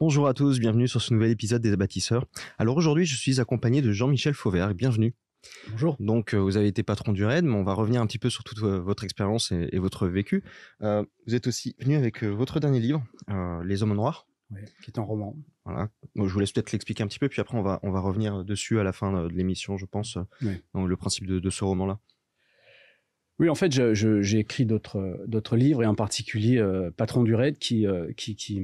Bonjour à tous, bienvenue sur ce nouvel épisode des Abattisseurs. Alors aujourd'hui, je suis accompagné de Jean-Michel Fauvert, bienvenue. Bonjour. Donc euh, vous avez été patron du RAID, mais on va revenir un petit peu sur toute euh, votre expérience et, votre vécu. Euh, vous êtes aussi venu avec votre dernier livre, Les Hommes Noirs. Oui, qui est un roman. Voilà. je vous laisse peut-être l'expliquer un petit peu, puis après on va, on va revenir dessus à la fin de l'émission, je pense, le principe de, ce roman-là. Oui, en fait, j'ai écrit d'autres livres, et en particulier Patron du RAID, qui, qui, qui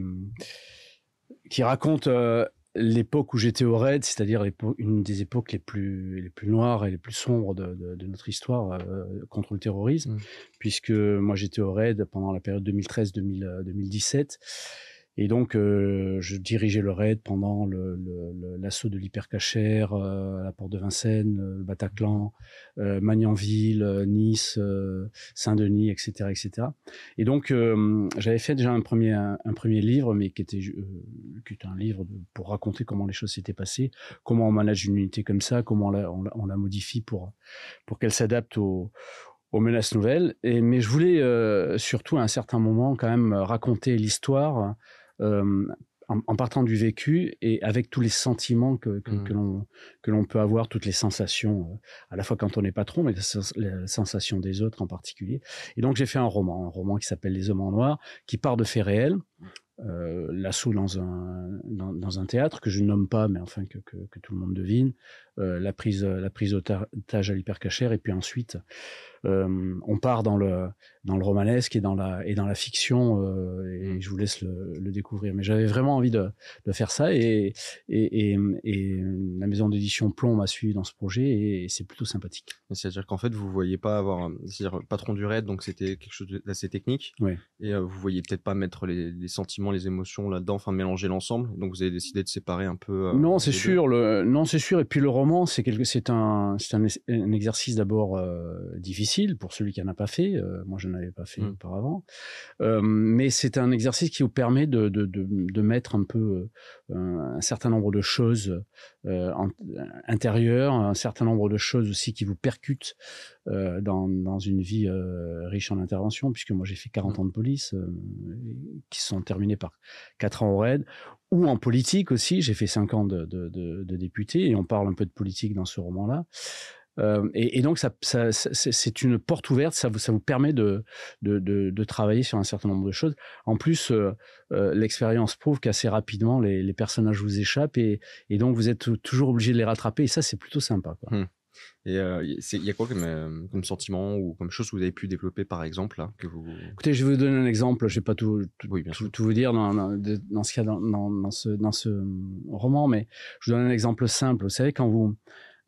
qui raconte euh, l'époque où j'étais au raid, c'est-à-dire une des époques les plus, les plus noires et les plus sombres de, notre histoire euh, contre le terrorisme, mmh. puisque moi j'étais au raid pendant la période 2013-2017. Et donc, euh, je dirigeais le raid pendant l'assaut de l'hypercachère, euh, à la porte de Vincennes, euh, le Bataclan, Magnanville, Nice, Saint-Denis, etc., etc. Et donc, j'avais fait déjà un premier, un, premier livre, mais qui était, qui était un livre pour raconter comment les choses s'étaient passées, comment on manage une unité comme ça, comment on la, on la, on la modifie pour, pour qu'elle s'adapte aux, aux menaces nouvelles. Et, mais je voulais surtout à un certain moment quand même raconter l'histoire en, partant du vécu et avec tous les sentiments que, mmh. l'on peut avoir, toutes les sensations, à la fois quand on est patron, mais les sensations des autres en particulier. Et donc j'ai fait un roman, un roman qui s'appelle Les Hommes en Noir, qui part de faits réels. Euh, l'assaut dans un, théâtre que je ne nomme pas, mais enfin que tout le monde devine, euh, la prise euh, la prise d'otage à l'hypercachère et puis ensuite euh, on part dans le dans le romanesque et dans la et dans la fiction et je vous laisse le, découvrir mais j'avais vraiment envie de, de faire ça et et, et, la maison d'édition Plomb m'a suivi dans ce projet et, c'est plutôt sympathique c'est-à-dire qu'en fait vous voyez pas avoir c'est-à-dire patron du raid donc c'était quelque chose d'assez technique et vous voyez peut-être pas mettre les, les sentiments les émotions là-dedans enfin mélanger l'ensemble donc vous avez décidé de séparer un peu non c'est sûr le non c'est sûr et puis le roman c'est un, exercice d'abord euh, difficile pour celui qui n'en a pas fait. Euh, moi, je n'avais pas fait mmh. auparavant, euh, mais c'est un exercice qui vous permet de, de mettre un peu un certain nombre de choses euh, un certain nombre de choses aussi qui vous percutent euh, dans, dans, une vie euh, riche en intervention, puisque moi j'ai fait 40 mmh. ans de police, euh, qui sont terminés par 4 ans au RAID, ou en politique aussi, j'ai fait 5 ans de, de, de député, et on parle un peu de politique dans ce roman-là et, donc, c'est une porte ouverte, ça vous, ça permet de de, travailler sur un certain nombre de choses. En plus, l'expérience prouve qu'assez rapidement, les, personnages vous échappent et, donc vous êtes toujours obligé de les rattraper. Et ça, c'est plutôt sympa. Mmh. Et il y a quoi comme, sentiment ou comme chose que vous avez pu développer par exemple que vous... Écoutez, je vais vous donner un exemple. Je ne vais pas tout, tout, vous dire dans, ce, dans, dans ce mmh, roman, mais je vous donne un exemple simple. Vous savez, quand vous,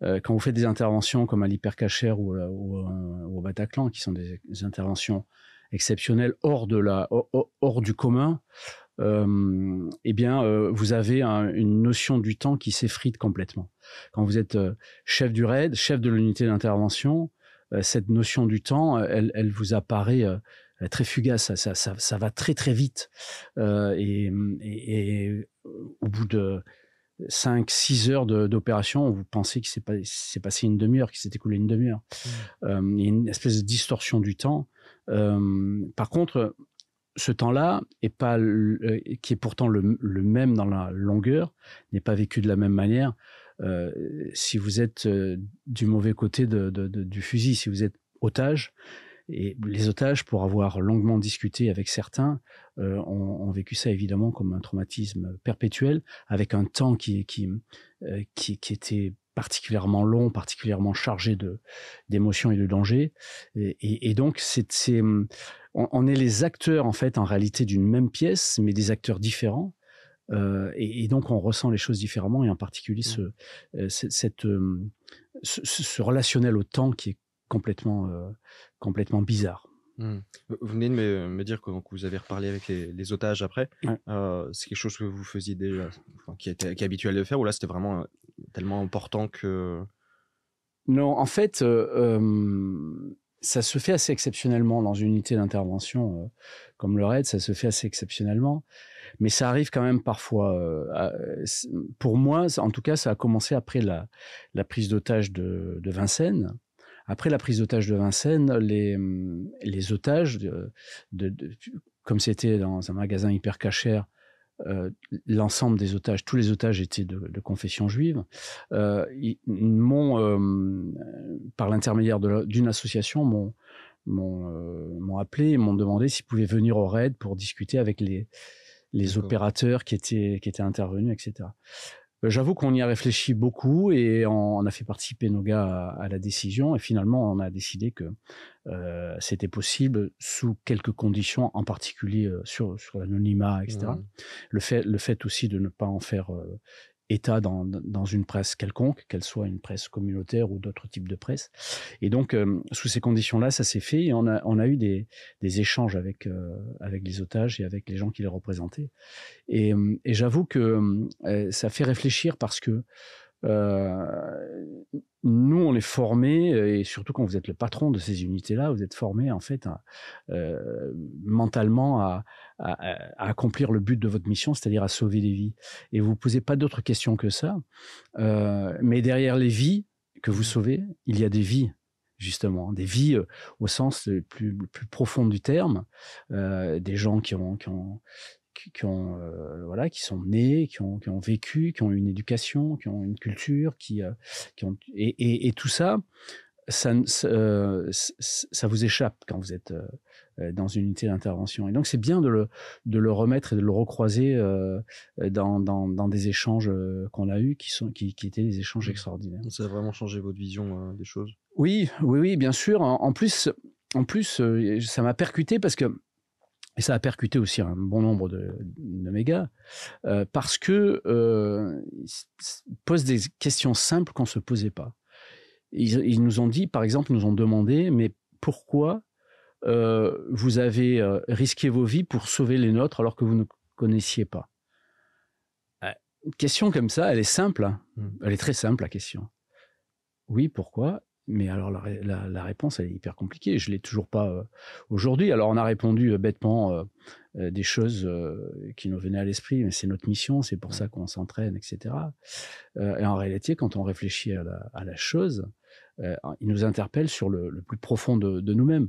euh, quand vous faites des interventions comme à l'Hypercacher ou, euh, euh, au Bataclan, qui sont des, interventions exceptionnelles hors, de la, hors, du commun, eh bien, vous avez une notion du temps qui s'effrite complètement. Quand vous êtes chef du RAID, chef de l'unité d'intervention, cette notion du temps, elle, elle vous apparaît très fugace, ça, ça, ça, va très très vite. et, et, au bout de 5, 6 heures d'opération, vous pensez qu'il s'est pas, passé une demi-heure, qu'il s'est écoulé une demi-heure. Mmh. une espèce de distorsion du temps. par contre, ce temps-là, euh, qui est pourtant le, même dans la longueur, n'est pas vécu de la même manière si vous êtes du mauvais côté du fusil, si vous êtes otage et les otages, pour avoir longuement discuté avec certains, euh, ont, vécu ça évidemment comme un traumatisme perpétuel, avec un temps qui, qui, euh, qui, qui était particulièrement long, particulièrement chargé d'émotions et de dangers. Et, donc, c'est on, est les acteurs en fait en réalité d'une même pièce, mais des acteurs différents. Euh, et, donc, on ressent les choses différemment, et en particulier mmh. ce, cette, ce, ce, relationnel au temps qui est complètement, euh, complètement bizarre. Mmh. Vous venez de me, dire que vous avez reparlé avec les, otages après. Euh, c'est quelque chose que vous faisiez déjà, qui, était, est habituel de faire, ou là c'était vraiment euh, tellement important que. Non, en fait, ça se fait assez exceptionnellement dans une unité d'intervention comme le RAID, ça se fait assez exceptionnellement. Mais ça arrive quand même parfois. pour moi, en tout cas, ça a commencé après la, prise d'otage de Vincennes après la prise d'otage de Vincennes, les, hum, les otages, de, comme c'était dans un magasin hyper cachère, euh, l'ensemble des otages, tous les otages étaient de, confession juive, euh, ils, m'ont, hum, par l'intermédiaire d'une association, euh, m'ont, appelé et m'ont demandé s'ils pouvaient venir au raid pour discuter avec les, les opérateurs qui étaient, qui étaient intervenus, etc. Euh, j'avoue qu'on y a réfléchi beaucoup et on, a fait participer nos gars à, la décision et finalement on a décidé que euh, c'était possible sous quelques conditions, en particulier euh, sur, sur l'anonymat, etc. Mmh. Le, fait, le fait aussi de ne pas en faire État dans, dans une presse quelconque, qu'elle soit une presse communautaire ou d'autres types de presse. Et donc, euh, sous ces conditions-là, ça s'est fait et on a, on a eu des, des échanges avec, euh, avec les otages et avec les gens qui les représentaient. Et, euh, j'avoue que ça fait réfléchir parce que euh, nous, on est formés, et surtout quand vous êtes le patron de ces unités-là, vous êtes formé en fait euh, mentalement à, accomplir le but de votre mission, c'est-à-dire à sauver des vies. Et vous ne posez pas d'autres questions que ça. Euh, mais derrière les vies que vous sauvez, il y a des vies justement, des vies au sens le plus, profond du terme, des gens qui ont, qui ont, qui ont euh, voilà qui sont nés qui ont qui ont vécu qui ont une éducation qui ont une culture qui euh, qui ont et, et, tout ça ça euh, ça vous échappe quand vous êtes dans une unité d'intervention et donc c'est bien de le de le remettre et de le recroiser dans, dans, des échanges qu'on a eus qui sont qui, étaient des échanges mmh. extraordinaires ça a vraiment changé votre vision des choses oui oui oui bien sûr en plus en plus ça m'a percuté parce que et ça a percuté aussi un bon nombre de, de mégas, euh, parce que euh, posent des questions simples qu'on ne se posait pas. Ils, nous ont dit, par exemple, nous ont demandé, mais pourquoi euh, vous avez euh, risqué vos vies pour sauver les nôtres alors que vous ne connaissiez pas Une question comme ça, elle est simple. Hein. Mmh. Elle est très simple, la question. Oui, pourquoi mais alors la, réponse, elle est hyper compliquée. Je l'ai toujours pas euh, aujourd'hui. Alors on a répondu euh, bêtement euh, des choses qui nous venaient à l'esprit, mais c'est notre mission, c'est pour ça qu'on s'entraîne, etc. et en réalité, quand on réfléchit à la, chose, il nous interpelle sur le, plus profond de, nous-mêmes.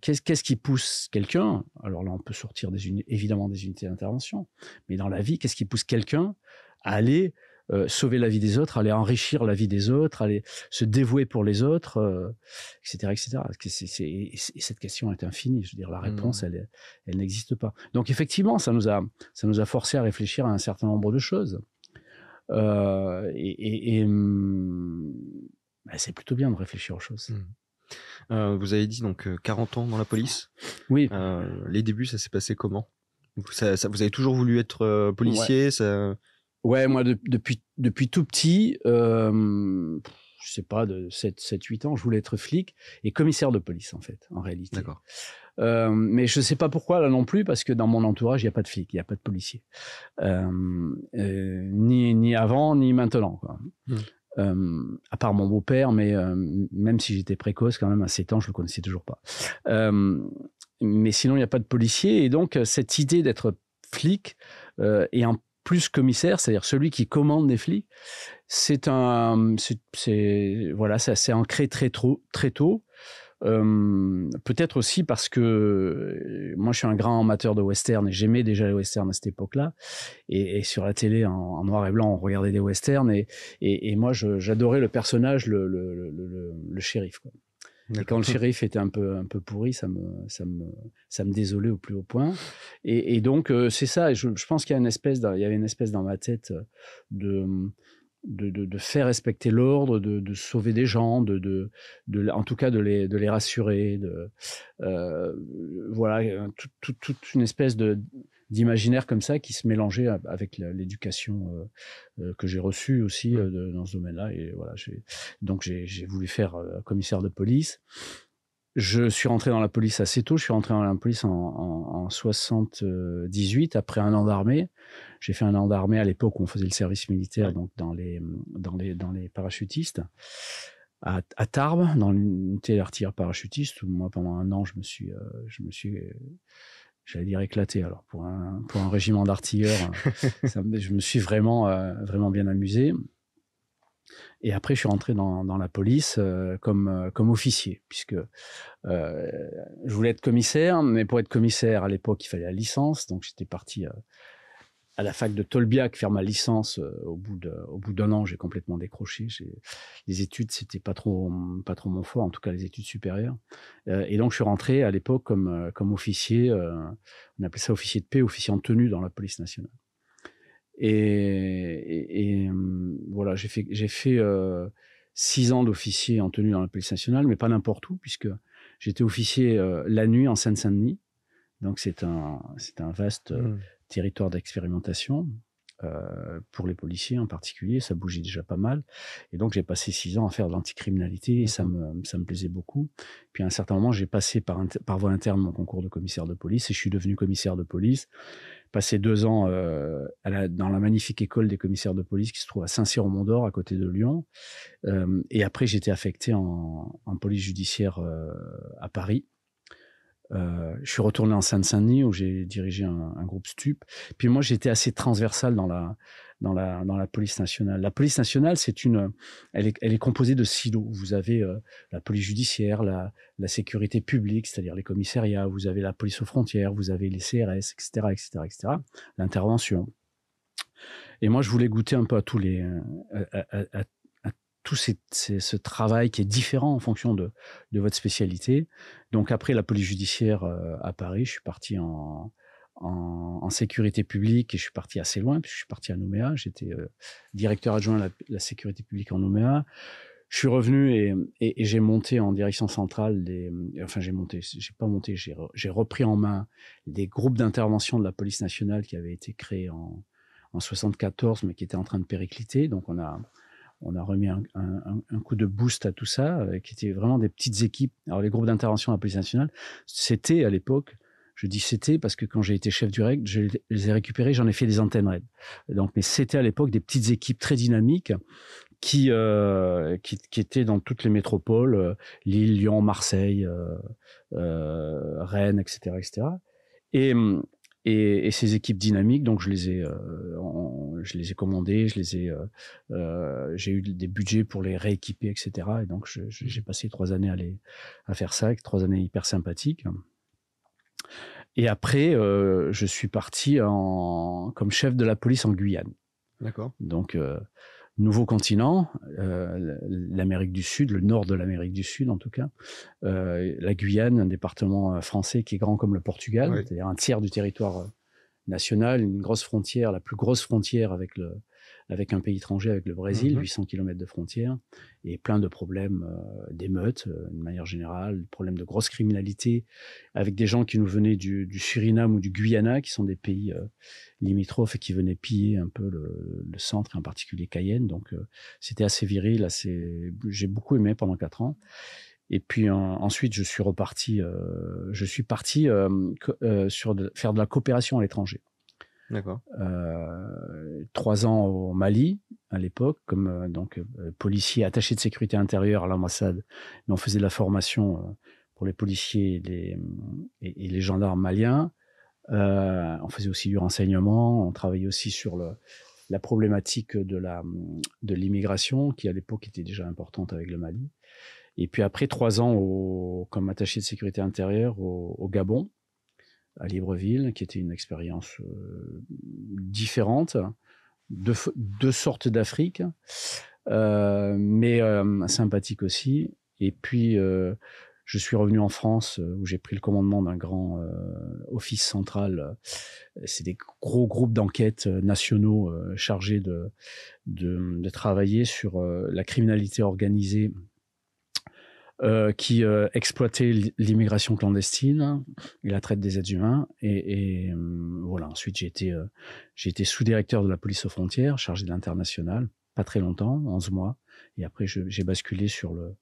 Qu'est-ce qui pousse quelqu'un Alors là, on peut sortir des évidemment des unités d'intervention, mais dans la vie, qu'est-ce qui pousse quelqu'un à aller euh, sauver la vie des autres, aller enrichir la vie des autres, aller se dévouer pour les autres, etc., euh, etc. et cette question est infinie. Je veux dire, la mmh. réponse, elle, elle n'existe pas. Donc effectivement, ça nous a, ça nous a forcé à réfléchir à un certain nombre de choses. Euh, et, hum, bah, c'est plutôt bien de réfléchir aux choses. Mmh. vous avez dit donc 40 ans dans la police. Oui. les débuts, ça s'est passé comment Vous avez toujours voulu être policier Ouais, moi, depuis, depuis tout petit, euh, je sais pas, de 7-8 ans, je voulais être flic et commissaire de police, en fait, en réalité. D'accord. Euh, mais je sais pas pourquoi là non plus, parce que dans mon entourage, il n'y a pas de flic, il n'y a pas de policier. Euh, euh, ni, ni avant, ni maintenant. Mmh. à part mon beau-père, mais même si j'étais précoce, quand même à 7 ans, je le connaissais toujours pas. mais sinon, il n'y a pas de policier, et donc cette idée d'être flic est un plus commissaire, c'est-à-dire celui qui commande les flics, c'est un, c'est voilà, ça s'est ancré très très tôt. Hum, peut-être aussi parce que euh, moi je suis un grand amateur de western et j'aimais déjà les westerns à cette époque-là. Et, sur la télé en, noir et blanc, on regardait des westerns et, et, moi j'adorais le personnage, le, le shérif. Et quand le shérif était un peu, un peu pourri, ça me, ça, me, ça me désolait au plus haut point. Et, donc, euh, c'est ça. Je, je pense qu'il y, a une espèce il y avait une espèce dans ma tête euh, de. De, de, faire respecter l'ordre, de, de, sauver des gens, de, en tout cas de les, les rassurer, de, euh, voilà, toute une espèce de d'imaginaire comme ça qui se mélangeait avec l'éducation euh, euh, que j'ai reçue aussi mmh. euh, dans ce domaine-là. Et voilà, donc j'ai voulu faire commissaire de police. Je suis rentré dans la police assez tôt. Je suis rentré dans la police en, en, 78 après un an d'armée. J'ai fait un an d'armée à l'époque où on faisait le service militaire, donc dans les dans les dans les parachutistes à, Tarbes dans l'unité d'artillerie parachutiste. moi, pendant un an, je me suis je me suis j'allais dire éclaté. Alors pour un, pour un régiment d'artilleurs, euh, je me suis vraiment, euh, vraiment bien amusé. Et après, je suis rentré dans, la police euh, comme, comme officier, puisque je voulais être commissaire, mais pour être commissaire, à l'époque, il fallait la licence. Donc, j'étais parti à la fac de Tolbiac faire ma licence euh, au bout de, d'un an j'ai complètement décroché les études c'était pas trop pas trop mon fort en tout cas les études supérieures euh, et donc je suis rentré à l'époque comme euh, officier on appelait ça officier de paix officier en tenue dans la police nationale et, voilà j'ai fait six ans d'officier en tenue dans la police nationale mais pas n'importe où puisque j'étais officier la nuit en Seine-Saint-Denis donc c'est un vaste mmh territoire d'expérimentation. Euh, pour les policiers en particulier, ça bougeait déjà pas mal. Et donc j'ai passé six ans à faire de l'anticriminalité et ça me, ça me plaisait beaucoup. Puis à un certain moment, j'ai passé par, par voie interne mon concours de commissaire de police et je suis devenu commissaire de police. Passé deux ans euh, dans la magnifique école des commissaires de police qui se trouve à Saint-Cyr-au-Mont-d'Or, à côté de Lyon. Euh, et après, j'étais affecté en, en police judiciaire à Paris euh, je suis retourné en Seine-Saint-Denis où j'ai dirigé un, groupe stup. Puis moi, j'étais assez transversal dans la, dans la, dans la police nationale. La police nationale, c'est une, elle est, elle est composée de silos. Vous avez euh, la police judiciaire, la, la sécurité publique, c'est-à-dire les commissariats. Vous avez la police aux frontières, vous avez les CRS, etc., etc., etc. L'intervention. Et moi, je voulais goûter un peu à tous les, euh, à, à, tout ce travail qui est différent en fonction de, votre spécialité. Donc après la police judiciaire euh, à Paris, je suis parti en, sécurité publique et je suis parti assez loin, puisque je suis parti à Nouméa. J'étais euh, directeur adjoint de la, sécurité publique en Nouméa. Je suis revenu et, j'ai monté en direction centrale des, enfin j'ai monté, j'ai pas monté, j'ai repris en main des groupes d'intervention de la police nationale qui avaient été créés en, en 74, mais qui étaient en train de péricliter. Donc on a, on a remis un, coup de boost à tout ça, euh, qui étaient vraiment des petites équipes. Alors, les groupes d'intervention à la police nationale, c'était à l'époque, je dis c'était parce que quand j'ai été chef du REC, je les ai récupérés, j'en ai fait des antennes RED. Donc, mais c'était à l'époque des petites équipes très dynamiques qui, euh, étaient dans toutes les métropoles, euh, Lille, Lyon, Marseille, Rennes, etc., etc. Et hum, et, ces équipes dynamiques, donc je les ai, euh, je les ai commandées, je les ai, euh, euh, j'ai eu des budgets pour les rééquiper, etc. Et donc mmh. j'ai passé trois années à, les, à faire ça, trois années hyper sympathiques. Et après, je suis parti en, comme chef de la police en Guyane. D'accord. Donc nouveau continent, euh, l'Amérique du Sud, le nord de l'Amérique du Sud en tout cas, euh, la Guyane, un département euh, français qui est grand comme le Portugal, c'est-à-dire un tiers du territoire national, une grosse frontière, la plus grosse frontière avec le, avec un pays étranger, avec le Brésil, 800 mhm. km de frontière, et plein de problèmes euh, d'émeutes, euh, de manière générale, problèmes de grosse criminalité, avec des gens qui nous venaient du, Suriname ou du Guyana, qui sont des pays euh, limitrophes et qui venaient piller un peu le, centre, en particulier Cayenne. Donc c'était assez viril, j'ai beaucoup aimé pendant quatre ans. Et puis ensuite, je suis reparti, je suis parti sur de, faire de la coopération à l'étranger. Euh, trois ans au Mali à l'époque, comme euh, donc euh, policier attaché de sécurité intérieure à l'ambassade, on faisait de la formation pour les policiers et les, gendarmes maliens. on faisait aussi du renseignement, on travaillait aussi sur la problématique de la de l'immigration qui à l'époque était déjà importante avec le Mali. Et puis après trois ans comme attaché de sécurité intérieure au Gabon, à Libreville, qui était une expérience euh, différente, de deux sortes d'Afrique, euh, mais euh, sympathique aussi. Et puis, je suis revenu en France où j'ai pris le commandement d'un grand office central. C'est des gros groupes d'enquête nationaux chargés de, de, travailler sur la criminalité organisée euh, qui euh, exploitait l'immigration clandestine et la traite des êtres humains. Et, euh, voilà, ensuite j'ai été, j'ai été sous-directeur de la police aux frontières, chargé de l'international, pas très longtemps, 11 mois. Et après, j'ai basculé sur le,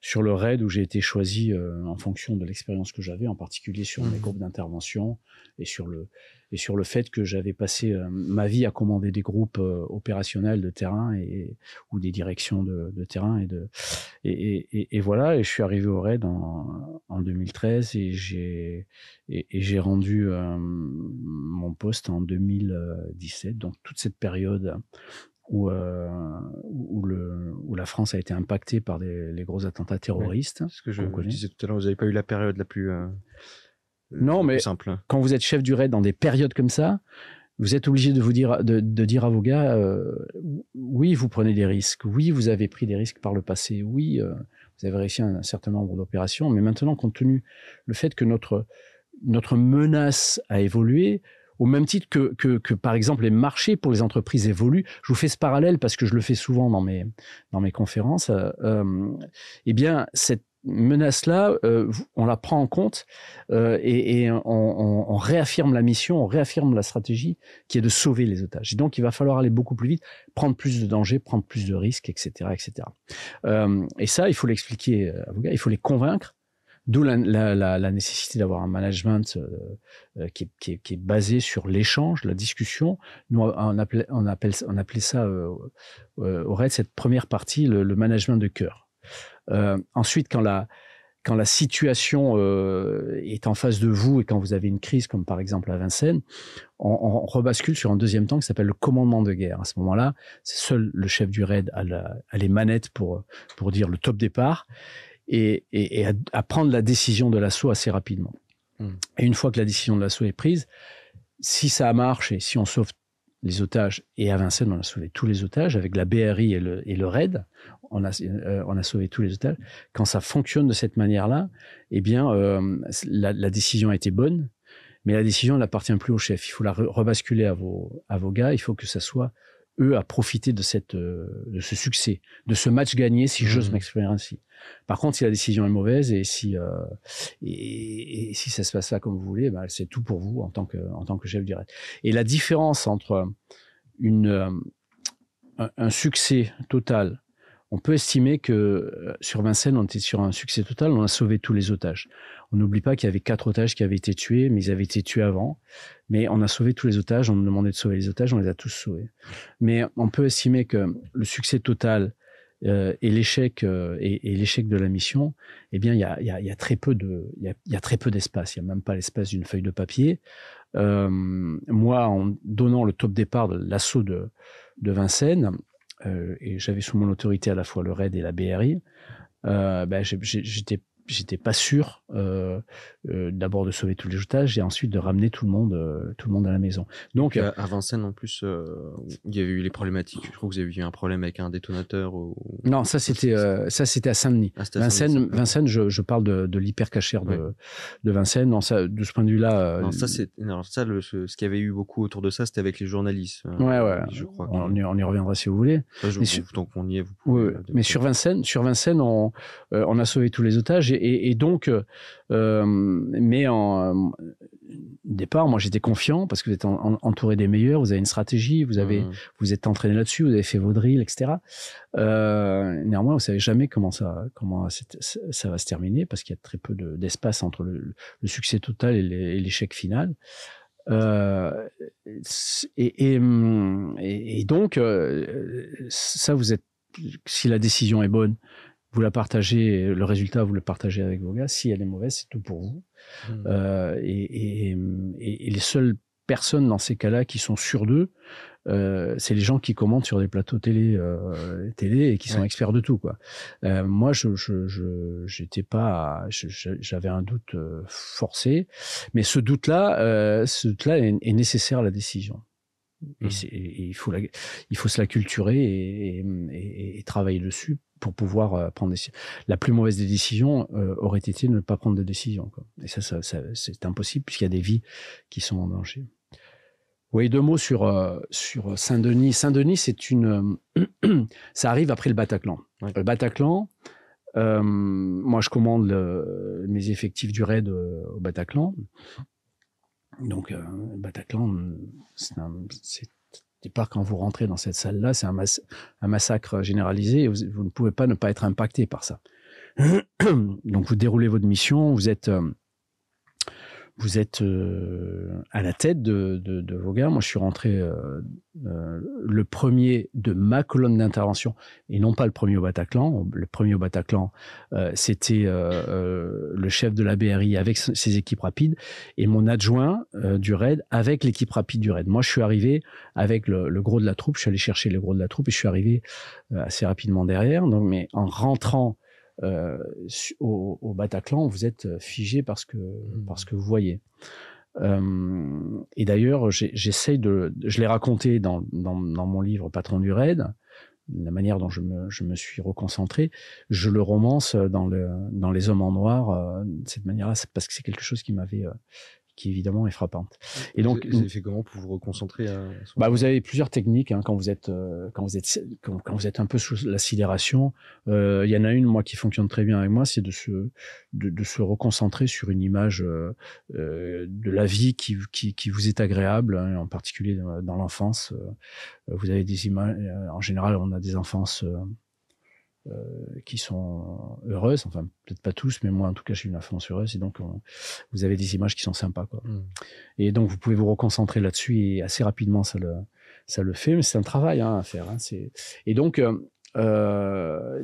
sur le RAID où j'ai été choisi euh, en fonction de l'expérience que j'avais, en particulier sur les mmh. groupes d'intervention et, sur le, et sur le fait que j'avais passé euh, ma vie à commander des groupes euh, opérationnels de terrain et, ou des directions de, de terrain. Et, de, et, et, et, voilà, et je suis arrivé au RAID en, en 2013 et j'ai et j'ai rendu mon poste en 2017. Donc toute cette période euh, où, le, la France a été impactée par les gros attentats terroristes. ce que je, disais tout à l'heure, vous n'avez pas eu la période la plus, simple. Euh, euh, non, mais simple. Quand vous êtes chef du raid dans des périodes comme ça, vous êtes obligé de vous dire, de, dire à vos gars, oui, vous prenez des risques, oui, vous avez pris des risques par le passé, oui, vous avez réussi un, un certain nombre d'opérations, mais maintenant, compte tenu le fait que notre notre menace a évolué, au même titre que, que, que, par exemple les marchés pour les entreprises évoluent. Je vous fais ce parallèle parce que je le fais souvent dans mes, dans mes conférences. Euh, euh, eh bien, cette menace-là, euh, on la prend en compte et, on, réaffirme la mission, on réaffirme la stratégie qui est de sauver les otages. Et donc, il va falloir aller beaucoup plus vite, prendre plus de dangers, prendre plus de risques, etc., etc. et ça, il faut l'expliquer à vos gars, il faut les convaincre D'où la, nécessité d'avoir un management euh, euh, qui, est, basé sur l'échange, la discussion. Nous, on appelait, on appelle ça euh, au RAID, cette première partie, le, management de cœur. ensuite, quand la, quand la situation est en face de vous et quand vous avez une crise, comme par exemple à Vincennes, on, rebascule sur un deuxième temps qui s'appelle le commandement de guerre. À ce moment-là, c'est seul le chef du raid à les manettes pour, pour dire le top départ et, et, à, prendre la décision de l'assaut assez rapidement. Hmm. Et une fois que la décision de l'assaut est prise, si ça marche et si on sauve les otages, et à Vincennes, on a sauvé tous les otages, avec la BRI et le, et le RAID, on a, euh, on a sauvé tous les otages. Quand ça fonctionne de cette manière-là, eh bien, euh, la, décision a été bonne, mais la décision n'appartient plus au chef. Il faut la rebasculer à vos, à vos gars, il faut que ça soit eux, à profiter de, cette, euh, de ce succès, de ce match gagné, si j'ose mhm. m'exprimer ainsi. Par contre, si la décision est mauvaise et si, euh, et, si ça se passe pas comme vous voulez, ben, c'est tout pour vous en tant que, en tant que chef direct. Et la différence entre une, euh, un succès total on peut estimer que euh, sur Vincennes, on était sur un succès total, on a sauvé tous les otages. On n'oublie pas qu'il y avait quatre otages qui avaient été tués, mais ils avaient été tués avant. Mais on a sauvé tous les otages, on nous demandait de sauver les otages, on les a tous sauvés. Mais on peut estimer que le succès total euh, et l'échec euh, et, l'échec de la mission, eh bien, il y a, très peu de, il y a, très peu d'espace. Il n'y a même pas l'espace d'une feuille de papier. moi, en donnant le top départ de l'assaut de, de Vincennes, euh, et j'avais sous mon autorité à la fois le RAID et la BRI, euh, ben, j'étais j'étais pas sûr euh, euh, d'abord de sauver tous les otages et ensuite de ramener tout le monde euh, tout le monde à la maison. Donc à, Vincennes en plus il y avait eu les problématiques. Je crois que vous avez eu un problème avec un détonateur. Ou... Non ça c'était ça c'était à Saint-Denis. Ah, Vincennes, Vincennes, je, je, parle de, de l'hyper cachère de, de Vincennes. Non, ça, de ce point de vue là. Non, ça c'est ça le, ce, qu'il y avait eu beaucoup autour de ça c'était avec les journalistes. Hein, ouais ouais. Je crois. On, on, y reviendra si vous voulez. donc on mais sur... y est vous. mais sur Vincennes sur Vincennes on on a sauvé tous les otages et, et, donc, euh, mais en départ, moi j'étais confiant parce que vous êtes entouré des meilleurs, vous avez une stratégie, vous avez, mmh. vous êtes entraîné là-dessus, vous avez fait vos drills, etc. Euh, néanmoins, vous savez jamais comment ça, comment ça va se terminer parce qu'il y a très peu d'espace entre le, succès total et l'échec final. Euh, et, et, donc, ça, vous êtes, si la décision est bonne, vous la partagez, le résultat, vous le partagez avec vos gars. Si elle est mauvaise, c'est tout pour vous. Hmm. Euh, et, les seules personnes dans ces cas-là qui sont sûres d'eux, euh, c'est les gens qui commentent sur des plateaux télé, euh, télé et qui sont experts de tout. Quoi. Euh, moi, je, je, pas, j'avais un doute forcé, mais ce doute-là, ce doute-là est nécessaire à la décision. Mmh. Et, il, faut il faut se la culturer et, travailler dessus pour pouvoir euh, prendre des La plus mauvaise des décisions euh, aurait été de ne pas prendre de décision. Et ça, c'est impossible puisqu'il y a des vies qui sont en danger. Oui, deux mots sur, euh, sur Saint-Denis. Saint-Denis, c'est une. ça arrive après le Bataclan. Le Bataclan, moi, je commande mes effectifs du raid au Bataclan. Donc, Bataclan, euh, Bataclan, c'est départ, quand vous rentrez dans cette salle-là, c'est un, massacre généralisé vous, ne pouvez pas ne pas être impacté par ça. Donc, vous déroulez votre mission, vous êtes euh, vous êtes euh, à la tête de, vos gars. Moi, je suis rentré euh, euh, le premier de ma colonne d'intervention et non pas le premier au Bataclan. Le premier au Bataclan, c'était le chef de la BRI avec ses équipes rapides et mon adjoint du RAID avec l'équipe rapide du RAID. Moi, je suis arrivé avec le, gros de la troupe. Je suis allé chercher le gros de la troupe et je suis arrivé assez rapidement derrière. Donc, mais en rentrant euh, au, au, Bataclan, vous êtes euh, figé par ce que, mmh. parce que vous voyez. Euh, et d'ailleurs, j'essaye de, je l'ai raconté dans, dans, dans, mon livre Patron du Raid, la manière dont je me, je me suis reconcentré, je le romance euh, dans, le, dans Les Hommes en Noir de cette manière-là, parce que c'est quelque chose qui m'avait qui évidemment est frappante. Et donc, vous avez fait comment pour vous reconcentrer bah, Vous avez plusieurs techniques hein, quand, vous êtes, euh, quand, vous êtes, quand, vous êtes un peu sous la sidération. Euh, il y en a une, moi, qui fonctionne très bien avec moi, c'est de se, de, de, se reconcentrer sur une image euh, euh de la vie qui, qui, qui vous est agréable, hein, en particulier dans l'enfance. vous avez des images, en général, on a des enfances euh, qui sont heureuses, enfin peut-être pas tous, mais moi en tout cas j'ai une influence heureuse et donc vous avez des images qui sont sympas quoi. Hmm. Et donc vous pouvez vous reconcentrer là-dessus et assez rapidement ça le ça le fait, mais c'est un travail hein, à faire. Hein, c'est et donc euh, euh,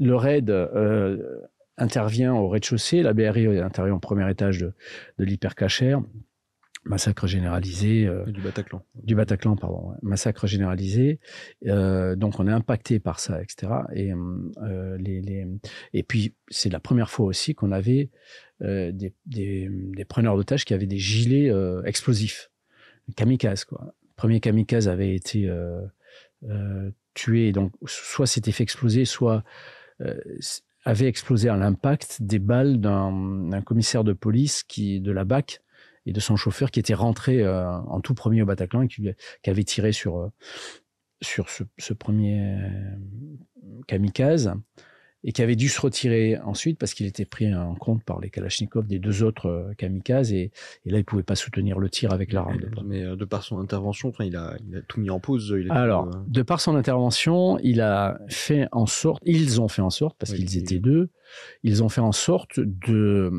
le RAID euh, intervient au rez-de-chaussée, la BRI intervient au premier étage de, de l'hypercachère massacre généralisé euh, du Bataclan. Du Bataclan, pardon, massacre généralisé. Euh, donc on est impacté par ça, etc. Et euh, les, et puis c'est la première fois aussi qu'on avait des, des, des, preneurs d'otages qui avaient des gilets explosifs, kamikazes quoi. premier kamikaze avait été tué, donc soit c'était fait exploser, soit avait explosé à l'impact des balles d'un commissaire de police qui de la BAC et de son chauffeur qui était rentré euh, en tout premier au Bataclan et qui, avait tiré sur, euh, sur ce, premier euh, kamikaze et qui avait dû se retirer ensuite parce qu'il était pris en compte par les Kalachnikov des deux autres kamikazes et, là il pouvait pas soutenir le tir avec l'arme. Mais, mais de par son intervention, il, a, a tout mis en pause. Alors, de par son intervention, il a fait en sorte, ils ont fait en sorte parce qu'ils étaient deux, ils ont fait en sorte de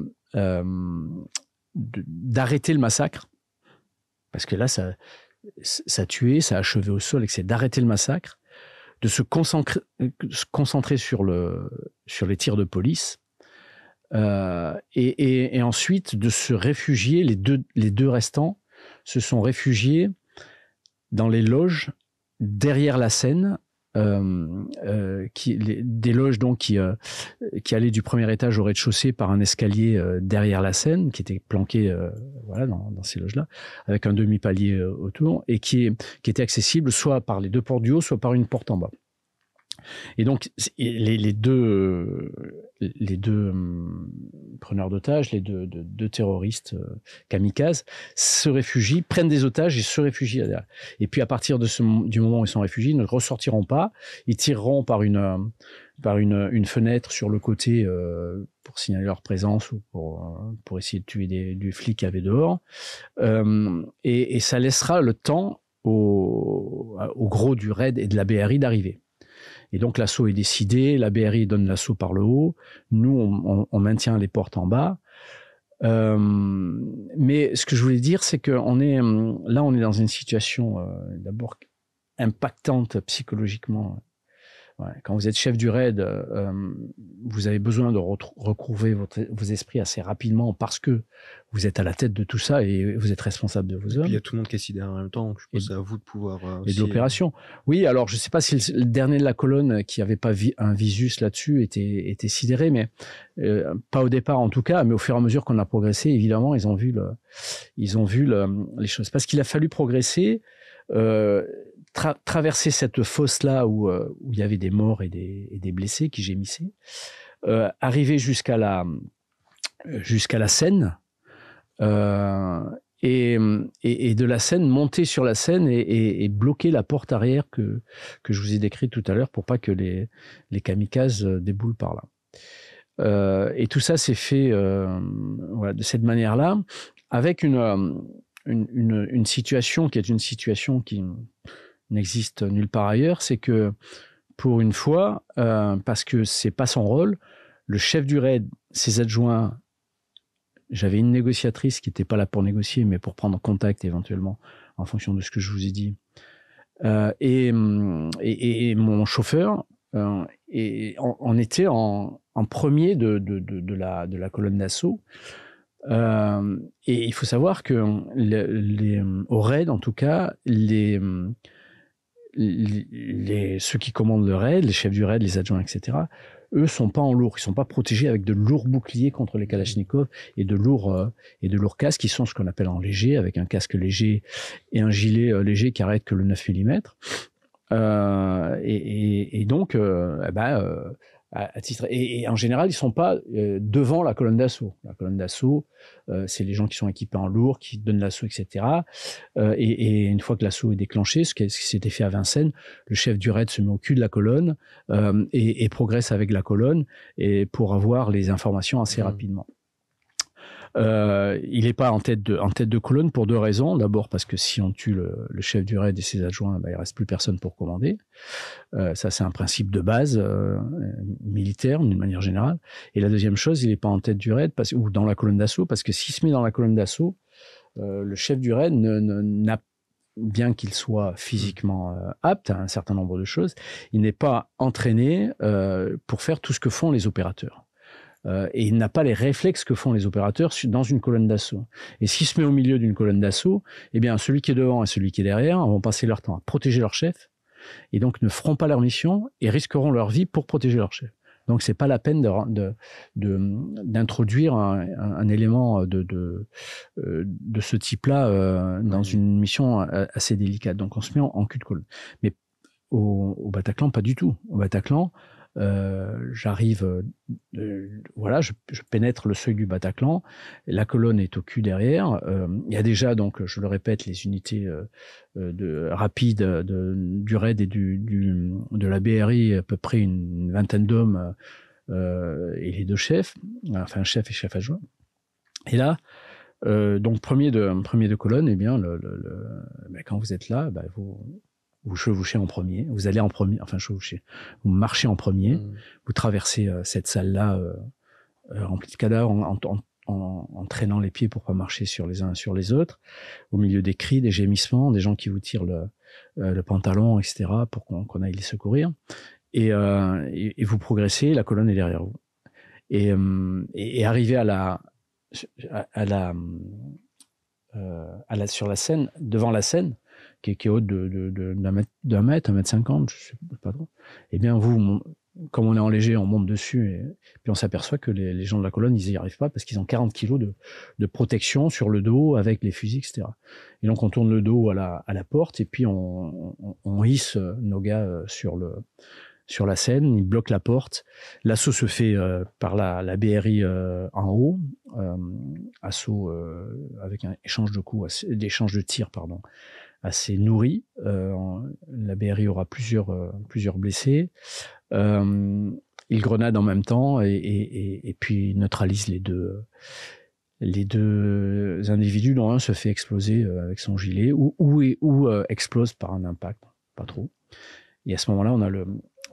d'arrêter le massacre, parce que là, ça, ça a tué, ça a achevé au sol, et c'est d'arrêter le massacre, de se concentrer, concentrer sur, le, sur les tirs de police, euh, et, ensuite de se réfugier, les deux, les deux restants se sont réfugiés dans les loges derrière la scène euh, euh, qui, des loges donc qui, euh, qui allaient du premier étage au rez-de-chaussée par un escalier derrière la scène, qui était planqué voilà, dans, ces loges-là, avec un demi-palier autour, et qui, qui était accessible soit par les deux portes du haut, soit par une porte en bas. Et donc, les, deux, euh, les deux hum, preneurs d'otages, les deux, terroristes euh, kamikazes, se réfugient, prennent des otages et se réfugient. Et puis, à partir de ce, du moment où ils sont réfugiés, ils ne ressortiront pas. Ils tireront par une, euh, par une, une fenêtre sur le côté pour signaler leur présence ou pour, pour essayer de tuer des, du flic y avait dehors. Hum, et, ça laissera le temps au, au, gros du raid et de la BRI d'arriver. Et donc l'assaut est décidé, la BRI donne l'assaut par le haut, nous on, maintient les portes en bas. Euh, mais ce que je voulais dire, c'est que on est hum, là, on est dans une situation euh, d'abord impactante psychologiquement Ouais. Quand vous êtes chef du raid, euh, euh, vous avez besoin de recouvrer votre, vos esprits assez rapidement parce que vous êtes à la tête de tout ça et vous êtes responsable de vos hommes. il y a tout le monde qui est sidéré en même temps, donc je pense à vous de pouvoir. Euh, et de l'opération. Oui, alors je ne sais pas si le, dernier de la colonne qui n'avait pas un visus là-dessus était, était sidéré, mais pas au départ en tout cas, mais au fur et à mesure qu'on a progressé, évidemment, ils ont vu, le, ils ont vu le, les choses. Parce qu'il a fallu progresser. Euh, traverser cette fosse-là euh, où, il y avait des morts et des, blessés qui gémissaient, euh, arriver jusqu'à la, euh, jusqu'à la Seine, et, de la scène, monter sur la scène et, bloquer la porte arrière que, que je vous ai décrite tout à l'heure pour pas que les, les kamikazes déboulent par là. et tout ça s'est fait voilà, de cette manière-là, avec une, une, situation qui est une situation qui, n'existe nulle part ailleurs, c'est que pour une fois, euh, parce que c'est pas son rôle, le chef du raid, ses adjoints, j'avais une négociatrice qui n'était pas là pour négocier, mais pour prendre contact éventuellement en fonction de ce que je vous ai dit, euh, et, mon chauffeur, euh, et on, était en, premier de, la, de la colonne d'assaut. et il faut savoir que les, au raid, en tout cas, les, les, ceux qui commandent le raid, les chefs du raid, les adjoints, etc., eux sont pas en lourd, ils sont pas protégés avec de lourds boucliers contre les Kalachnikov et de lourds euh, et de casques qui sont ce qu'on appelle en léger, avec un casque léger et un gilet euh, léger qui arrête que le 9 mm. Euh, et, et, et, donc, eh ben, et, en général, ils sont pas euh, devant la colonne d'assaut. La colonne d'assaut, euh, c'est les gens qui sont équipés en lourd, qui donnent l'assaut, etc. Euh, et, une fois que l'assaut est déclenché, ce qui, s'était fait à Vincennes, le chef du raid se met au cul de la colonne et, progresse avec la colonne et pour avoir les informations assez mmh. rapidement. Euh, il n'est pas en tête, de, en tête de colonne pour deux raisons. D'abord parce que si on tue le, chef du raid et ses adjoints, ben, il reste plus personne pour commander. Euh, ça, c'est un principe de base euh, militaire d'une manière générale. Et la deuxième chose, il n'est pas en tête du raid parce, ou dans la colonne d'assaut parce que s'il se met dans la colonne d'assaut, le chef du raid n'a bien qu'il soit physiquement apte à un certain nombre de choses, il n'est pas entraîné pour faire tout ce que font les opérateurs. Euh, et et n'a pas les réflexes que font les opérateurs dans une colonne d'assaut. Et s'il se met au milieu d'une colonne d'assaut, eh bien celui qui est devant et celui qui est derrière vont passer leur temps à protéger leur chef et donc ne feront pas leur mission et risqueront leur vie pour protéger leur chef. Donc ce n'est pas la peine d'introduire un, élément de, euh, ce type-là euh, dans une mission assez délicate. Donc on se met en, cul de colonne. Mais au, au, Bataclan, pas du tout. Au Bataclan, euh, j'arrive, euh, voilà, je, pénètre le seuil du Bataclan. La colonne est au cul derrière. Euh, il y a déjà, donc, je le répète, les unités de, rapides de, du RAID et du, de la BRI, à peu près une vingtaine d'hommes. Euh, et les deux chefs, enfin chef et chef adjoint. Et là, euh, donc premier de premier de colonne, eh bien, le, le, ben, quand vous êtes là, ben, vous, vous chevauchez en premier, vous allez en premier, enfin chevauchez, vous marchez en premier, hmm. vous traversez euh, cette salle-là euh, euh, remplie de cadavres en, en, en, en, traînant les pieds pour pas marcher sur les uns sur les autres, au milieu des cris, des gémissements, des gens qui vous tirent le, euh, le pantalon, etc., pour qu'on aille les secourir. Et, et, vous progressez, la colonne est derrière vous. Et, et, à la, à, à la, à la, sur la scène, devant la scène, qui est, haute d'un mètre, d'un mètre, un mètre cinquante, je sais pas trop, eh bien, vous, comme on est en léger, on monte dessus et puis on s'aperçoit que les, gens de la colonne, ils n'y arrivent pas parce qu'ils ont 40 kilos de, de, protection sur le dos avec les fusils, etc. Et donc on tourne le dos à la, à la porte et puis on, on, hisse euh, nos gars euh, sur le sur la scène, ils bloquent la porte. L'assaut se fait euh, par la, la BRI en haut, assaut avec un échange de coups, d'échange de tirs, pardon, assez nourri. Euh, la BRI aura plusieurs, euh, plusieurs blessés. Euh, il grenade en même temps et, et, puis neutralise les deux les deux individus dont un se fait exploser avec son gilet ou, ou, ou explose par un impact, pas trop. Et à ce moment-là, on a le,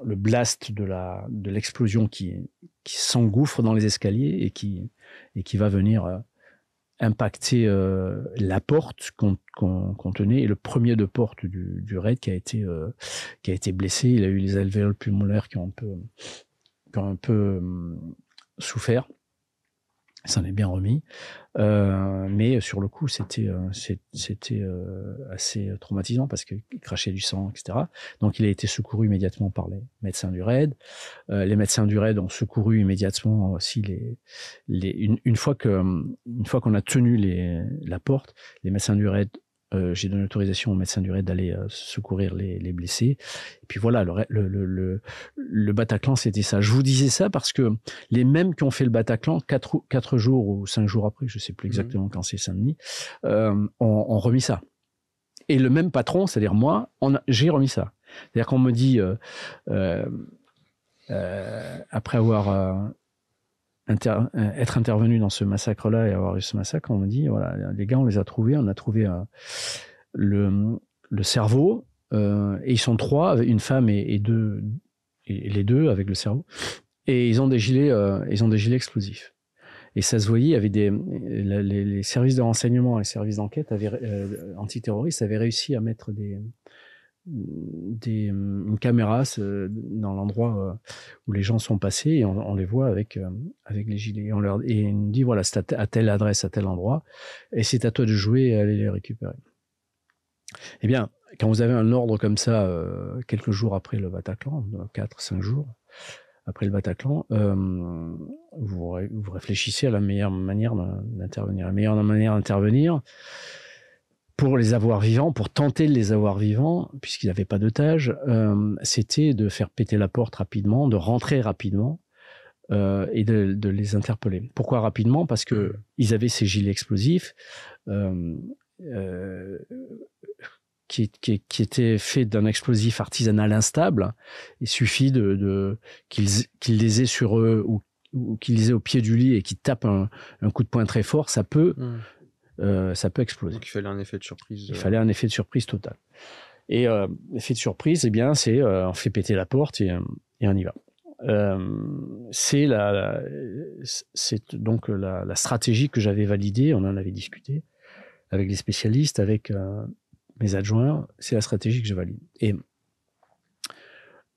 le blast de la de l'explosion qui qui s'engouffre dans les escaliers et qui et qui va venir impacté euh, la porte qu'on tenait et le premier de porte du, raid qui a été euh, qui a été blessé. Il a eu les alvéoles pulmonaires qui ont un peu qui ont un peu hum, souffert ça est bien remis. Euh, mais sur le coup, c'était euh, c'était euh, assez traumatisant parce qu'il crachait du sang, etc. Donc, il a été secouru immédiatement par les médecins du RAID. Euh, les médecins du RAID ont secouru immédiatement aussi les, les une, une fois que une fois qu'on a tenu les, la porte, les médecins du RAID euh, j'ai donné l'autorisation au médecin du raid d'aller euh, secourir les, les, blessés. Et puis voilà, le, le, le, le Bataclan, c'était ça. Je vous disais ça parce que les mêmes qui ont fait le Bataclan, quatre, quatre jours ou cinq jours après, je sais plus mhm. exactement quand c'est samedi, euh, ont, ont, remis ça. Et le même patron, c'est-à-dire moi, j'ai remis ça. C'est-à-dire qu'on me dit, euh, euh, après avoir euh, être intervenu dans ce massacre-là et avoir eu ce massacre, on me dit voilà, les gars, on les a trouvés, on a trouvé euh, le, le, cerveau, euh, et ils sont trois, une femme et, deux, et les deux avec le cerveau, et ils ont des gilets, ils ont des gilets explosifs. Et ça se voyait, des, les, services de renseignement, les services d'enquête antiterroristes avaient réussi à mettre des, des, mmh, une caméra dans l'endroit euh, où les gens sont passés et on, les voit avec, euh, avec les gilets. Et on leur et on dit voilà, c'est à, telle adresse, à tel endroit, et c'est à toi de jouer et aller les récupérer. Eh bien, quand vous avez un ordre comme ça, euh, quelques jours après le Bataclan, 4-5 jours, après le Bataclan, vous, vous, réfléchissez à la meilleure manière d'intervenir. La meilleure manière d'intervenir, pour les avoir vivants, pour tenter de les avoir vivants, puisqu'ils n'avaient pas d'otages, euh, c'était de faire péter la porte rapidement, de rentrer rapidement euh, et de, les interpeller. Pourquoi rapidement Parce que ils avaient ces gilets explosifs. Euh, qui, étaient faits d'un explosif artisanal instable. Il suffit de, qu'ils les aient sur eux ou, qu'ils les aient au pied du lit et qu'ils tapent un, coup de poing très fort. Ça peut hmm. Euh, ça peut exploser. il fallait un effet de surprise. Il euh, fallait un effet de surprise total. Et euh, l'effet effet de surprise, eh bien, c'est on fait péter la porte et, on y va. c'est donc la, stratégie que j'avais validée. On en avait discuté avec les spécialistes, avec mes adjoints. C'est la stratégie que je valide. Et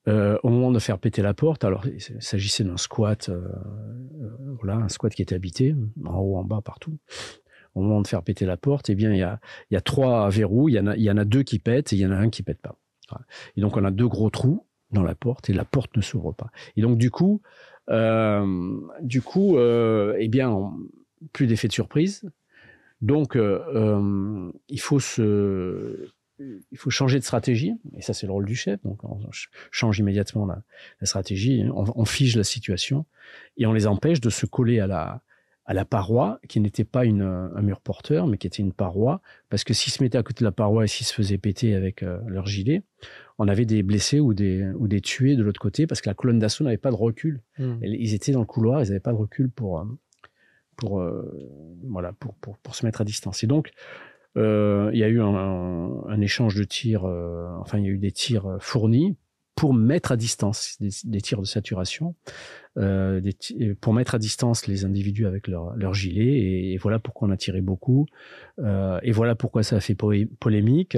au moment de faire péter la porte, alors il s'agissait d'un squat, voilà, un squat qui était habité, en haut, en bas, partout au moment de faire péter la porte, eh bien, il y a, trois verrous, il y, en a, deux qui pètent et il y en a un qui pète pas. Et donc, on a deux gros trous dans la porte et la porte ne s'ouvre pas. Et donc, du coup, euh, du coup, euh, eh bien, plus d'effet de surprise. Donc, euh, il faut se, il faut changer de stratégie, et ça c'est le rôle du chef, donc on change immédiatement la, stratégie, on, fige la situation, et on les empêche de se coller à la, à la paroi, qui n'était pas un mur porteur, mais qui était une paroi, parce que s'ils se mettaient à côté de la paroi et s'ils se faisaient péter avec euh, leur gilet, on avait des blessés ou des, ou des tués de l'autre côté, parce que la colonne d'assaut n'avait pas de recul. Hmm. Ils étaient dans le couloir, ils n'avaient pas de recul pour, euh, pour, euh, voilà, pour, pour, se mettre à distance. Et donc, il y a eu un échange de tirs, enfin, il y a eu des tirs fournis pour mettre à distance des, tirs de saturation, euh, pour mettre à distance les individus avec leur, gilet. Et, voilà pourquoi on a tiré beaucoup. Euh, et voilà pourquoi ça a fait polémique.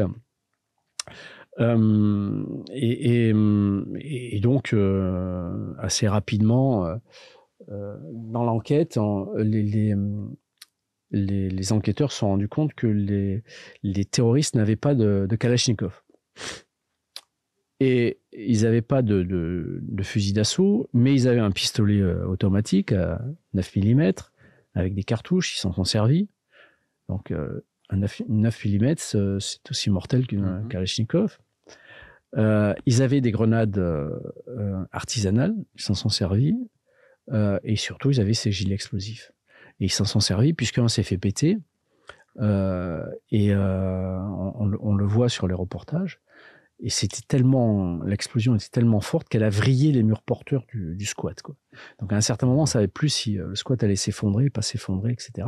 Euh, et, donc, assez rapidement, dans l'enquête, les, enquêteurs se sont rendus compte que les, terroristes n'avaient pas de, de Kalachnikov. Et ils n'avaient pas de, fusil d'assaut, mais ils avaient un pistolet euh, automatique à 9 mm, avec des cartouches, ils s'en sont servis. Donc, euh, un 9, mm, euh, c'est aussi mortel mhm. qu'un Kalachnikov. ils avaient des grenades artisanales, ils s'en sont servis. et surtout, ils avaient ces gilets explosifs. Et ils s'en sont servis puisqu'un s'est fait péter. et on, le voit sur les reportages. Et c'était tellement, l'explosion était tellement forte qu'elle a vrillé les murs porteurs du, du, squat. Quoi. Donc à un certain moment, on savait plus si euh, le squat allait s'effondrer, pas s'effondrer, etc.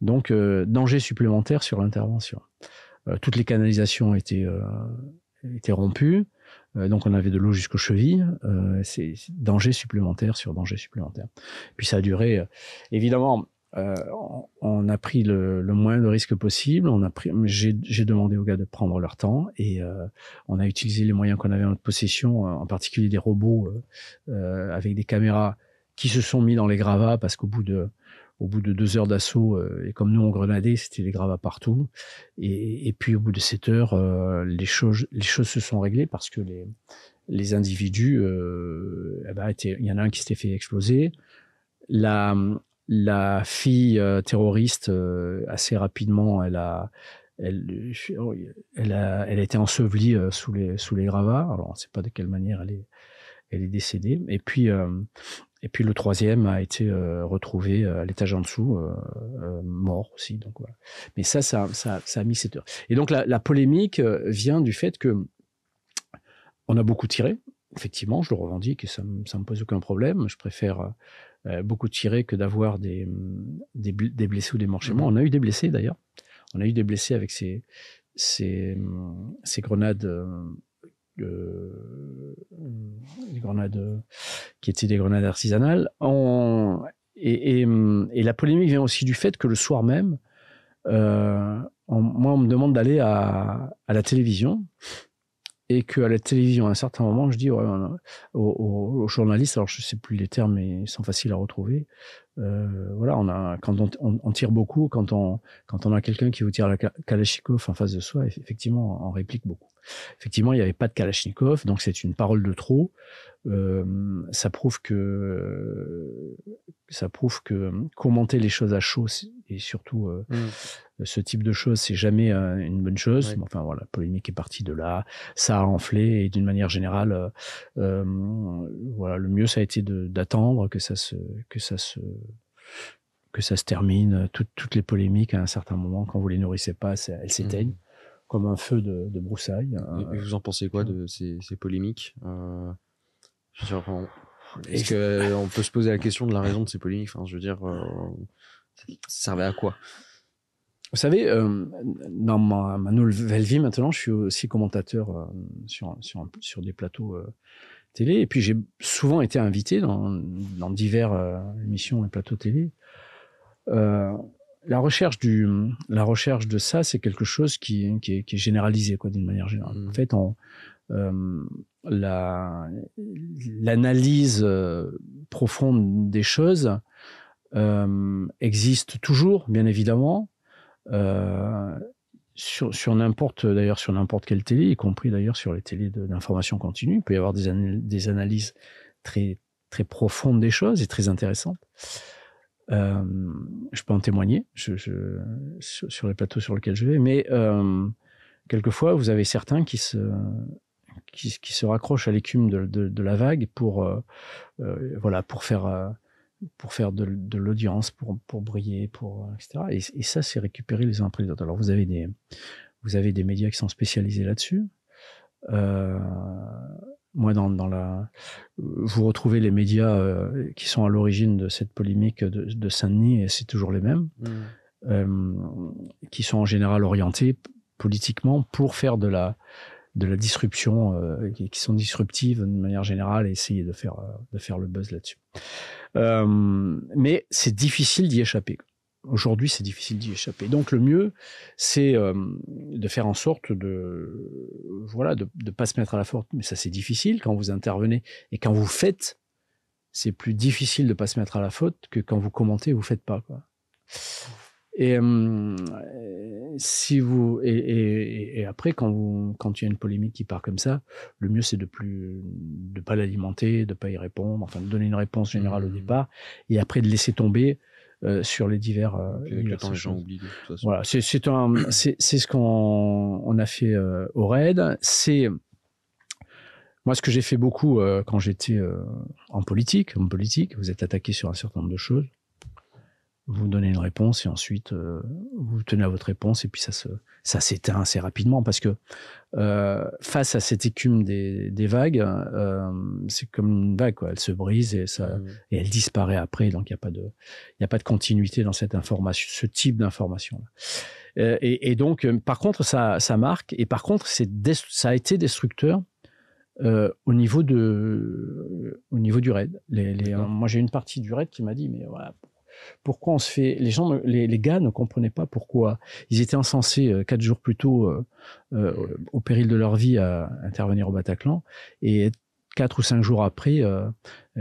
Donc euh, danger supplémentaire sur l'intervention. Euh, toutes les canalisations étaient, étaient rompues, donc on avait de l'eau jusqu'aux chevilles. c'est danger supplémentaire sur danger supplémentaire. Puis ça a duré. évidemment, euh, on a pris le, moins de risques possible. On a pris, j'ai demandé aux gars de prendre leur temps et euh, on a utilisé les moyens qu'on avait en notre possession, euh, en particulier des robots avec des caméras qui se sont mis dans les gravats parce qu'au bout de deux heures d'assaut, et comme nous on grenadait, c'était les gravats partout. Et, puis au bout de sept heures, les choses se sont réglées parce que les individus, eh ben, il y en a un qui s'était fait exploser. La, la fille euh, terroriste, euh, assez rapidement, elle a, elle, oh, elle, été ensevelie euh, sous les, sous les gravats. Alors, on ne sait pas de quelle manière elle est, elle est décédée. Et puis, et puis le troisième a été retrouvé à l'étage en dessous, mort aussi. Donc voilà. Mais ça, ça, ça, a mis cette heure. Et donc la, polémique vient du fait que on a beaucoup tiré. Effectivement, je le revendique et ça, ne me pose aucun problème. Je préfère euh, beaucoup tiré que d'avoir des, mm, des, blessés ou des moi. Mhm. On a eu des blessés d'ailleurs. On a eu des blessés avec ces, ces, mm, grenades. Euh, euh, mm, grenades qui étaient des grenades artisanales. et, la polémique vient aussi du fait que le soir même, moi, on me demande d'aller à, à, la télévision et à la télévision, à un certain moment, je dis aux, journalistes, alors je sais plus les termes, mais ils sont faciles à retrouver. Euh, voilà, on a, quand on, tire beaucoup, quand on, quand on a quelqu'un qui vous tire la Kalachnikov en face de soi, effectivement, on réplique beaucoup. Effectivement, il n'y avait pas de Kalachnikov, donc c'est une parole de trop. Euh, ça prouve que ça prouve que commenter les choses à chaud et surtout euh, mm. ce type de choses, c'est jamais euh, une bonne chose. Enfin voilà, la polémique est partie de là, ça a enflé et d'une manière générale, voilà, le mieux ça a été d'attendre que ça se que ça se que ça se termine. toutes les polémiques à un certain moment, quand vous les nourrissez pas, elles mm. s'éteignent comme un feu de, de broussailles. Et, hein. vous en pensez quoi hum. de ces, ces polémiques euh, Est-ce qu'on euh, peut se poser la question de la raison de ces polémiques enfin, Je veux dire, euh, ça servait à quoi vous savez, euh, dans ma, nouvelle vie maintenant, je suis aussi commentateur euh, sur, sur, sur, des plateaux euh, télé. Et puis, j'ai souvent été invité dans, dans divers émissions et plateaux télé la recherche du, la recherche de ça, c'est quelque chose qui, qui, est, généralisé, quoi, d'une manière générale. Mmh. En fait, euh, l'analyse euh, profonde des choses euh, existe toujours, bien évidemment. Euh, sur, n'importe d'ailleurs sur n'importe quelle télé, y compris d'ailleurs sur les télés d'information continue, il peut y avoir des, des analyses très très profondes des choses et très intéressantes. Euh, je peux en témoigner je, sur les plateaux sur lesquels je vais, mais euh, quelquefois, vous avez certains qui se, qui, se raccrochent à l'écume de, la vague pour, euh, voilà, pour faire, pour faire de, l'audience, pour, pour briller, pour, etc. Et, ça, c'est récupérer les uns les autres. Alors, vous avez des, vous avez des médias qui sont spécialisés là-dessus moi, dans, la, vous retrouvez les médias euh, qui sont à l'origine de cette polémique de, Saint-Denis, et c'est toujours les mêmes, mmh. euh, qui sont en général orientés politiquement pour faire de la, de la disruption, euh, qui, sont disruptives de manière générale, et essayer de faire, de faire le buzz là-dessus. mais c'est difficile d'y échapper. Aujourd'hui, c'est difficile d'y échapper. Donc, le mieux, c'est euh, de faire en sorte de voilà de ne pas se mettre à la faute. Mais ça, c'est difficile quand vous intervenez et quand vous faites. C'est plus difficile de ne pas se mettre à la faute que quand vous commentez, vous faites pas. Quoi. Et euh, si vous et, après quand vous quand il y a une polémique qui part comme ça, le mieux c'est de plus de pas l'alimenter, de pas y répondre, enfin de donner une réponse générale au mmh. départ et après de laisser tomber euh, sur les divers. Euh, le c'est ce qu'on on a fait euh, au RAID. C'est moi ce que j'ai fait beaucoup euh, quand j'étais en politique. En politique, vous êtes attaqué sur un certain nombre de choses vous donnez une réponse et ensuite euh, vous tenez à votre réponse et puis ça se ça s'éteint assez rapidement parce que euh, face à cette écume des, vagues euh, c'est comme une vague quoi elle se brise et ça mmh. et elle disparaît après donc il n'y a pas de il y a pas de continuité dans cette information ce type d'information et, donc par contre ça ça marque et par contre c'est ça a été destructeur au niveau de au niveau du raid. Les, moi, j'ai une partie du raid qui m'a dit mais voilà, pourquoi on se fait Les gens, les, gars ne comprenaient pas pourquoi ils étaient encensés euh, quatre jours plus tôt, euh, euh, au péril de leur vie, à intervenir au Bataclan et quatre ou cinq jours après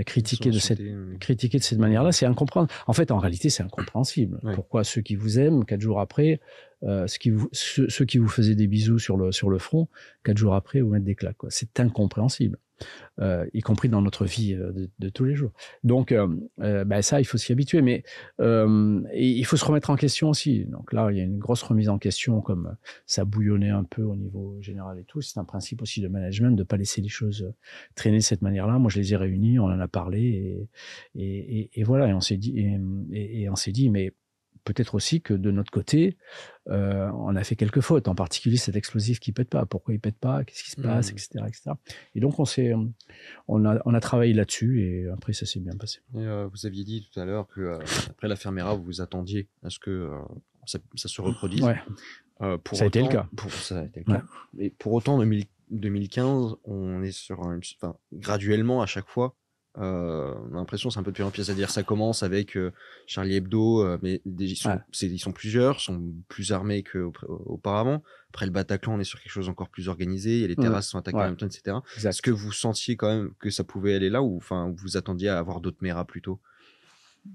critiquer, de cette, critiquer de cette manière-là, c'est incompréhensible. En fait, en réalité, c'est incompréhensible. Pourquoi ceux qui vous aiment, quatre jours après, ceux, qui vous, ceux, qui vous faisaient des bisous sur le, sur le front, quatre jours après, vous mettent des claques. C'est incompréhensible. Euh, y compris dans notre vie euh, de, tous les jours. Donc, euh, bah, ça, il faut s'y habituer, mais il faut se remettre en question aussi. Donc là, il y a une grosse remise en question, comme ça bouillonnait un peu au niveau général et tout. C'est un principe aussi de management de ne pas laisser les choses traîner de cette manière-là. Moi, je les ai réunis, on en a parlé, et, voilà, et on s'est dit, et on s'est dit, mais peut-être aussi que de notre côté, euh, on a fait quelques fautes, en particulier cet explosif qui pète pas. Pourquoi il pète pas Qu'est-ce qui se passe mm. etc., Et donc, on, on, a, on a travaillé là-dessus et après, ça s'est bien passé. Euh, vous aviez dit tout à l'heure que euh, après la Fermera, vous vous attendiez à ce que ça, se reproduise. Ouais. ça, a été le cas. Pour, pour autant, en 2015, on est sur enfin, graduellement à chaque fois euh, l'impression c'est un peu de pire en pièce à dire ça commence avec euh, Charlie Hebdo, euh, mais des, ils, sont, ils, sont, plusieurs, sont plus armés qu'auparavant. Après le Bataclan, on est sur quelque chose encore plus organisé, et les terrasses sont attaquées en même temps, etc. Est-ce que vous sentiez quand même que ça pouvait aller là ou enfin vous attendiez à avoir d'autres méras plutôt tôt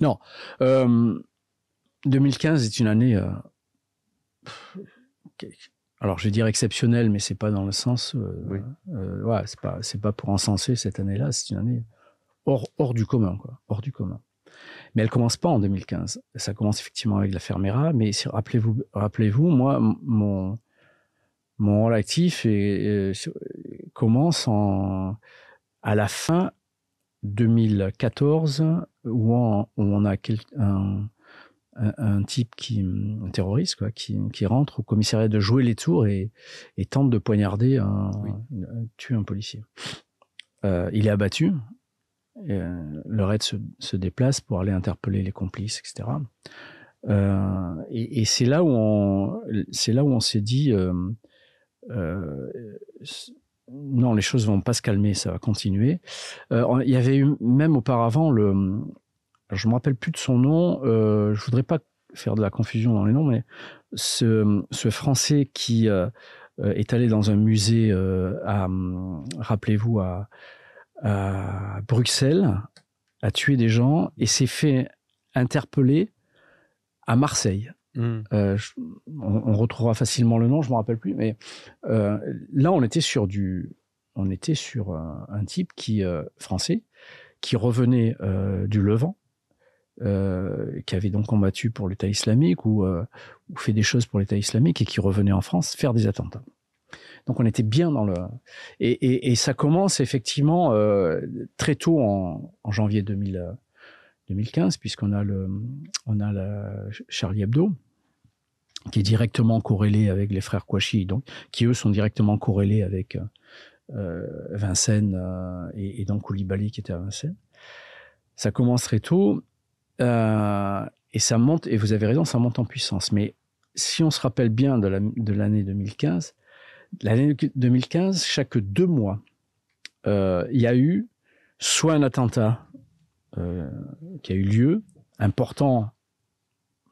Non. 2015 est une année alors je vais dire exceptionnel, mais c'est pas dans le sens. Euh, ouais, euh, c'est pas c'est pas pour encenser cette année-là. C'est une année hors hors du commun, quoi, hors du commun. Mais elle commence pas en 2015. Ça commence effectivement avec la Fermera, mais rappelez-vous, rappelez-vous, moi mon mon actif euh, commence en à la fin 2014 où on, on a quel, un, un type qui un terroriste quoi, qui, rentre au commissariat de jouer les tours et, tente de poignarder un, un tue un policier. Euh, il est abattu. Euh, le raid se, déplace pour aller interpeller les complices, etc. Euh, et, et c'est là où on c'est là où on s'est dit non, les choses vont pas se calmer, ça va continuer. il y avait eu même auparavant le je ne me rappelle plus de son nom, Je euh, je voudrais pas faire de la confusion dans les noms, mais ce, Français qui euh, euh, est allé dans un musée à, hum, rappelez-vous, à, Bruxelles, a tué des gens et s'est fait interpeller à Marseille. Hum. on, retrouvera facilement le nom, je ne me rappelle plus, mais là on était sur du, on était sur un, type qui français qui revenait du Levant euh, qui avait donc combattu pour l'État islamique ou, euh, ou, fait des choses pour l'État islamique et qui revenait en France faire des attentats. Donc on était bien dans le... Et, et, et ça commence effectivement euh, très tôt en, en janvier 2000, 2015, puisqu'on a, le, on a la Charlie Hebdo, qui est directement corrélé avec les frères Kouachi, donc, qui eux sont directement corrélés avec Vincennes et, et donc Koulibaly qui était à Vincennes ça commence très tôt. Euh, et ça monte, et vous avez raison, ça monte en puissance. Mais si on se rappelle bien de l'année 2015, l'année 2015, chaque deux mois, euh, il y a eu soit un attentat euh, qui a eu lieu, important,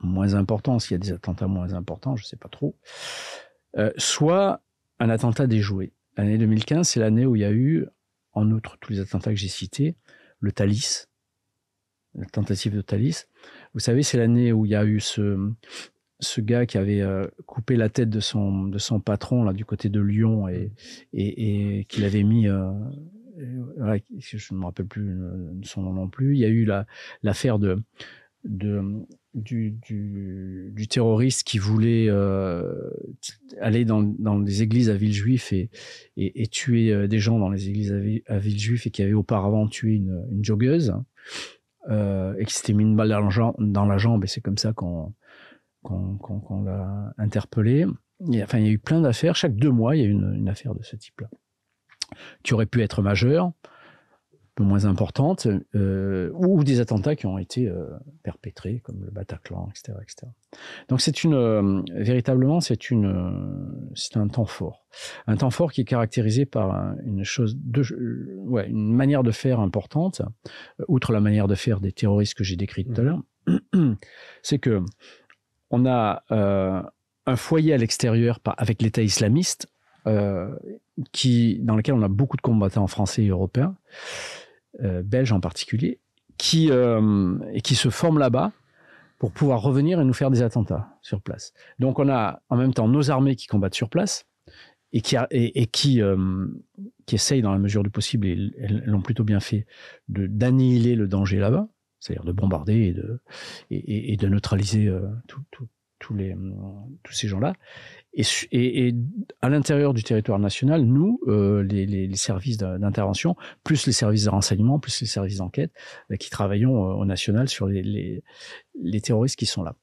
moins important, s'il y a des attentats moins importants, je ne sais pas trop, soit un attentat déjoué. L'année 2015, c'est l'année où il y a eu, en outre tous les attentats que j'ai cités, le Thalys, la tentative de Thalys. Vous savez, c'est l'année où il y a eu ce, ce gars qui avait euh, coupé la tête de son, de son patron là, du côté de Lyon et, et, et qu'il avait mis. Euh, je ne me rappelle plus euh, son nom non plus. Il y a eu l'affaire de, de, du, du, terroriste qui voulait aller dans, dans les églises à Villejuif et, et, et, tuer des gens dans les églises à, Villejuif et qui avait auparavant tué une, une joggeuse. Euh, et qui s'était mis une balle dans la jambe, dans la jambe et c'est comme ça qu'on l'a interpellé. enfin, il y a eu plein d'affaires. Chaque deux mois, il y a eu une, une affaire de ce type-là. Tu aurais pu être majeur moins importantes, euh, ou, des attentats qui ont été euh, perpétrés, comme le Bataclan, etc. Donc c'est une, euh, véritablement, c'est une, c'est un temps fort. Un temps fort qui est caractérisé par une chose, de, une manière de faire importante, outre la manière de faire des terroristes que j'ai décrit tout à mmh. l'heure, c'est que on a un foyer à l'extérieur avec l'État islamiste, qui, dans lequel on a beaucoup de combattants français et européens, euh, belges en particulier, qui, euh, et qui se forment là-bas pour pouvoir revenir et nous faire des attentats sur place. Donc on a en même temps nos armées qui combattent sur place et qui, et, euh, qui, essayent dans la mesure du possible, et elles l'ont plutôt bien fait, d'annihiler le danger là-bas, c'est-à-dire de bombarder et de, et, de neutraliser tout, tous, les, hum, tous ces gens-là. Et, à l'intérieur du territoire national, nous, euh, les, services d'intervention, plus les services de renseignement, plus les services d'enquête, euh, qui travaillons euh, au national sur les, terroristes qui sont là.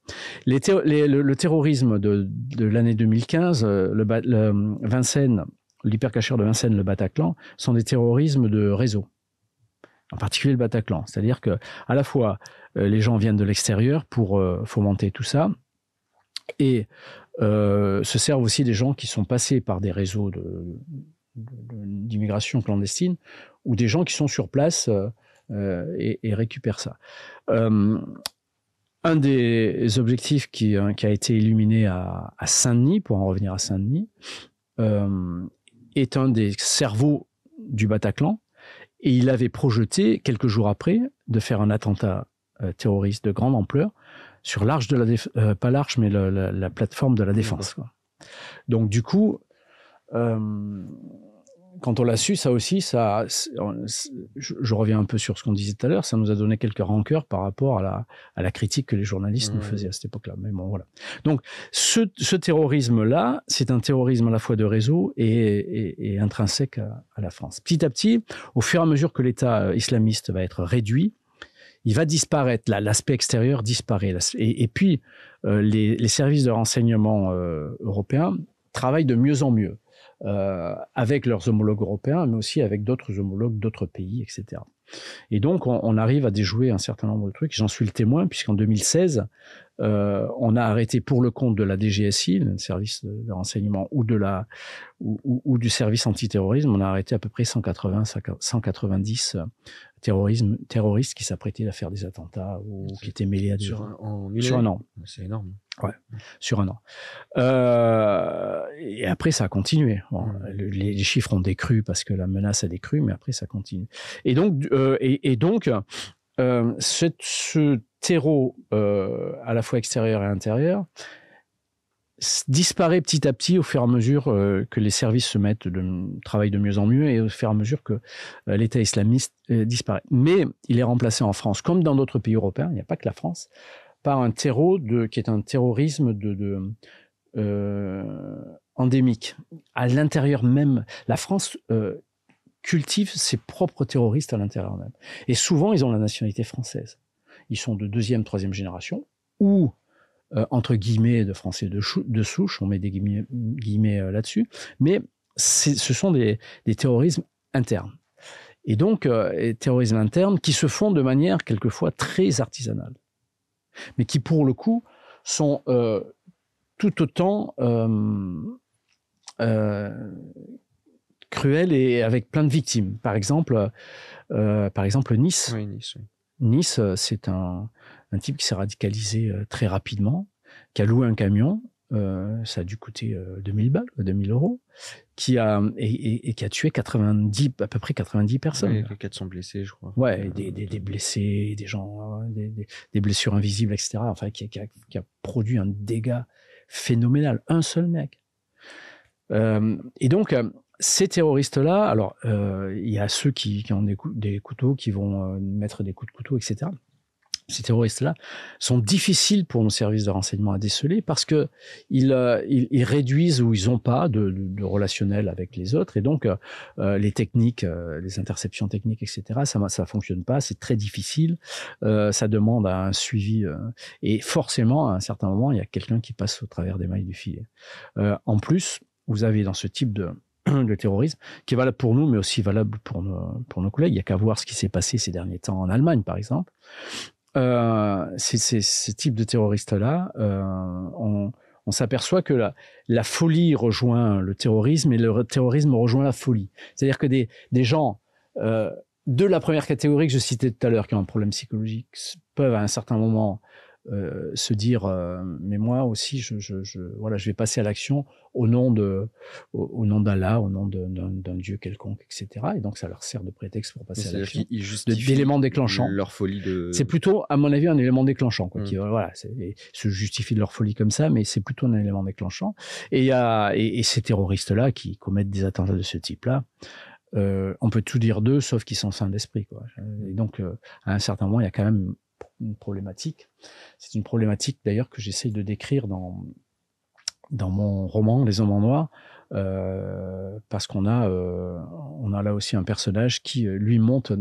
le, terrorisme de, l'année 2015, le, hum, Vincennes, l'hypercacheur de Vincennes, le Bataclan, sont des terrorismes de réseau en particulier le Bataclan. C'est-à-dire que à la fois les gens viennent de l'extérieur pour fomenter tout ça, et euh, se servent aussi des gens qui sont passés par des réseaux d'immigration clandestine ou des gens qui sont sur place euh, euh, et, récupèrent ça. un des objectifs qui, a été illuminé à, à Saint-Denis, pour en revenir à Saint-Denis, est un des cerveaux du Bataclan. Et il avait projeté, quelques jours après, de faire un attentat terroriste de grande ampleur sur l'arche de la défense, euh, pas l'arche mais la, plateforme de la défense. Donc du coup, euh, quand on l'a su, ça aussi, ça, je, reviens un peu sur ce qu'on disait tout à l'heure, ça nous a donné quelques rancœurs par rapport à la, la critique que les journalistes nous faisaient à cette époque-là. Mais bon, voilà. Donc, ce, terrorisme-là, c'est un terrorisme à la fois de réseau et, intrinsèque à, la France. Petit à petit, au fur et à mesure que l'État euh, islamiste va être réduit, il va disparaître. L'aspect extérieur disparaît. Et, puis, euh, les, services de renseignement euh, européens travaillent de mieux en mieux euh, avec leurs homologues européens, mais aussi avec d'autres homologues d'autres pays, etc. Et donc, on, arrive à déjouer un certain nombre de trucs. J'en suis le témoin, puisqu'en 2016, on a arrêté pour le compte de la DGSI, le service de renseignement, ou, de la, du service antiterrorisme, on a arrêté à peu près 180, 190 terrorisme, terroristes qui s'apprêtaient à faire des attentats ou qui étaient mêlés à des sur un, an. C'est énorme. Ouais, sur un an. Euh, et après, ça a continué. Mmh. les chiffres ont décru parce que la menace a décru, mais après, ça continue. Et donc, euh, et, donc euh, ce, ce terreau à la fois extérieur et intérieur disparaît petit à petit au fur et à mesure euh, que les services se mettent de travail de mieux en mieux et au fur et à mesure que euh, l'État islamiste euh, disparaît. Mais il est remplacé en France, comme dans d'autres pays européens, il n'y a pas que la France, par un terreau de, qui est un terrorisme de, de endémique. À l'intérieur même, la France cultive ses propres terroristes à l'intérieur même. Et souvent, ils ont la nationalité française. Ils sont de deuxième, troisième génération, ou euh, entre guillemets, de français de, de, souche, on met des guillemets, euh, là-dessus, mais ce sont des, terrorismes internes. Et donc, euh, terrorismes internes qui se font de manière quelquefois très artisanale, mais qui pour le coup sont euh, tout autant cruels et avec plein de victimes. Par exemple, par exemple Nice. nice c'est un, un type qui s'est radicalisé euh, très rapidement, qui a loué un camion, euh, ça a dû coûter 2000 euh, balles, 2000 euros, qui a, et, qui a tué 90, à peu près 90 personnes. Ouais, 400 blessés, je crois. Ouais, des, blessés, des gens, des, blessures invisibles, etc. Enfin, qui, a, produit un dégât phénoménal. Un seul mec. et donc, ces terroristes-là, alors, il y a ceux qui, ont des, des couteaux, qui vont mettre des coups de couteau, etc ces terroristes-là sont difficiles pour nos services de renseignement à déceler parce que ils, euh, ils, réduisent ou ils n'ont pas de, relationnel avec les autres et donc euh, euh, les techniques, les interceptions techniques, etc. Ça ça fonctionne pas, c'est très difficile, ça demande un suivi et forcément à un certain moment il y a quelqu'un qui passe au travers des mailles du filet. en plus, vous avez dans ce type de le terrorisme, qui est valable pour nous, mais aussi valable pour pour nos collègues. Il n'y a qu'à voir ce qui s'est passé ces derniers temps en Allemagne, par exemple, euh, ces, types de terroristes-là, euh, on, s'aperçoit que la, folie rejoint le terrorisme et le terrorisme rejoint la folie. C'est-à-dire que des, gens euh, de la première catégorie que je citais tout à l'heure, qui ont un problème psychologique, peuvent à un certain moment euh, se dire euh, mais moi aussi je, voilà je vais passer à l'action au nom de au, nom d'Allah au nom d'un dieu quelconque etc et donc ça leur sert de prétexte pour passer à l'action déclenchant leur folie c'est plutôt à mon avis un élément déclenchant quoi mmh. qui euh, voilà se justifie de leur folie comme ça mais c'est plutôt un élément déclenchant et il y a ces terroristes là qui commettent des attentats de ce type là on peut tout dire d'eux, sauf qu'ils sont sains d'esprit. Et donc, à un certain moment, il y a quand même une problématique. C'est une problématique d'ailleurs que j'essaye de décrire dans, dans mon roman Les Hommes en Noir, euh, parce qu'on a, euh, on a là aussi un personnage qui, euh, lui, monte,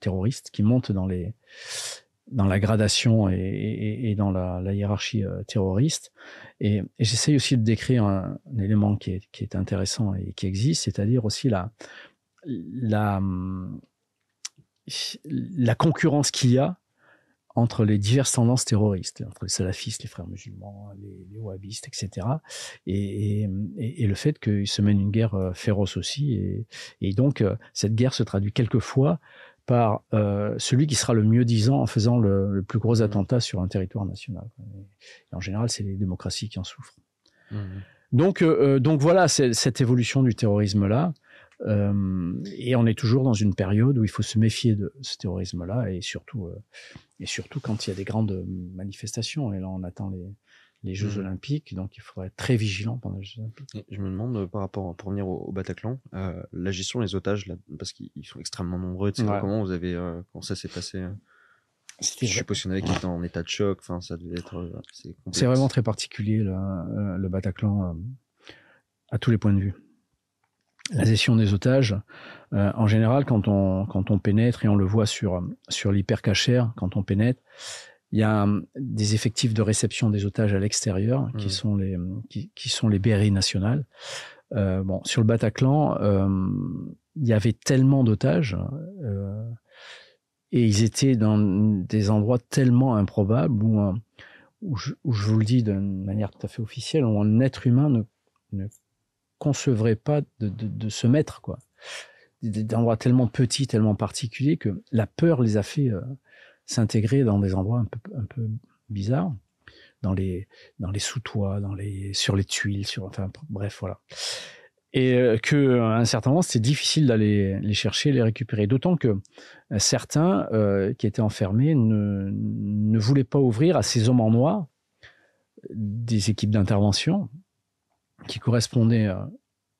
terroriste, qui monte dans, les, dans la gradation et, dans la, hiérarchie terroriste. Et, j'essaye aussi de décrire un, élément qui est, qui est, intéressant et qui existe, c'est-à-dire aussi la, la, la concurrence qu'il y a entre les diverses tendances terroristes, entre les salafistes, les frères musulmans, les, wahhabistes, etc. Et, et, le fait qu'ils se mènent une guerre euh, féroce aussi. Et, et, donc, euh, cette guerre se traduit quelquefois par euh, celui qui sera le mieux disant en faisant le, plus gros mmh. attentat sur un territoire national. en général, c'est les démocraties qui en souffrent. Mmh, mmh. Donc, donc voilà cette évolution du terrorisme-là. Euh, et on est toujours dans une période où il faut se méfier de ce terrorisme-là, et surtout, euh, et surtout quand il y a des grandes manifestations. Et là, on attend les, Jeux mmh. Olympiques, donc il faudrait être très vigilant pendant les Jeux Olympiques. je me demande, euh, par rapport, pour revenir au, Bataclan, la gestion des otages, parce qu'ils sont extrêmement nombreux, Comment vous avez, comment ça s'est passé je suppose qu'il avait qui étaient en état de choc. Enfin, ça devait être. C'est vraiment très particulier le Bataclan à tous les points de vue la gestion des otages, euh, en général, quand on, quand on pénètre, et on le voit sur, sur l'hypercachère, quand on pénètre, il y a hum, des effectifs de réception des otages à l'extérieur, qui, mmh. sont les, qui, sont les BRI nationales. Euh, bon, sur le Bataclan, euh, il y avait tellement d'otages, et ils étaient dans des endroits tellement improbables où, où, je, vous le dis d'une manière tout à fait officielle, où un être humain ne, ne concevraient pas de, se mettre, quoi. Des endroits tellement petits, tellement particuliers que la peur les a fait euh, s'intégrer dans des endroits un peu, un bizarres, dans les, dans les sous-toits, dans les, sur les tuiles, sur, enfin, bref, voilà. Et euh, que, euh, un certain moment, c'était difficile d'aller les chercher, les récupérer. D'autant que certains qui étaient enfermés ne, ne voulaient pas ouvrir à ces hommes en noir des équipes d'intervention qui correspondait euh,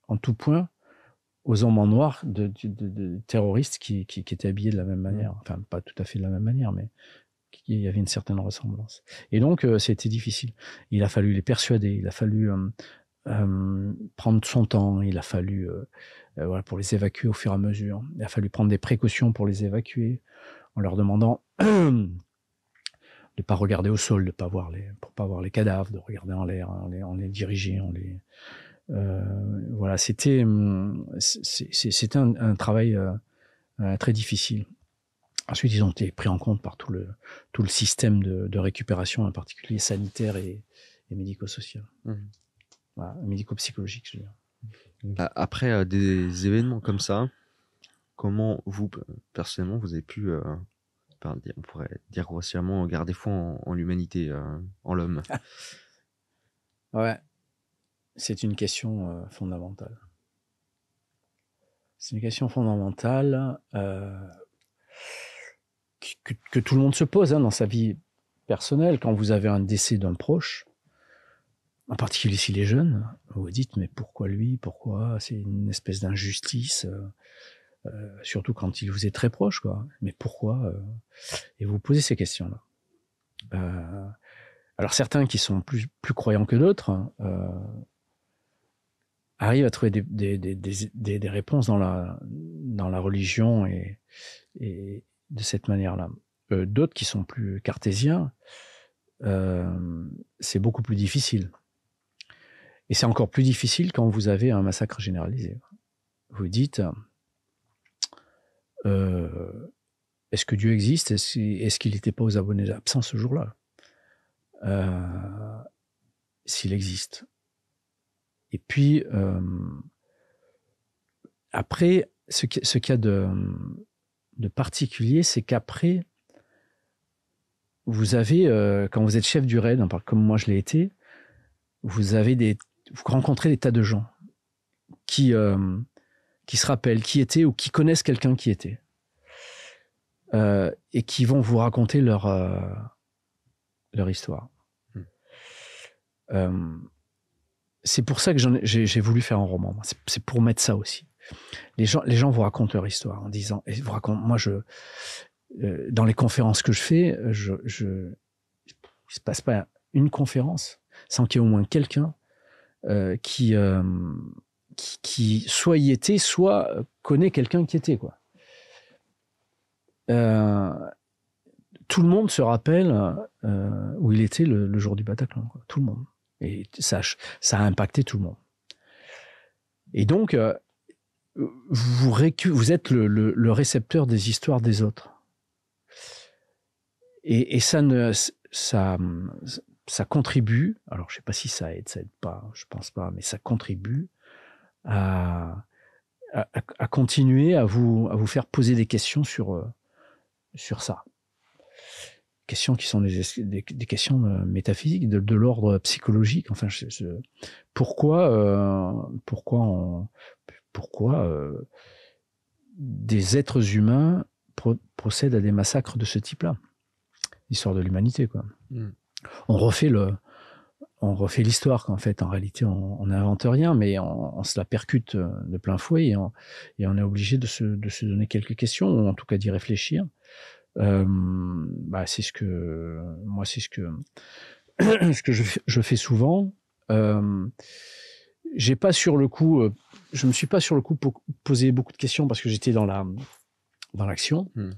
en tout point aux hommes en noir de, terroristes qui, étaient habillés de la même mmh. manière. Enfin, pas tout à fait de la même manière, mais il y avait une certaine ressemblance. Et donc, euh, c'était difficile. Il a fallu les persuader, il a fallu euh, prendre son temps, il a fallu, voilà, pour les évacuer au fur et à mesure. Il a fallu prendre des précautions pour les évacuer en leur demandant de pas regarder au sol, de pas voir les, pour pas voir les cadavres, de regarder en l'air, on les, diriger. les, euh, voilà, c'était, hum, un, travail euh, euh, très difficile. Ensuite, ils ont été pris en compte par tout le, tout le système de, récupération, en particulier sanitaire et, médico-social, mmh. médico-psychologique, je veux dire. Mmh. Après des événements comme ça, comment vous, personnellement, vous avez pu on pourrait dire grossièrement, garder foi en, en l'humanité, euh, en l'homme Ouais, c'est une question euh, fondamentale. C'est une question fondamentale euh, que, tout le monde se pose hein, dans sa vie personnelle. Quand vous avez un décès d'un proche, en particulier s'il est jeune, vous vous dites mais pourquoi lui Pourquoi C'est une espèce d'injustice. Euh, surtout quand il vous est très proche, quoi. Mais pourquoi euh, Et vous posez ces questions-là. Euh, alors certains qui sont plus, plus croyants que d'autres arrivent à trouver des, des, des, des, réponses dans la, dans la religion et, et de cette manière-là. D'autres qui sont plus cartésiens, c'est beaucoup plus difficile. Et c'est encore plus difficile quand vous avez un massacre généralisé. Vous dites, euh, est-ce que Dieu existe Est-ce qu'il n'était pas aux abonnés absents ce jour-là euh, S'il existe. Et puis, euh, après, ce qu'il y a de, particulier, c'est qu'après, vous avez, quand vous êtes chef du raid, comme moi je l'ai été, vous avez des, vous rencontrez des tas de gens qui, qui se rappellent qui étaient ou qui connaissent quelqu'un qui était. Euh, et qui vont vous raconter leur, euh, leur histoire. Hmm. Euh, c'est pour ça que j'ai voulu faire un roman. C'est pour mettre ça aussi. Les gens, les gens vous racontent leur histoire en disant, vous moi, je, dans les conférences que je fais, je, je, il se passe pas une conférence sans qu'il y ait au moins quelqu'un qui qui, soit y était, soit euh, connaît quelqu'un qui était. Quoi. Euh, tout le monde se rappelle euh, où il était le, jour du Bataclan. Tout le monde. Et ça, ça a impacté tout le monde. Et donc, vous, vous, êtes le, récepteur des histoires des autres. Et, ça ne. Ça, ça contribue, alors je ne sais pas si ça aide, ça aide pas, je pense pas, mais ça contribue à, à, continuer à vous, à vous faire poser des questions sur, euh, sur ça. Questions qui sont des, des, questions euh, métaphysiques, de, l'ordre psychologique. Enfin, pourquoi, euh, pourquoi, pourquoi des êtres humains procèdent à des massacres de ce type-là L'histoire de l'humanité, quoi. Mmh. On refait le, on refait l'histoire qu'en fait, en réalité, on n'invente rien, mais on, se la percute euh, de plein fouet et on, est obligé de se, donner quelques questions, ou en tout cas d'y réfléchir. Euh, bah, c'est ce que moi, c'est ce que je, fais souvent. Euh, j'ai pas sur le coup, euh, je me suis pas sur le coup posé beaucoup de questions parce que j'étais dans l'action. Hmm.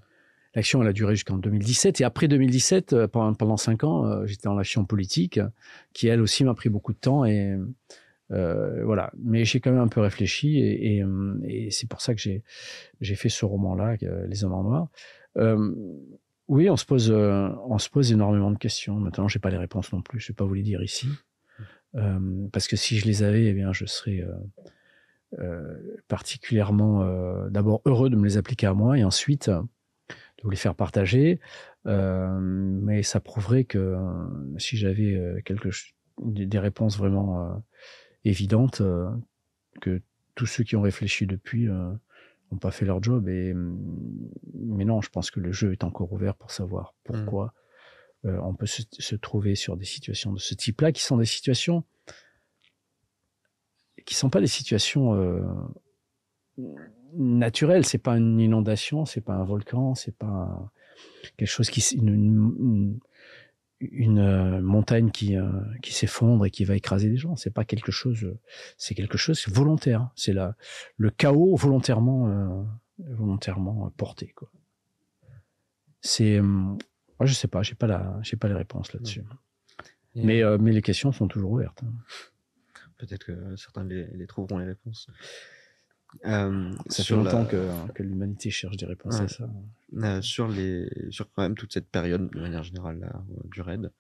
L'action, elle a duré jusqu'en 2017. Et après 2017, euh, pendant, pendant cinq ans, euh, j'étais dans l'action politique, qui elle aussi m'a pris beaucoup de temps. Et euh, voilà. Mais j'ai quand même un peu réfléchi. Et, c'est pour ça que j'ai fait ce roman-là, Les Hommes en Noir. oui, on se pose, on se pose énormément de questions. Maintenant, j'ai pas les réponses non plus. Je vais pas vous les dire ici, parce que si je les avais, eh bien, je serais particulièrement d'abord heureux de me les appliquer à moi, et ensuite de vous les faire partager. Euh, mais ça prouverait que euh, si j'avais euh, quelques des réponses vraiment évidentes, que tous ceux qui ont réfléchi depuis n'ont pas fait leur job. Et, mm, mais non, je pense que le jeu est encore ouvert pour savoir mmh. pourquoi on peut se, se, trouver sur des situations de ce type-là, qui sont des situations qui sont pas des situations naturel, c'est pas une inondation, c'est pas un volcan, c'est pas quelque chose qui une, euh, montagne qui euh, qui s'effondre et qui va écraser des gens. C'est pas quelque chose, c'est quelque chose volontaire. C'est la le chaos volontairement euh, volontairement porté quoi. C'est moi je sais pas, j'ai pas la j'ai pas les réponses là-dessus. Mmh. Mais mais les questions sont toujours ouvertes. Hein. Peut-être que certains les trouveront les réponses. Euh, ça fait longtemps hein, que, l'humanité cherche des réponses à ça. Hein. Euh, sur, les, sur quand même toute cette période, de manière générale, euh, du raid,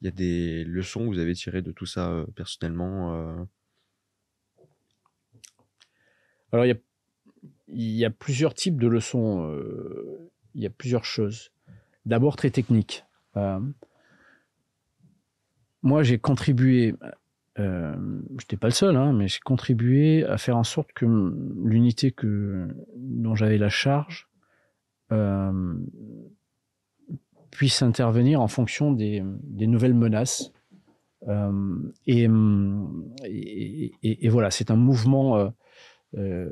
il y a des leçons que vous avez tirées de tout ça euh, personnellement Alors, il y a, plusieurs types de leçons. Il y a plusieurs choses. D'abord, très technique. moi, j'ai contribué euh, j'étais pas le seul, hein, mais j'ai contribué à faire en sorte que l'unité que dont j'avais la charge euh, puisse intervenir en fonction des, des nouvelles menaces. Euh, et, et, et, voilà, c'est un mouvement euh, euh,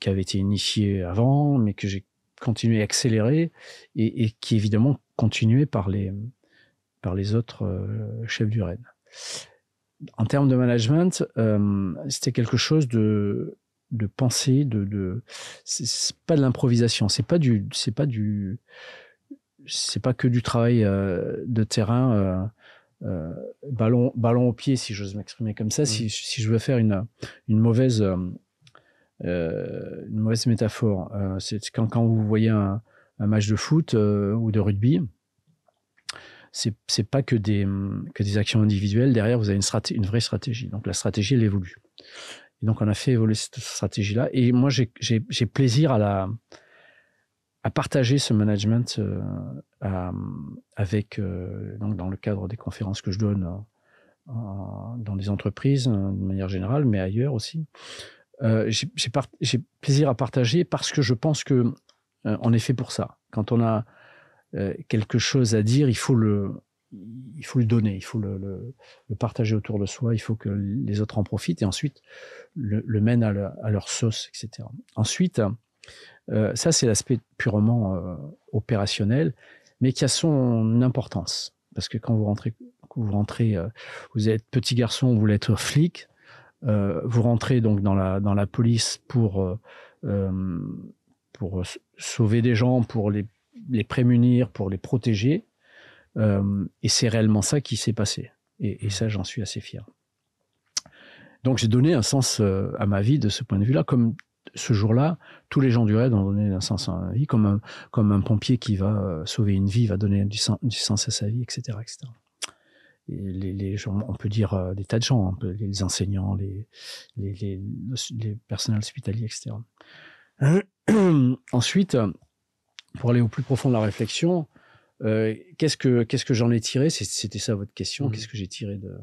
qui avait été initié avant, mais que j'ai continué à accélérer et, qui évidemment continué par les par les autres euh, chefs du RAID en termes de management, euh, c'était quelque chose de, de penser, de, de c'est pas de l'improvisation, c'est pas du, c'est pas du, c'est pas que du travail euh, de terrain, euh, ballon, ballon au pied, si j'ose m'exprimer comme ça. Mmh. Si, si, je veux faire une, une mauvaise, une mauvaise métaphore, c'est quand, quand vous voyez un match de foot ou de rugby c'est n'est pas que des, hum, que des actions individuelles. Derrière, vous avez une, une vraie stratégie. Donc la stratégie, elle évolue. Et donc on a fait évoluer cette stratégie-là. Et moi, j'ai plaisir à, la, à partager ce management euh, avec, euh, donc dans le cadre des conférences que je donne euh, dans des entreprises, hein, de manière générale, mais ailleurs aussi. j'ai plaisir à partager parce que je pense que est fait pour ça. Quand on a euh, quelque chose à dire, il faut le, il faut le donner, il faut le, partager autour de soi, il faut que les autres en profitent et ensuite le, le mènent à, leur sauce, etc. Ensuite, euh, ça c'est l'aspect purement euh, opérationnel, mais qui a son importance. Parce que quand vous rentrez, vous, rentrez vous êtes petit garçon, vous voulez être flic, vous rentrez donc dans la, dans la police pour, pour sauver des gens, pour les les prémunir, pour les protéger. Euh, et c'est réellement ça qui s'est passé. Et, ça, j'en suis assez fier. Donc j'ai donné un sens euh, à ma vie de ce point de vue-là, comme ce jour-là, tous les gens du raid ont donné un sens à ma vie, comme un, comme un pompier qui va euh, sauver une vie va donner du, sens, à sa vie, etc. les, on peut dire des tas de gens, les enseignants, les, les personnels hospitaliers, etc. Ensuite, pour aller au plus profond de la réflexion, euh, qu'est-ce que que j'en ai tiré C'était ça votre question. Mmh. Qu'est-ce que j'ai tiré de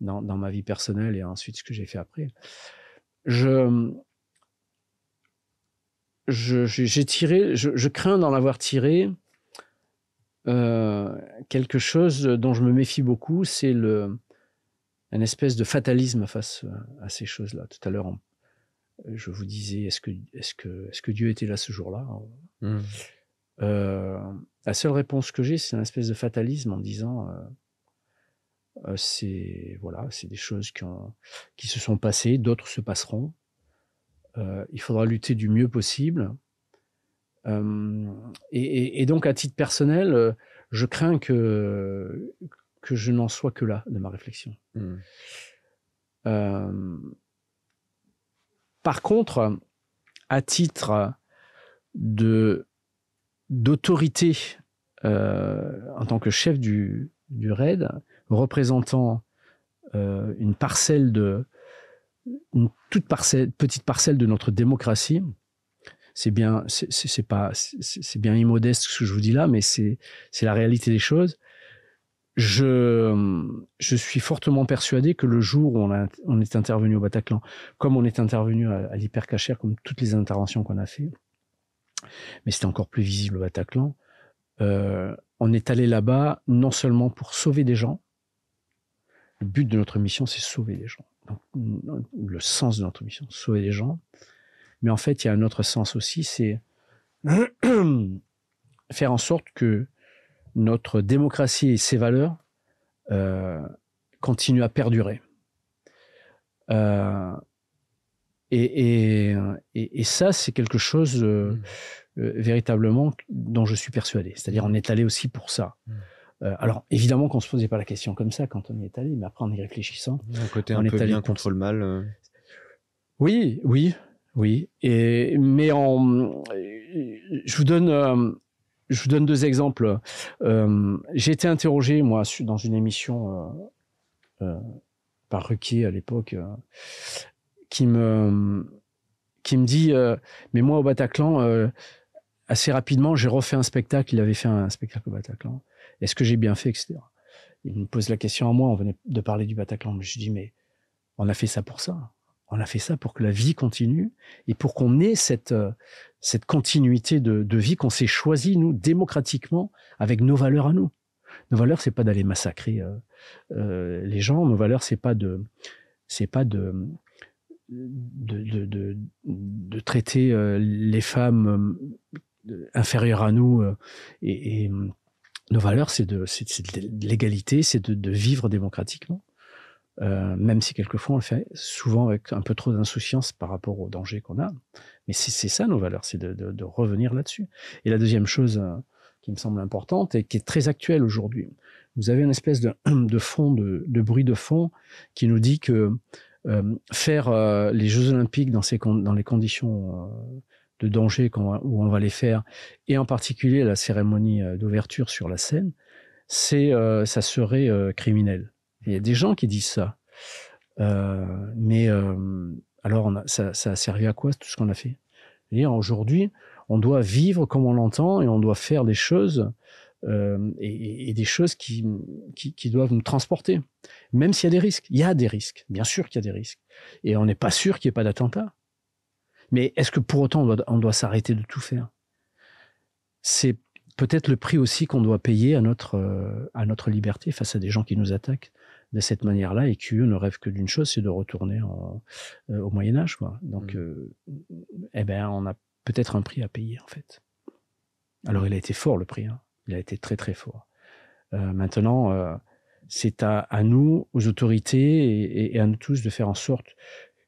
dans, ma vie personnelle et ensuite ce que j'ai fait après Je j'ai tiré, je, crains d'en avoir tiré euh, quelque chose dont je me méfie beaucoup, c'est le un espèce de fatalisme face à ces choses-là. Tout à l'heure, je vous disais, est-ce que, est que, est que Dieu était là ce jour-là mmh. Euh, la seule réponse que j'ai, c'est une espèce de fatalisme en disant euh, euh, c'est voilà, c'est des choses qui, qui se sont passées, d'autres se passeront. il faudra lutter du mieux possible. Et, donc, à titre personnel, je crains que, que je n'en sois que là de ma réflexion. Hmm. par contre, à titre de d'autorité euh, en tant que chef du, du raid, représentant euh, une parcelle de une toute parcelle, petite parcelle de notre démocratie. C'est bien, c'est pas, c'est bien immodeste ce que je vous dis là, mais c'est c'est la réalité des choses. Je je suis fortement persuadé que le jour où on, on est intervenu au Bataclan, comme on est intervenu à, à comme toutes les interventions qu'on a fait, mais c'était encore plus visible au Bataclan. Euh, on est allé là-bas non seulement pour sauver des gens, le but de notre mission, c'est sauver des gens. Donc, mm, le sens de notre mission, sauver des gens. Mais en fait, il y a un autre sens aussi, c'est faire en sorte que notre démocratie et ses valeurs euh, continuent à perdurer. Euh, euh, et, ça, c'est quelque chose euh, mmh. euh, véritablement dont je suis persuadé. C'est-à-dire, on est allé aussi pour ça. Mmh. alors, évidemment qu'on ne se posait pas la question comme ça quand on y est allé, mais après, en y réfléchissant. Un côté on un est allé bien contre le mal. Oui, oui, oui. Et, mais en, je vous donne je vous donne deux exemples. J'ai été interrogé, moi, dans une émission par Ruquier à l'époque, qui me, qui me dit euh, Mais moi, au Bataclan, euh, assez rapidement, j'ai refait un spectacle. Il avait fait un spectacle au Bataclan. Est-ce que j'ai bien fait Il me pose la question à moi. On venait de parler du Bataclan. Je dis Mais on a fait ça pour ça. On a fait ça pour que la vie continue et pour qu'on ait cette, euh, cette continuité de, vie qu'on s'est choisi, nous, démocratiquement, avec nos valeurs à nous. Nos valeurs, c'est pas d'aller massacrer les gens. Nos valeurs, c'est pas de, c'est pas de, de, de, de, traiter euh, les femmes euh, inférieures à nous euh, et, nos valeurs, c'est de, l'égalité, c'est de, vivre démocratiquement. même si quelquefois on le fait souvent avec un peu trop d'insouciance par rapport aux dangers qu'on a. Mais c'est ça nos valeurs, c'est de, revenir là-dessus. Et la deuxième chose qui me semble importante et qui est très actuelle aujourd'hui, vous avez une espèce de, de fond, de, bruit de fond qui nous dit que euh, faire euh, les Jeux Olympiques dans, ces dans les conditions euh, de danger où on va les faire, et en particulier la cérémonie d'ouverture sur la scène, c'est ça serait criminel. Il y a des gens qui disent ça. mais alors, ça, ça, a servi à quoi tout ce qu'on a fait Aujourd'hui, on doit vivre comme on l'entend et on doit faire des choses euh, et, des choses qui, qui, doivent nous transporter. Même s'il y a des risques. Il y a des risques. Bien sûr qu'il y a des risques. Et on n'est pas sûr qu'il n'y ait pas d'attentat. Mais est-ce que pour autant on doit, doit s'arrêter de tout faire C'est peut-être le prix aussi qu'on doit payer à notre, euh, à notre liberté face à des gens qui nous attaquent de cette manière-là et qui, ne rêvent que d'une chose, c'est de retourner euh, au Moyen-Âge. Donc, mmh. eh ben, on a peut-être un prix à payer, en fait. Alors, il a été fort, le prix. Hein. Il a été très très fort. Euh, maintenant, euh, c'est à, nous, aux autorités et, à nous tous de faire en sorte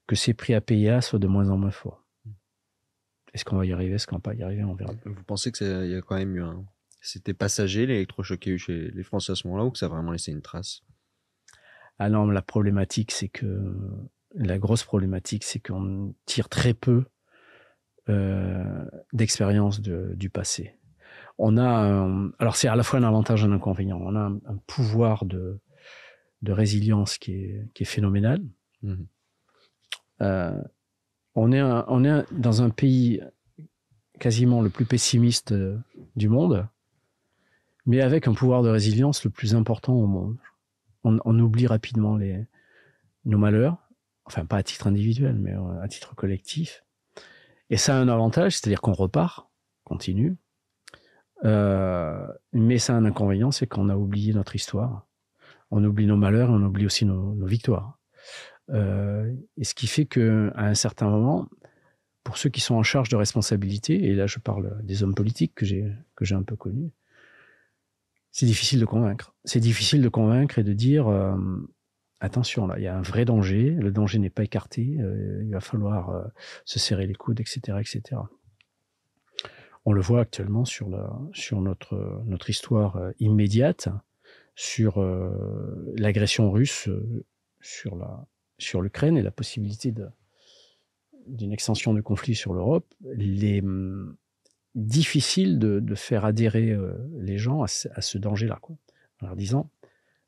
que ces prix à payer soient de moins en moins forts. Est-ce qu'on va y arriver Est-ce qu'on va pas y arriver On Vous pensez que' y a quand même eu un. C'était passager l'électrochoc a eu chez les Français à ce moment-là ou que ça a vraiment laissé une trace Ah la problématique, c'est que. La grosse problématique, c'est qu'on tire très peu euh, d'expérience du passé on a, euh, alors c'est à la fois un avantage et un inconvénient. On a un, pouvoir de, de résilience qui est, qui est phénoménal. Mhm. Euh, on est, on est dans un pays quasiment le plus pessimiste euh, du monde, mais avec un pouvoir de résilience le plus important au monde. On, on oublie rapidement les, nos malheurs, enfin pas à titre individuel, mais à titre collectif. Et ça a un avantage, c'est-à-dire qu'on repart, continue, euh, mais ça a un inconvénient, c'est qu'on a oublié notre histoire. On oublie nos malheurs, on oublie aussi nos, victoires. Euh, et ce qui fait que à un certain moment, pour ceux qui sont en charge de responsabilité, et là je parle des hommes politiques que j'ai que j'ai un peu connus, c'est difficile de convaincre. C'est difficile de convaincre et de dire euh, attention là, il y a un vrai danger, le danger n'est pas écarté, il va falloir se serrer les coudes, etc., etc. On le voit actuellement sur, notre, histoire euh, immédiate, sur euh, l'agression russe euh, sur l'Ukraine et la possibilité d'une extension du conflit sur l'Europe. Il est hum, difficile de, faire adhérer les gens à, ce danger-là, en leur disant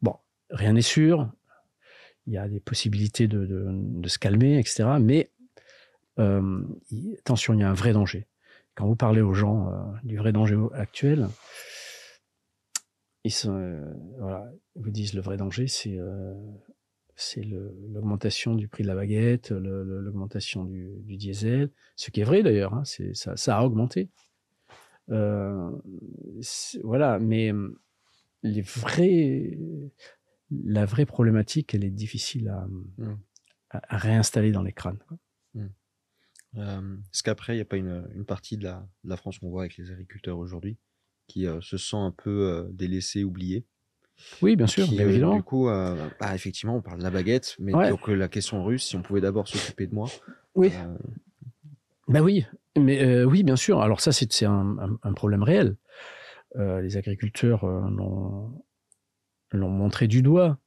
bon, rien n'est sûr, il y a des possibilités de, se calmer, etc. Mais attention, il y a un vrai danger quand vous parlez aux gens euh, du vrai danger actuel, euh, ils vous disent le vrai danger, c'est euh, l'augmentation du prix de la baguette, l'augmentation du, diesel, ce qui est vrai d'ailleurs, hein, ça, a augmenté. voilà, mais la vraie problématique, elle est difficile à, mmh. réinstaller dans les crânes. Euh, est-ce qu'après, il n'y a pas une, partie de la, France qu'on voit avec les agriculteurs aujourd'hui qui euh, se sent un peu euh, délaissée, oubliée Oui, bien sûr, évidemment. Du coup, bah, effectivement, on parle de la baguette, mais donc la question russe, si on pouvait d'abord s'occuper de moi. Oui. Ben oui, mais oui, bien sûr. Alors ça, c'est un, problème réel. les agriculteurs l'ont montré du doigt.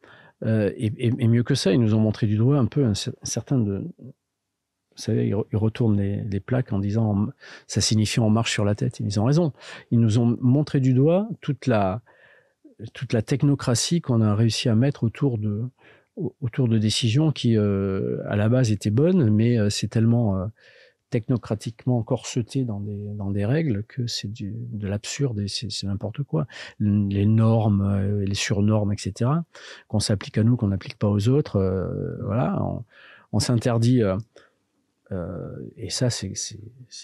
Et, mieux que ça, ils nous ont montré du doigt un peu un, certain de, vous savez, ils, retournent les, plaques en disant ça signifie on marche sur la tête. Ils ont raison. Ils nous ont montré du doigt toute la, toute la technocratie qu'on a réussi à mettre autour de, autour de décisions qui, euh, à la base, étaient bonnes, mais euh, c'est tellement euh, technocratiquement corseté dans des, dans des règles que c'est de l'absurde et c'est n'importe quoi. Les normes, les surnormes, etc., qu'on s'applique à nous, qu'on n'applique pas aux autres, voilà, on s'interdit euh, et ça, c'est,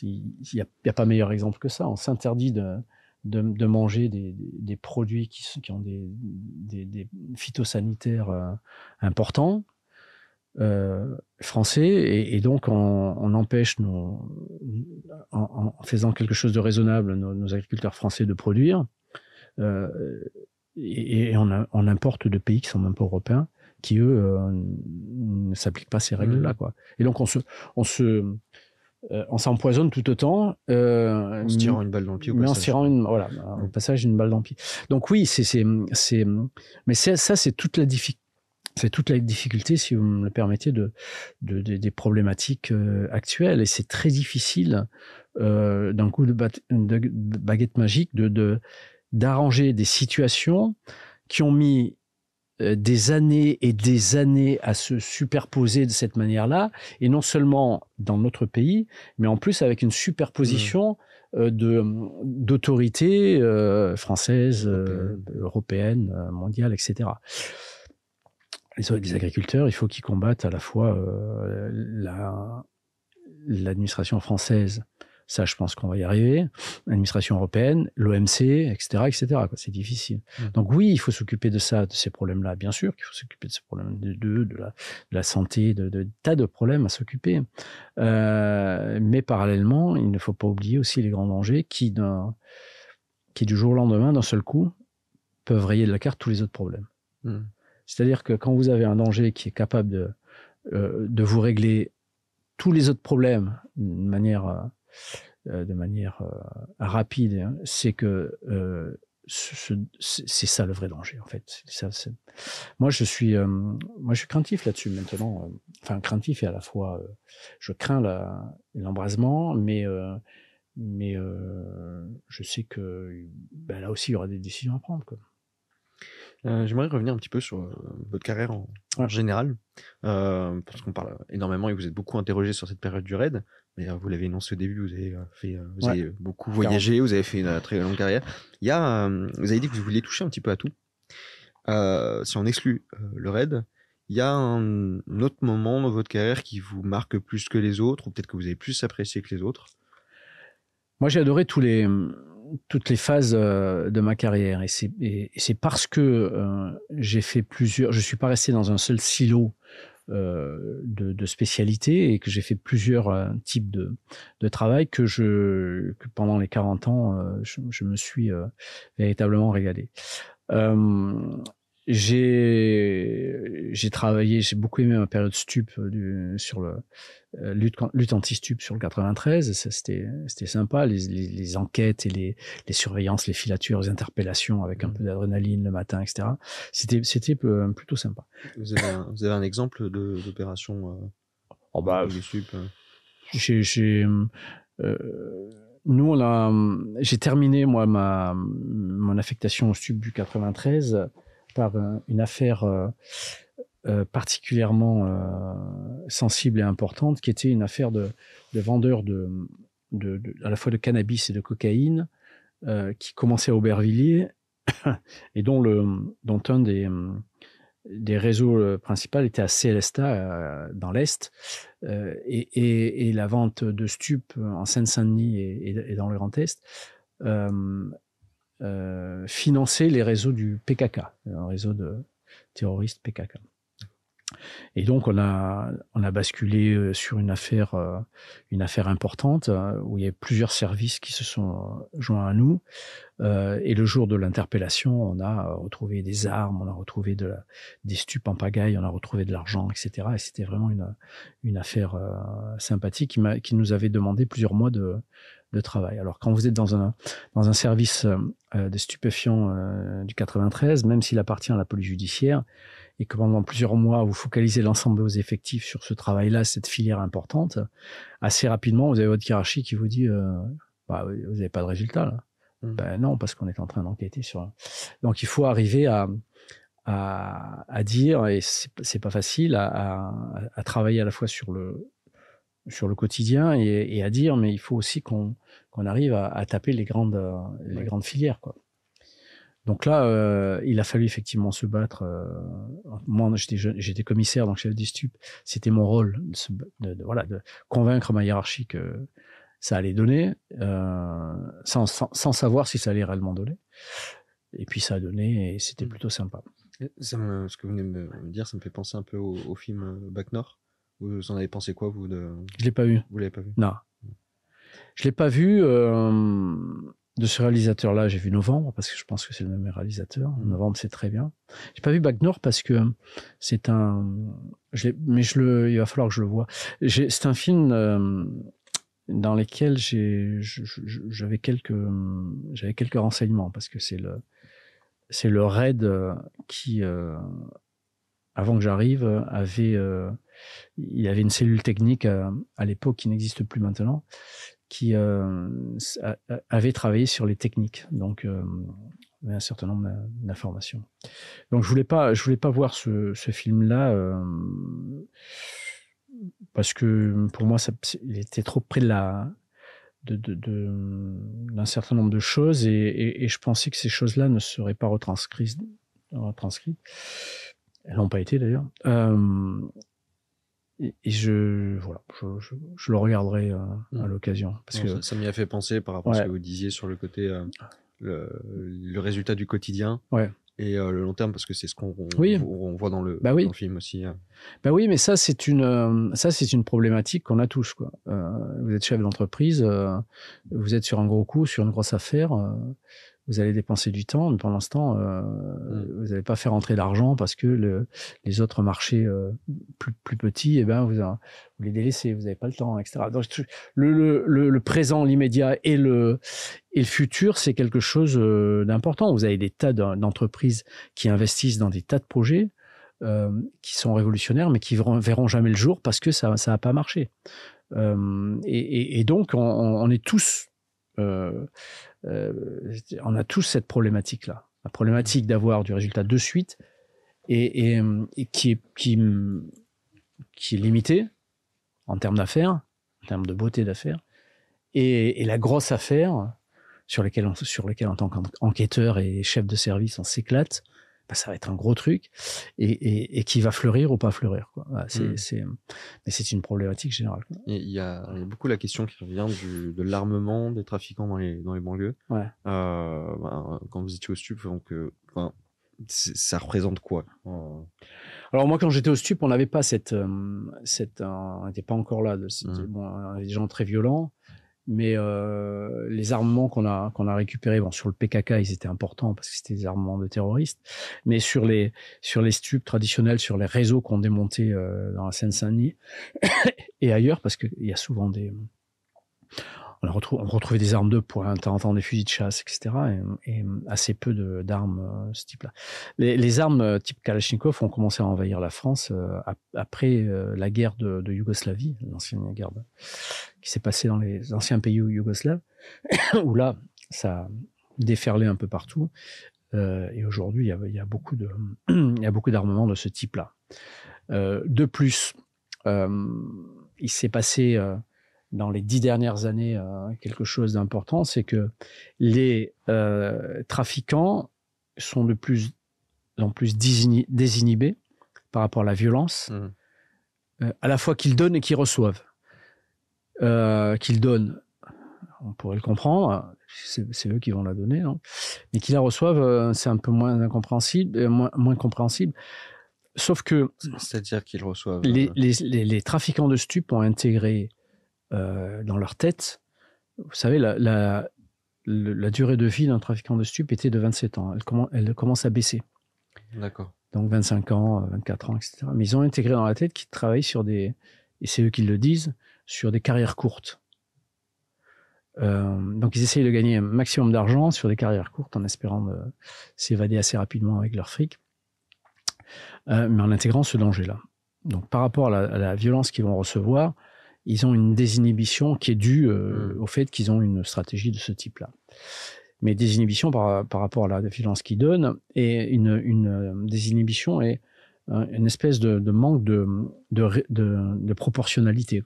il n'y a, pas meilleur exemple que ça. On s'interdit de, manger des, produits qui, qui, ont des, phytosanitaires euh, importants, euh, français et, donc on, empêche en, faisant quelque chose de raisonnable nos, agriculteurs français de produire et, on, on, importe de pays qui sont même pas européens qui eux euh, ne s'appliquent pas ces mmh. règles-là. Quoi. Et donc on se, on se, euh, on s'empoisonne tout autant. Euh, en se tirant une balle dans le pied. Au passage. en tirant une, voilà, mmh. au passage une balle dans le pied. Donc oui, c'est, c'est, c'est mais ça c'est toute la difficulté. C'est toute la difficulté, si vous me le permettez, de, de, des problématiques actuelles. Et c'est très difficile, d'un coup de, baguette magique, de, d'arranger des situations qui ont mis euh, des années et des années à se superposer de cette manière-là, et non seulement dans notre pays, mais en plus avec une superposition mmh. euh, d'autorités euh, françaises, européennes, mondiales, etc. Les, agriculteurs, il faut qu'ils combattent à la fois l'administration française, ça, je pense qu'on va y arriver. L'administration européenne, l'OMC, etc., etc. C'est difficile. Mm. Donc oui, il faut s'occuper de ça, de ces problèmes-là, bien sûr. qu'il faut s'occuper de ces problèmes de, de, la, santé, de, tas de problèmes à s'occuper. Euh, mais parallèlement, il ne faut pas oublier aussi les grands dangers qui, qui du jour au lendemain, d'un seul coup, peuvent rayer de la carte tous les autres problèmes. Mm. C'est-à-dire que quand vous avez un danger qui est capable de, euh, de vous régler tous les autres problèmes d'une manière euh, euh, de manière euh, rapide, hein, c'est que euh, c'est ça le vrai danger en fait. moi je suis moi je suis craintif là-dessus maintenant. Enfin craintif et à la fois je crains l'embrasement, mais mais je sais que ben, là aussi il y aura des décisions à prendre. J'aimerais revenir un petit peu sur votre carrière en, général, parce qu'on parle énormément et vous êtes beaucoup interrogé sur cette période du raid. Euh, vous l'avez énoncé au début, vous avez, euh, fait, euh, vous avez beaucoup voyagé, vous avez fait une très longue carrière. Il y a, vous avez dit que vous vouliez toucher un petit peu à tout. si on exclut le raid, il y a un, autre moment dans votre carrière qui vous marque plus que les autres, ou peut-être que vous avez plus apprécié que les autres Moi, j'ai adoré tous les, toutes les phases de ma carrière. Et c'est parce que j'ai fait plusieurs. Je ne suis pas resté dans un seul silo euh, de, spécialité et que j'ai fait plusieurs euh, types de, travail que je pendant les 40 ans euh, je, me suis véritablement régalé. J'ai, j'ai travaillé, j'ai beaucoup aimé ma période stup euh, du, sur le euh, lutte, lutte anti-stup sur le 93. c'était, c'était sympa. Les, les, enquêtes et les, les surveillances, les filatures, les interpellations avec un mmh. peu d'adrénaline le matin, etc. C'était, c'était plutôt sympa. Vous avez un, vous avez un exemple de, d'opération euh, oh bah, stup euh? J'ai, j'ai nous, on a, j'ai terminé, moi, ma, mon affectation au stup du 93 par euh, une affaire euh, euh, particulièrement sensible et importante, qui était une affaire de, vendeurs de, à la fois de cannabis et de cocaïne, qui commençait à Aubervilliers, et dont, le, dont un des des réseaux principaux était à Célesta, dans l'Est, et, la vente de stupes en Seine-Saint-Denis et, dans le Grand Est, euh, financer les réseaux du PKK, un réseau de terroristes PKK. Et donc on a on a basculé euh, sur une affaire euh, une affaire importante où il y a plusieurs services qui se sont joints à nous et le jour de l'interpellation on a retrouvé des armes on a retrouvé de des stupes en pagaille on a retrouvé de l'argent etc et c'était vraiment une une affaire sympathique qui, qui nous avait demandé plusieurs mois de travail. Alors quand vous êtes dans un, dans un service euh, euh de stupéfiants euh, du 93, même s'il appartient à la police judiciaire, et que pendant plusieurs mois, vous focalisez l'ensemble de vos effectifs sur ce travail-là, cette filière importante, assez rapidement, vous avez votre hiérarchie qui vous dit, euh, bah, vous n'avez pas de résultat. Là. Mmh. Ben non, parce qu'on est en train d'enquêter sur... Donc il faut arriver à, à, à dire, et c'est pas facile, à, à, travailler à la fois sur le, sur le quotidien et, à dire, mais il faut aussi qu'on arrive à, taper les grandes, euh, les grandes filières. Quoi. Donc là, euh, il a fallu effectivement se battre. Euh, moi, j'étais commissaire, donc chef des stupes. C'était mon rôle de, voilà, convaincre ma hiérarchie que ça allait donner, sans, savoir si ça allait réellement donner. Et puis ça a donné, et c'était mmh. plutôt sympa. ce que vous venez de me dire, ça me fait penser un peu au, film Bac Nord. Vous en avez pensé quoi, vous de... Je l'ai pas vu. Vous l'avez pas vu Non. Je l'ai pas vu euh, de ce réalisateur-là. J'ai vu Novembre parce que je pense que c'est le même réalisateur. Mmh. Novembre, c'est très bien. J'ai pas vu Bac Nord parce que c'est un. Je mais je le. Il va falloir que je le voie. C'est un film. Euh, dans lequel j'ai j'avais quelques j'avais quelques renseignements parce que c'est le c'est le raid euh, qui euh, avant que j'arrive avait euh, il y avait une cellule technique euh, à, l'époque qui n'existe plus maintenant, qui euh, avait travaillé sur les techniques, donc euh, un certain nombre d'informations. Donc je voulais pas, je voulais pas voir ce, film-là parce que pour moi, ça, il était trop près de la d'un de, de, certain nombre de choses et, je pensais que ces choses-là ne seraient pas retranscrites, retranscrites. Elles n'ont pas été d'ailleurs. Euh, et, je, voilà, je, je, le regarderai euh, à mmh. l'occasion. Parce que... Ça, m'y a fait penser par rapport à ce que vous disiez sur le côté, euh, le, résultat du quotidien. Et euh, le long terme, parce que c'est ce qu'on on, voit dans le, bah dans le, film aussi. Hein. Bah oui, mais ça, c'est une, ça, c'est une problématique qu'on a tous. Quoi. vous êtes chef d'entreprise, vous êtes sur un gros coup, sur une grosse affaire vous allez dépenser du temps, mais pendant ce temps, euh, mm. vous n'allez pas faire entrer d'argent parce que les autres marchés euh, plus, petits, eh ben, euh, vous, les délaissez, vous n'avez pas le temps, etc. le, le, présent, l'immédiat et le, et le futur, c'est quelque chose d'important. Vous avez des tas d'entreprises qui investissent dans des tas de projets. qui sont révolutionnaires, mais qui verront, verront jamais le jour parce que ça n'a pas marché. Et, donc, on, est tous euh, on a tous cette problématique-là. La problématique d'avoir du résultat de suite et, qui, est, limitée en termes d'affaires, en termes de beauté d'affaires. Et, la grosse affaire sur sur laquelle en tant qu'enquêteur et chef de service, on s'éclate, bah, ça va être un gros truc et, qui va fleurir ou pas fleurir. Hmm. mais c'est une problématique générale. il y, a, beaucoup la question qui revient de l'armement des trafiquants dans les, banlieues. Euh, ben, quand vous étiez au stup, donc, euh, ben, ça représente quoi euh, Alors moi, quand j'étais au stup, on n'avait pas cette, cette, n'était pas encore là. De, hmm. des gens très violents mais euh, les armements qu'on a qu'on a récupérés bon sur le PKK ils étaient importants parce que c'était des armements de terroristes mais sur les sur les stupes traditionnels sur les réseaux qu'on démontait euh, dans la Seine-Saint-Denis et ailleurs parce qu'il y a souvent des on, retrouve, on retrouvait des armes de pour de des fusils de chasse, etc. Et, assez peu d'armes de, euh, ce type-là. Les, armes euh, type Kalachnikov ont commencé à envahir la France euh, après la guerre de, Yougoslavie, l'ancienne guerre qui s'est passée dans les anciens pays yougoslaves, où là, ça déferlait un peu partout. et aujourd'hui, il, y, a beaucoup de, beaucoup d'armements de ce type-là. de plus, il s'est passé dans les dix dernières années euh, quelque chose d'important, c'est que les euh, trafiquants sont de plus en plus désinhibés par rapport à la violence, mmh. euh, à la fois qu'ils donnent et qu'ils reçoivent. qu'ils donnent on pourrait le comprendre, c'est eux qui vont la donner, hein, mais qu'ils la reçoivent, c'est un peu moins incompréhensible, moins, compréhensible. Sauf que. C'est-à-dire qu'ils reçoivent. Les, les, trafiquants de stupes ont intégré euh, dans leur tête. Vous savez, la, durée de vie d'un trafiquant de stupes était de 27 ans. Elle, elle commence à baisser. D'accord. Donc 25 ans, 24 euh, ans, etc. Mais ils ont intégré dans la tête qu'ils travaillent sur des, et c'est eux qui le disent, sur des carrières courtes. Euh, donc ils essayent de gagner un maximum d'argent sur des carrières courtes en espérant s'évader assez rapidement avec leur fric, mais en intégrant ce danger-là. Donc par rapport à la violence qu'ils vont recevoir, ils ont une désinhibition qui est due euh, mm. au fait qu'ils ont une stratégie de ce type-là. Mais désinhibition par, rapport à la violence qu'ils donnent, et une, une euh, désinhibition est euh, une espèce de, de manque de, de, de proportionnalité.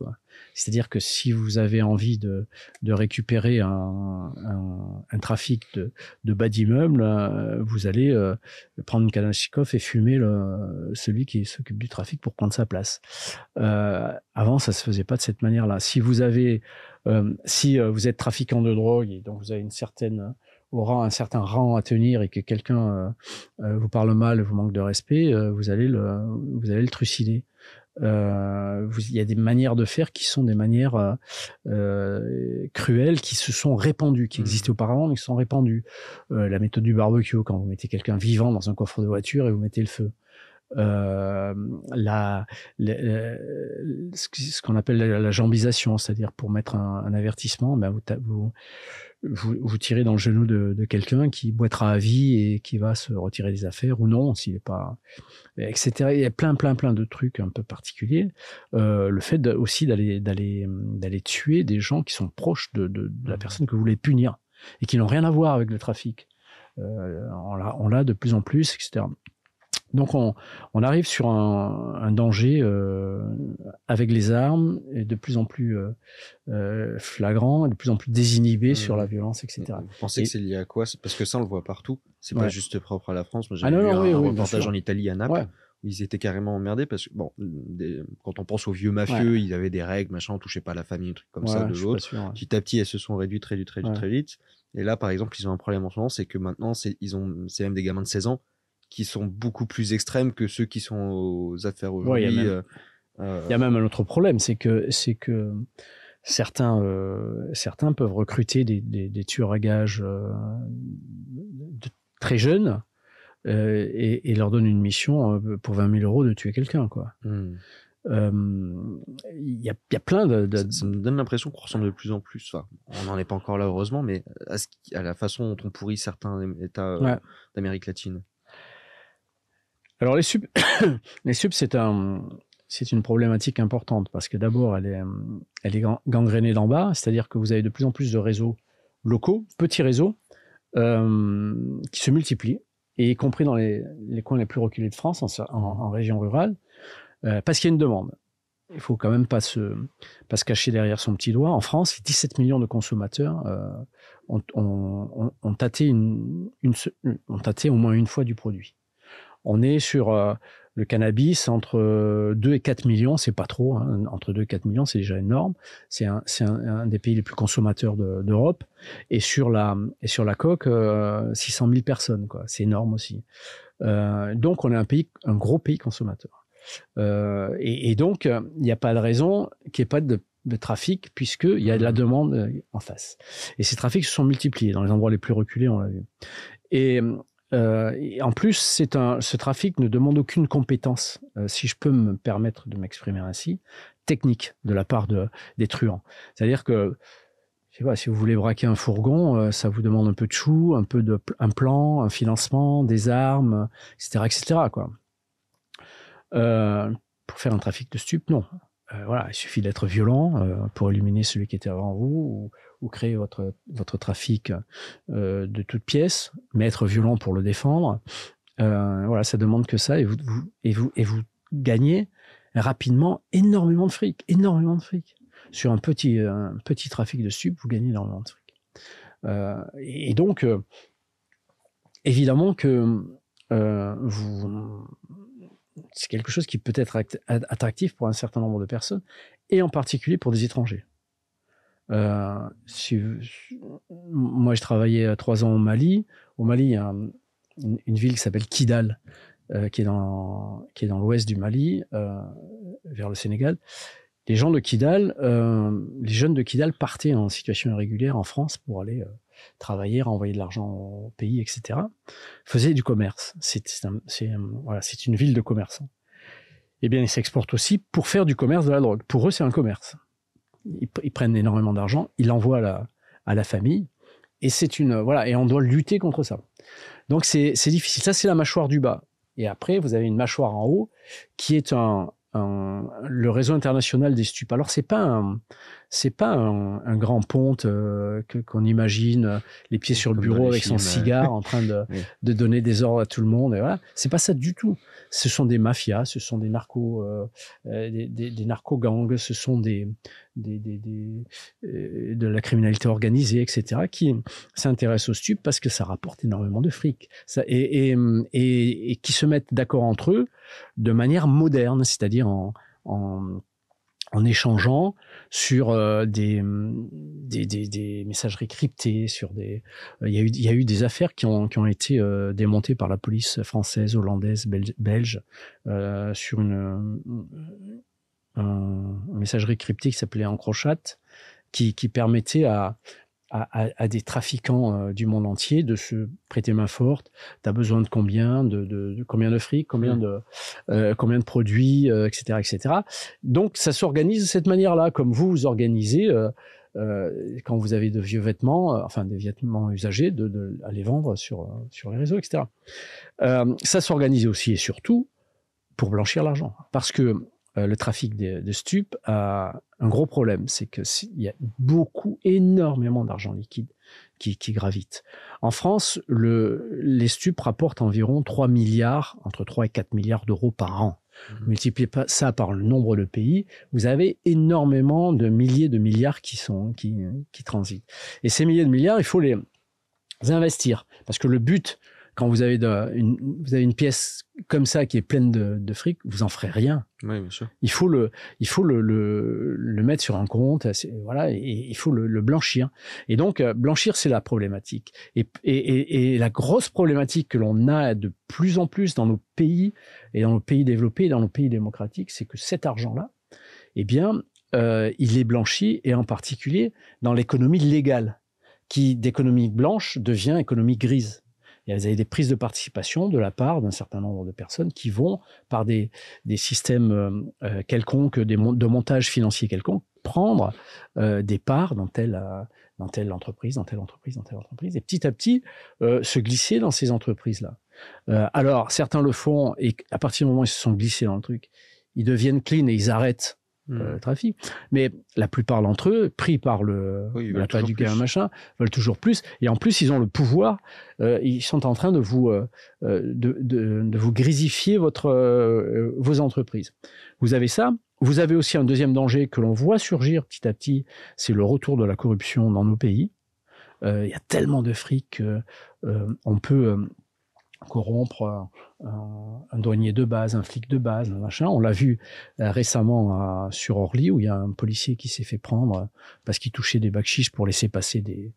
C'est-à-dire que si vous avez envie de, récupérer un, un, un, trafic de, de bas d'immeuble, euh, vous allez euh, prendre une Kalachnikov et fumer le, celui qui s'occupe du trafic pour prendre sa place. Euh, avant, ça se faisait pas de cette manière-là. Si vous avez, si vous êtes trafiquant de drogue et donc vous avez une certaine aura un certain rang à tenir et que quelqu'un euh, euh, vous parle mal, vous manque de respect, euh, vous allez le, vous allez le trucider. vous, il y a des manières de faire qui sont des manières euh, cruelles, qui se sont répandues, qui mmh. existaient auparavant, mais qui sont répandues. la méthode du barbecue, quand vous mettez quelqu'un vivant dans un coffre de voiture et vous mettez le feu. Euh, la, ce qu'on appelle la, jambisation, c'est-à-dire pour mettre un, avertissement, ben, vous, tirez dans le genou de, quelqu'un qui boitera à vie et qui va se retirer des affaires ou non, s'il n'est pas, etc. Il y a plein, plein, plein de trucs un peu particuliers. Euh, le fait aussi d'aller, d'aller tuer des gens qui sont proches de, la mmh. personne que vous voulez punir et qui n'ont rien à voir avec le trafic. Euh, on l'a de plus en plus, etc. Donc on, arrive sur un, danger euh, avec les armes et de plus en plus euh, euh, flagrant, de plus en plus désinhibé mmh. sur la violence, etc. Mmh, vous pensez que c'est lié à quoi Parce que ça, on le voit partout. C'est pas juste propre à la France. Moi, j'ai ah, vu non, oui, en Italie à Naples. où Ils étaient carrément emmerdés parce que, bon, quand on pense aux vieux mafieux, ils avaient des règles, machin, ne touchait pas la famille, un truc comme ça, de l'autre. Petit à petit, elles se sont réduites, très réduites, Et là, par exemple, ils ont un problème en ce moment, c'est que maintenant, ils ont, c'est même des gamins de 16 ans qui sont beaucoup plus extrêmes que ceux qui sont aux affaires aujourd'hui. Il euh, euh, y, a même un autre problème, c'est que, c'est que certains, euh, certains peuvent recruter des, tueurs à gages très jeunes et, leur donner une mission pour 20 000 euros de tuer quelqu'un. quoi. il hmm. y, a, y, a plein de, Ça, me donne l'impression qu'on ressemble de plus en plus on n'en est pas encore là heureusement mais à, la façon dont on pourrit certains États d'Amérique latine alors les subs, les c'est un, c'est une problématique importante parce que d'abord, elle est, elle est gangrénée d'en bas, c'est-à-dire que vous avez de plus en plus de réseaux locaux, petits réseaux, euh, qui se multiplient, et y compris dans les, coins les plus reculés de France, en, région rurale, euh, parce qu'il y a une demande. Il faut quand même pas se, pas se cacher derrière son petit doigt. En France, 17 millions de consommateurs euh, ont, tâté ont tâté au moins une fois du produit on est sur euh, le cannabis entre 2 euh, et 4 millions, c'est pas trop, hein, entre 2 et 4 millions, c'est déjà énorme. C'est un, des pays les plus consommateurs d'Europe. et, sur la, et sur la coque, 600 euh, 000 personnes, quoi. C'est énorme aussi. donc, on est un pays, un gros pays consommateur. et, donc, il n'y a pas de raison qu'il n'y ait pas de, de trafic puisqu'il y a de la demande en face. Et ces trafics se sont multipliés dans les endroits les plus reculés, on l'a vu. Et, euh, et en plus, c'est un, ce trafic ne demande aucune compétence, euh, si je peux me permettre de m'exprimer ainsi, technique de la part de, des truands. C'est-à-dire que, je sais pas, si vous voulez braquer un fourgon, euh, ça vous demande un peu de chou, un peu de un plan, un financement, des armes, etc., etc. Quoi. pour faire un trafic de stupes, non. voilà, il suffit d'être violent pour éliminer celui qui était avant vous ou, vous créez votre, votre trafic euh, de toutes pièces, mais être violent pour le défendre. Euh, voilà, ça demande que ça et vous, et vous, et vous gagnez rapidement énormément de fric, énormément de fric. Sur un petit, euh, petit trafic de sub, vous gagnez énormément de fric. et donc, évidemment que vous, c'est quelque chose qui peut être attractif pour un certain nombre de personnes, et en particulier pour des étrangers. Euh, moi, je travaillais euh, trois ans au Mali. Au Mali, il y a une, ville qui s'appelle Kidal, euh, qui est dans, l'ouest du Mali, vers le Sénégal. Les gens de Kidal, les jeunes de Kidal partaient en situation irrégulière en France pour aller travailler, envoyer de l'argent au pays, etc. Faisaient du commerce. C'est une ville de commerçants. Eh bien, ils s'exportent aussi pour faire du commerce de la drogue. Pour eux, c'est un commerce ils, prennent énormément d'argent, ils l'envoient à la, à la famille. Et c'est une euh, voilà et on doit lutter contre ça. Donc c'est difficile. Ça c'est la mâchoire du bas. Et après vous avez une mâchoire en haut qui est un, un le réseau international des stupes. Alors c'est pas un, c'est pas un, un, grand ponte euh, que qu'on imagine euh, les pieds sur le bureau avec son cigare en train de, de, donner des ordres à tout le monde. Et voilà, c'est pas ça du tout. Ce sont des mafias, ce sont des narcos, euh, euh, des, des, des narco gangs, ce sont des, des, des, de la criminalité organisée, etc., qui s'intéressent au stup parce que ça rapporte énormément de fric. Ça, et, et, et, et qui se mettent d'accord entre eux de manière moderne, c'est-à-dire en, en en échangeant sur euh, des, mm, des, des, des, messageries cryptées, sur des, euh, il y, a eu, y a eu des affaires qui ont, qui ont été euh, démontées par la police française, hollandaise, belge, sur une, messagerie cryptée qui s'appelait Encrochat, qui, qui permettait à à, des trafiquants euh, du monde entier de se prêter main forte. Tu as besoin de combien de, de, de, combien de fric, combien mm. de euh, combien de produits, etc., euh, etc. Donc ça s'organise de cette manière-là, comme vous vous organisez quand vous avez de vieux vêtements, enfin des vêtements usagés, de, de à les vendre sur sur les réseaux, etc. ça s'organise aussi et surtout pour blanchir l'argent, parce que euh, le trafic de, stupes a un gros problème, c'est que y a beaucoup, énormément d'argent liquide qui, gravite. En France, le, les stupes rapportent environ 3 milliards, entre 3 et 4 milliards d'euros par an. Mmh. Multipliez ça par le nombre de pays, vous avez énormément de milliers de milliards qui sont qui, qui transitent. Et ces milliers de milliards, il faut les investir parce que le but quand vous avez, une, vous avez une pièce comme ça qui est pleine de, fric, vous en ferez rien. Il faut le, il faut le, mettre sur un compte, voilà, et, il faut le, blanchir. Et donc, euh, blanchir, c'est la problématique. Et, la grosse problématique que l'on a de plus en plus dans nos pays, et dans nos pays développés, et dans nos pays démocratiques, c'est que cet argent-là, eh bien, euh, il est blanchi, et en particulier dans l'économie légale, qui d'économie blanche devient économie grise. Et vous avez des prises de participation de la part d'un certain nombre de personnes qui vont, par des, des systèmes euh, euh, quelconques, des de montage financier quelconque, prendre euh, des parts dans telle, dans telle entreprise, dans telle entreprise, dans telle entreprise, et petit à petit se glisser dans ces entreprises-là. alors, certains le font, et à partir du moment où ils se sont glissés dans le truc, ils deviennent clean et ils arrêtent euh, hmm. trafic. Mais la plupart d'entre eux, pris par le oui, du gain, machin, veulent toujours plus. Et en plus, ils ont le pouvoir. Euh, ils sont en train de vous euh, de, vous grisifier votre vos entreprises. Vous avez ça. Vous avez aussi un deuxième danger que l'on voit surgir petit à petit, c'est le retour de la corruption dans nos pays. Il y a tellement de fric, on peut corrompre euh, un, douanier de base, un flic de base, machin. On l'a vu euh, récemment sur Orly où il y a un policier qui s'est fait prendre euh, parce qu'il touchait des bacs pour laisser passer des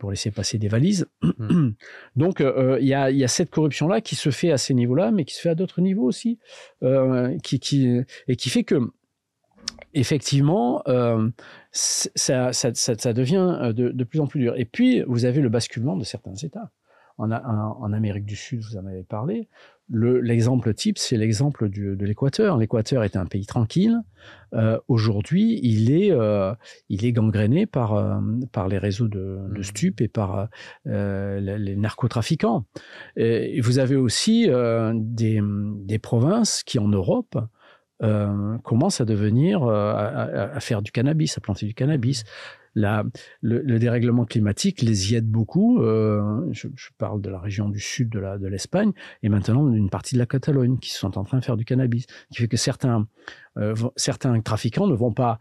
pour laisser passer des valises. Hmm. Donc il y, a, y, a, cette corruption là qui se fait à ces niveaux-là, mais qui se fait à d'autres niveaux aussi, qui, qui, et qui fait que effectivement, ça, ça, ça, devient de, plus en plus dur. Et puis, vous avez le basculement de certains États en, Amérique du Sud, vous en avez parlé. L'exemple type, c'est l'exemple de l'Équateur. L'Équateur est un pays tranquille. Euh, aujourd'hui, il, est, euh, il est gangréné par, euh, par les réseaux de, de mmh. stupes et par les narcotrafiquants. Et vous avez aussi des, provinces qui, en Europe, commencent à devenir, à, faire du cannabis, à planter du cannabis le, dérèglement climatique les y aide beaucoup. Euh, je, parle de la région du sud de l'Espagne de et maintenant d'une partie de la Catalogne qui sont en train de faire du cannabis, qui fait que certains, euh, certains trafiquants ne vont pas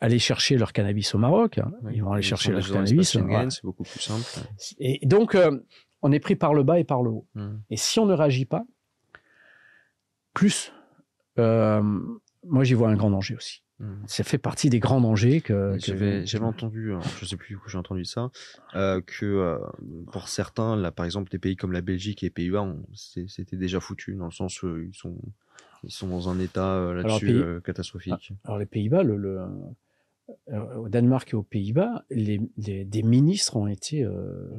aller chercher leur cannabis au Maroc, hein. ils vont aller chercher leur cannabis. C'est beaucoup plus simple. Et donc, euh, on est pris par le bas et par le haut. Hmm. Et si on ne réagit pas, plus, moi j'y vois un grand danger aussi. Mmh. Ça fait partie des grands dangers que. J'avais, entendu, hein. je ne sais plus où j'ai entendu ça, euh, que euh, pour certains, là, par exemple, des pays comme la Belgique et les Pays-Bas, c'était déjà foutu, dans le sens où ils sont, ils sont dans un état euh, là-dessus catastrophique. Ah, alors, les Pays-Bas, au Danemark et aux Pays-Bas, les, des ministres ont été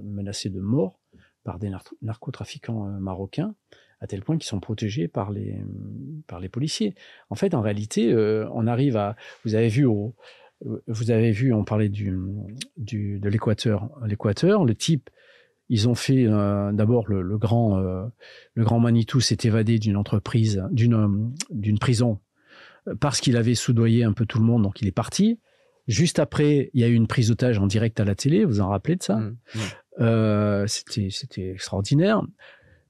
menacés de mort par des narcotrafiquants marocains à tel point qu'ils sont protégés par les, par les policiers. En fait, en réalité, euh, on arrive à. Vous avez vu Vous avez vu, on parlait du, de l'Équateur. L'Équateur, le type, ils ont fait euh, d'abord le, grand euh, le grand Manitou s'est évadé d'une entreprise, d'une d'une prison parce qu'il avait soudoyé un peu tout le monde, donc il est parti. Juste après, il y a eu une prise d'otage en direct à la télé. Vous en rappelez de ça mmh, mmh. C'était extraordinaire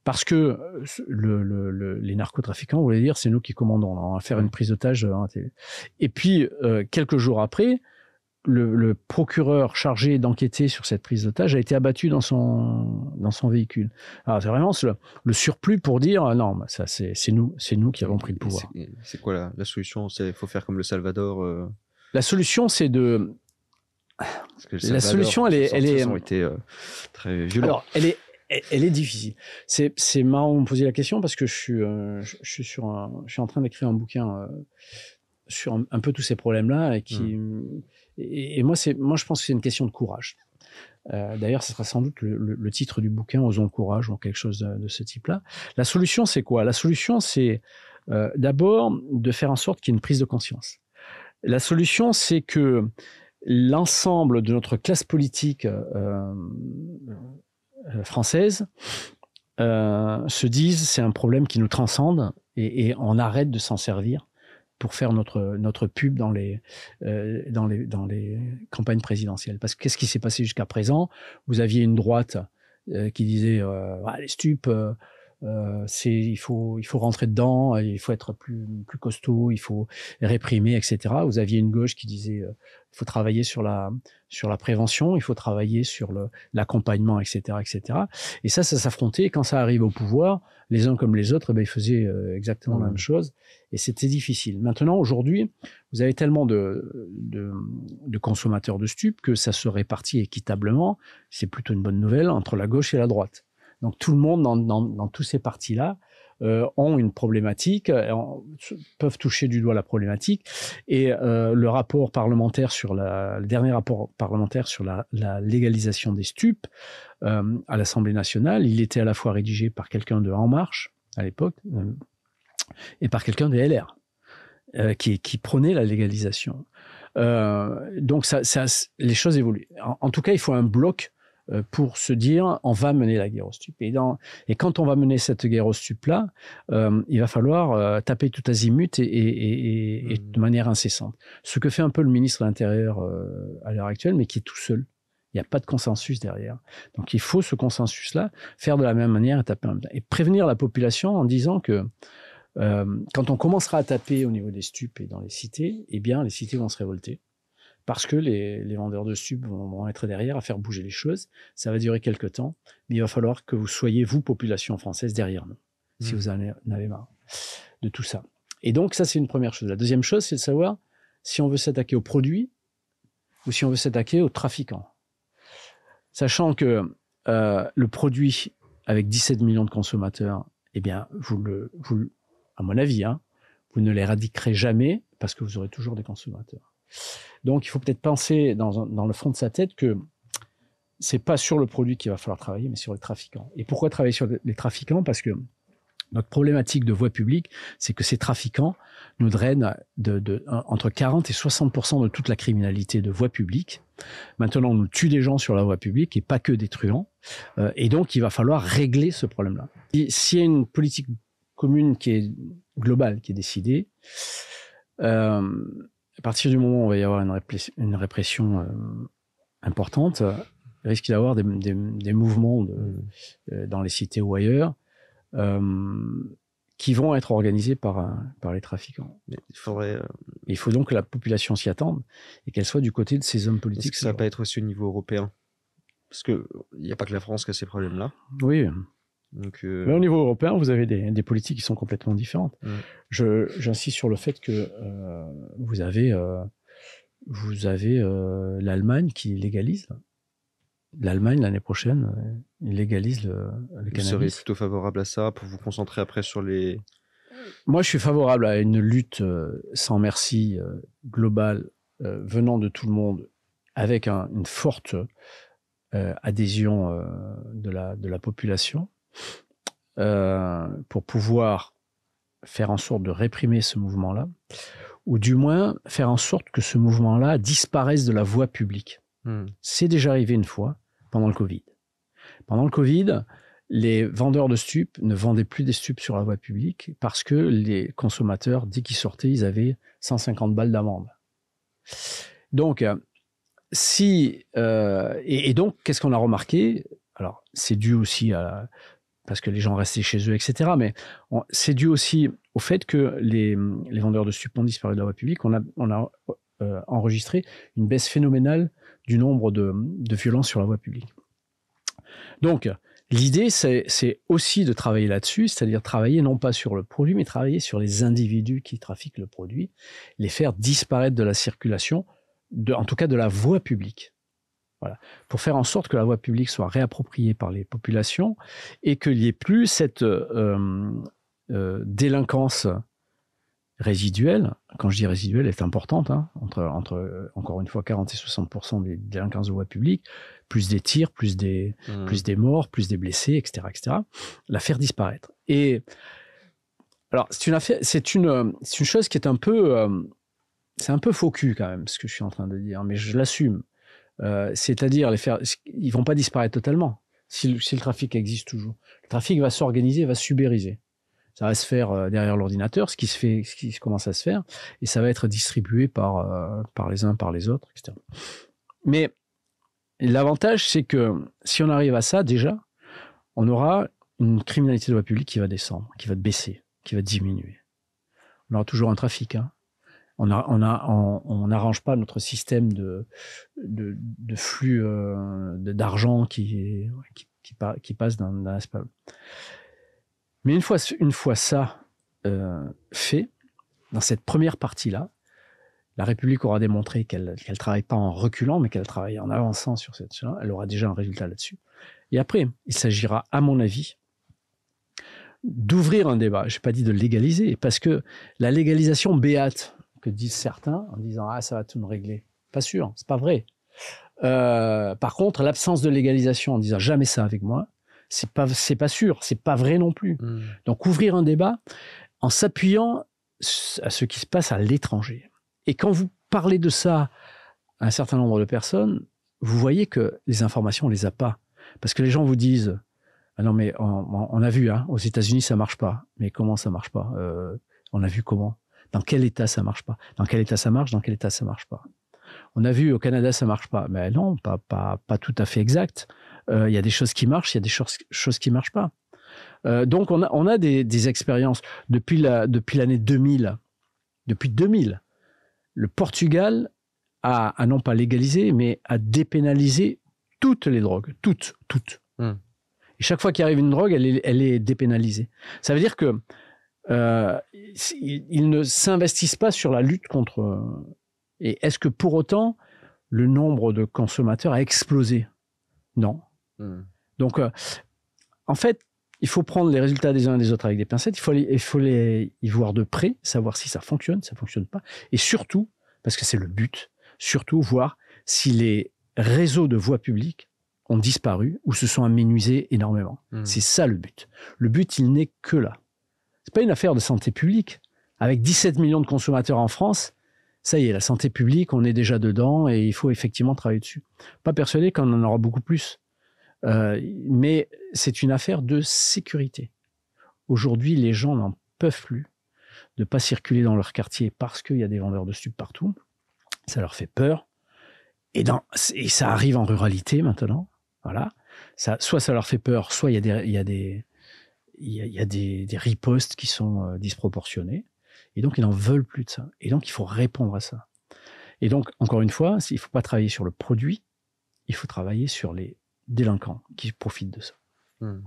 parce que euh, les narcotrafiquants voulaient dire c'est nous qui commandons, on va faire une prise d'otage. Euh, hein, et puis, euh, quelques jours après, le, procureur chargé d'enquêter sur cette prise d'otage a été abattu dans son, dans son véhicule. Alors, c'est vraiment le, surplus pour dire ah non, ça, c'est, nous, c'est nous qui avons pris le pouvoir. C'est, quoi la, solution Il faut faire comme le Salvador La solution, c'est de. la solution, elle est. Elle est... Été, très violent. elle est elle, est difficile. C'est, c'est marrant de me poser la question parce que je suis, euh, je, suis sur un, je suis en train d'écrire un bouquin euh, sur un, peu tous ces problèmes-là. Et, qui, mmh. et, moi, c'est, moi, je pense que c'est une question de courage. Euh, d'ailleurs, ce sera sans doute le, titre du bouquin, Osons le courage ou quelque chose de, ce type-là. La solution, c'est quoi La solution, c'est d'abord de faire en sorte qu'il y ait une prise de conscience. La solution, c'est que l'ensemble de notre classe politique euh, euh, française euh, se disent c'est un problème qui nous transcende et, on arrête de s'en servir pour faire notre notre pub dans les euh, dans les dans les campagnes présidentielles. Parce que qu'est-ce qui s'est passé jusqu'à présent Vous aviez une droite qui disait ah, les stupes, euh, c'est il faut il faut rentrer dedans, il faut être plus plus costaud, il faut réprimer, etc. Vous aviez une gauche qui disait euh, il faut travailler sur la sur la prévention, il faut travailler sur l'accompagnement, etc., etc. Et ça, ça s'affrontait. quand ça arrive au pouvoir, les uns comme les autres, eh ben ils faisaient euh, exactement la mmh. même chose. Et c'était difficile. Maintenant, aujourd'hui, vous avez tellement de, de, de consommateurs de stupes que ça se répartit équitablement. C'est plutôt une bonne nouvelle entre la gauche et la droite. Donc tout le monde dans, tous ces partis-là euh, ont une problématique, euh, peuvent toucher du doigt la problématique. Et euh, le rapport parlementaire sur la, dernier rapport parlementaire sur la, légalisation des stupes à l'Assemblée nationale, il était à la fois rédigé par quelqu'un de En Marche à l'époque et par quelqu'un des LR qui, qui prônait la légalisation. donc ça, les choses évoluent. en, tout cas, il faut un bloc euh, pour se dire on va mener la guerre aux stupes. Et, quand on va mener cette guerre aux stupes-là, euh, il va falloir euh, taper tout azimut et, hmm. de manière incessante. Ce que fait un peu le ministre de l'Intérieur à l'heure actuelle, mais qui est tout seul. Il n'y a pas de consensus derrière. Donc il faut ce consensus-là, faire de la même manière et taper Et prévenir la population en disant que quand on commencera à taper au niveau des stupes et dans les cités, eh bien les cités vont se révolter parce que les, vendeurs de sub vont, être derrière à faire bouger les choses. Ça va durer quelques temps, mais il va falloir que vous soyez, vous, population française, derrière nous, si hmm. vous en avez marre de tout ça. Et donc, ça, c'est une première chose. La deuxième chose, c'est de savoir si on veut s'attaquer aux produits ou si on veut s'attaquer aux trafiquants. Sachant que euh, le produit avec 17 millions de consommateurs, eh bien, vous à mon avis, hein, vous ne l'éradiquerez jamais parce que vous aurez toujours des consommateurs. Donc, il faut peut-être penser dans, le fond de sa tête que c'est pas sur le produit qu'il va falloir travailler, mais sur les trafiquants. Et pourquoi travailler sur les trafiquants Parce que notre problématique de voie publique, c'est que ces trafiquants nous drainent de, entre 40 et 60 de toute la criminalité de voie publique. Maintenant, on nous tue des gens sur la voie publique et pas que des truands. Euh, et donc, il va falloir régler ce problème-là. S'il y a une politique commune qui est globale, qui est décidée, euh, à partir du moment où il va y avoir une, répression, euh, importante, il risque d'y avoir des, mouvements de, mm. euh, dans les cités ou ailleurs euh, qui vont être organisés par, par les trafiquants. il, faudrait, il faut donc que la population s'y attende et qu'elle soit du côté de ces hommes politiques. Que ça va pas être aussi au niveau européen Parce qu'il n'y a pas que la France qui a ces problèmes-là. Oui. Euh, Mais au niveau européen, vous avez des, politiques qui sont complètement différentes. Mm. j'insiste sur le fait que euh, vous avez, euh, l'Allemagne qui légalise. L'Allemagne, l'année prochaine, légalise le, cannabis. Vous seriez plutôt favorable à ça pour vous concentrer après sur les... Moi, je suis favorable à une lutte sans merci globale venant de tout le monde avec une forte adhésion de la, de la population euh, pour pouvoir faire en sorte de réprimer ce mouvement-là, ou du moins faire en sorte que ce mouvement-là disparaisse de la voie publique. Hmm. C'est déjà arrivé une fois pendant le Covid. Pendant le Covid, les vendeurs de stupes ne vendaient plus des stupes sur la voie publique parce que les consommateurs, dès qu'ils sortaient, ils avaient 150 balles d'amende. Donc, euh, si euh, et, et, donc, qu'est-ce qu'on a remarqué Alors, c'est dû aussi à parce que les gens restaient chez eux, etc. Mais c'est dû aussi au fait que les, vendeurs de stupéfiants ont disparu de la voie publique. On a, euh, enregistré une baisse phénoménale du nombre de, violences sur la voie publique. Donc, l'idée, c'est aussi de travailler là-dessus, c'est-à-dire travailler non pas sur le produit, mais travailler sur les individus qui trafiquent le produit, les faire disparaître de la circulation, en tout cas de la voie publique. Pour faire en sorte que la voie publique soit réappropriée par les populations et qu'il n'y ait plus cette euh, euh, euh, délinquance résiduelle, quand je dis résiduelle, elle est importante, hein, entre, entre, encore une fois, 40 et 60 des délinquances de voie publique, plus des tirs, plus des, mmh. plus des morts, plus des blessés, etc., etc., la faire disparaître. Et alors, c'est une, c'est une, chose qui est un peu, c'est un peu faux quand même, ce que je suis en train de dire, mais je l'assume. Euh, c'est-à-dire, les faire, ils vont pas disparaître totalement si le, trafic existe toujours. Le trafic va s'organiser, va subériser. Ça va se faire euh, derrière l'ordinateur, ce qui se fait, ce qui commence à se faire, et ça va être distribué par, euh, par les uns, par les autres, etc. Mais l'avantage, c'est que si on arrive à ça, déjà, on aura une criminalité de la publique qui va descendre, qui va baisser, qui va diminuer. On aura toujours un trafic, hein, on n'arrange pas notre système de, flux euh, d'argent qui, qui, qui, qui, passe dans Mais une fois, une fois ça euh, fait, dans cette première partie-là, la République aura démontré qu'elle ne travaille pas en reculant, mais qu'elle travaille en avançant sur cette chose Elle aura déjà un résultat là-dessus. Et après, il s'agira, à mon avis, d'ouvrir un débat. Je n'ai pas dit de légaliser, parce que la légalisation béate que disent certains en disant ah ça va tout me régler. Pas sûr, c'est pas vrai. Euh, par contre, l'absence de légalisation en disant jamais ça avec moi, c'est pas c'est pas sûr, c'est pas vrai non plus. Hmm. Donc ouvrir un débat en s'appuyant à ce qui se passe à l'étranger. Et quand vous parlez de ça à un certain nombre de personnes, vous voyez que les informations on les a pas parce que les gens vous disent ah non mais on, a vu hein, aux États-Unis ça marche pas. Mais comment ça marche pas euh, On a vu comment dans quel état ça marche pas Dans quel état ça marche Dans quel état ça marche pas On a vu au Canada ça marche pas, mais non, pas pas, tout à fait exact. Euh, il y a des choses qui marchent, il y a des choses choses qui marchent pas. Euh, donc on a on a des, des expériences depuis la depuis l'année 2000, depuis 2000, le Portugal a, a non pas légalisé mais a dépénalisé toutes les drogues, toutes, toutes. Hmm. Et chaque fois qu'il arrive une drogue, elle est, elle est, dépénalisée. Ça veut dire que euh, ils, ne s'investissent pas sur la lutte contre. Euh, et est-ce que pour autant le nombre de consommateurs a explosé Non. Hmm. Donc, euh, en fait, il faut prendre les résultats des uns et des autres avec des pincettes. Il faut, les, il faut les y voir de près, savoir si ça fonctionne, si ça fonctionne pas, et surtout, parce que c'est le but, surtout voir si les réseaux de voies publiques ont disparu ou se sont aménuisés énormément. Hmm. C'est ça le but. Le but, il n'est que là n'est pas une affaire de santé publique. Avec 17 millions de consommateurs en France, ça y est, la santé publique, on est déjà dedans et il faut effectivement travailler dessus. Pas persuadé qu'on en aura beaucoup plus. Euh, mais c'est une affaire de sécurité. Aujourd'hui, les gens n'en peuvent plus de pas circuler dans leur quartier parce qu'il y a des vendeurs de stupes partout. Ça leur fait peur. Et, ça arrive en ruralité maintenant. Voilà. soit ça leur fait peur, soit il y a des, il y a, des, des, ripostes qui sont euh, disproportionnées. Et donc, ils n'en veulent plus de ça. Et donc, il faut répondre à ça. Et donc, encore une fois, il ne faut pas travailler sur le produit, il faut travailler sur les délinquants qui profitent de ça. Mmh.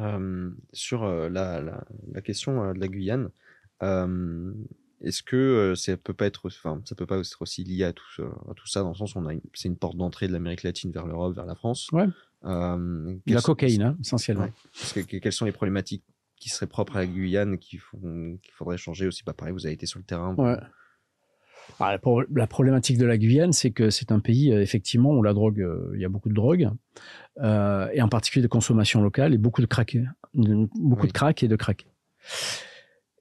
Euh, sur euh, la, la, question de la Guyane, est-ce que ça peut pas être, enfin, ça peut pas être aussi lié à tout, tout ça dans le sens où c'est une porte d'entrée de l'Amérique latine vers l'Europe, vers la France. Ouais. Euh, la cocaïne, hein, essentiellement. quelles sont les problématiques qui seraient propres à la Guyane, qu'il faudrait changer aussi pas bah, Pareil, vous avez été sur le terrain. Bah, la problématique de la Guyane, c'est que c'est un pays, euh, effectivement, où la drogue, euh, il y a beaucoup de drogue, et en particulier de consommation locale, et beaucoup de crack, beaucoup de crack et de crack.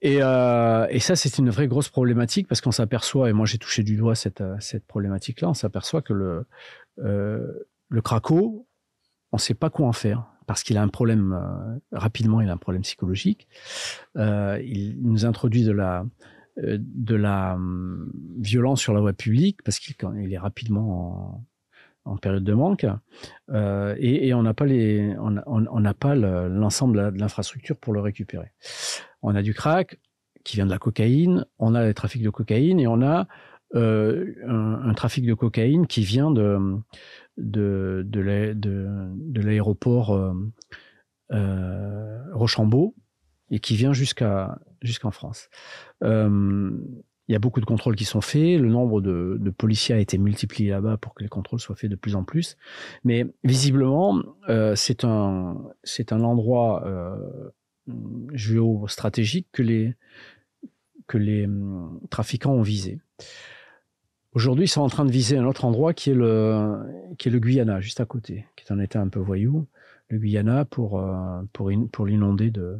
Et, ça, c'est une vraie grosse problématique parce qu'on s'aperçoit, et moi j'ai touché du doigt cette, problématique-là, on s'aperçoit que le, euh, le craco, on ne sait pas quoi en faire parce qu'il a un problème euh, rapidement, il a un problème psychologique. Euh, il, nous introduit de la euh, de la hum, violence sur la voie publique parce qu'il est rapidement en, période de manque et, on n'a pas les on n'a pas l'ensemble de l'infrastructure pour le récupérer. On a du crack qui vient de la cocaïne, on a des trafics de cocaïne et on a un, trafic de cocaïne qui vient de de, de l'aéroport euh, euh, Rochambeau et qui vient jusqu'à jusqu'en France. Euh, il y a beaucoup de contrôles qui sont faits. Le nombre de, policiers a été multiplié là-bas pour que les contrôles soient faits de plus en plus. Mais visiblement, c'est un, c'est un endroit euh, géostratégique que les, que les trafiquants ont visé. Aujourd'hui, ils sont en train de viser un autre endroit qui est le, qui est le Guyana, juste à côté, qui est un état un peu voyou, le Guyana, pour, euh, pour, pour l'inonder de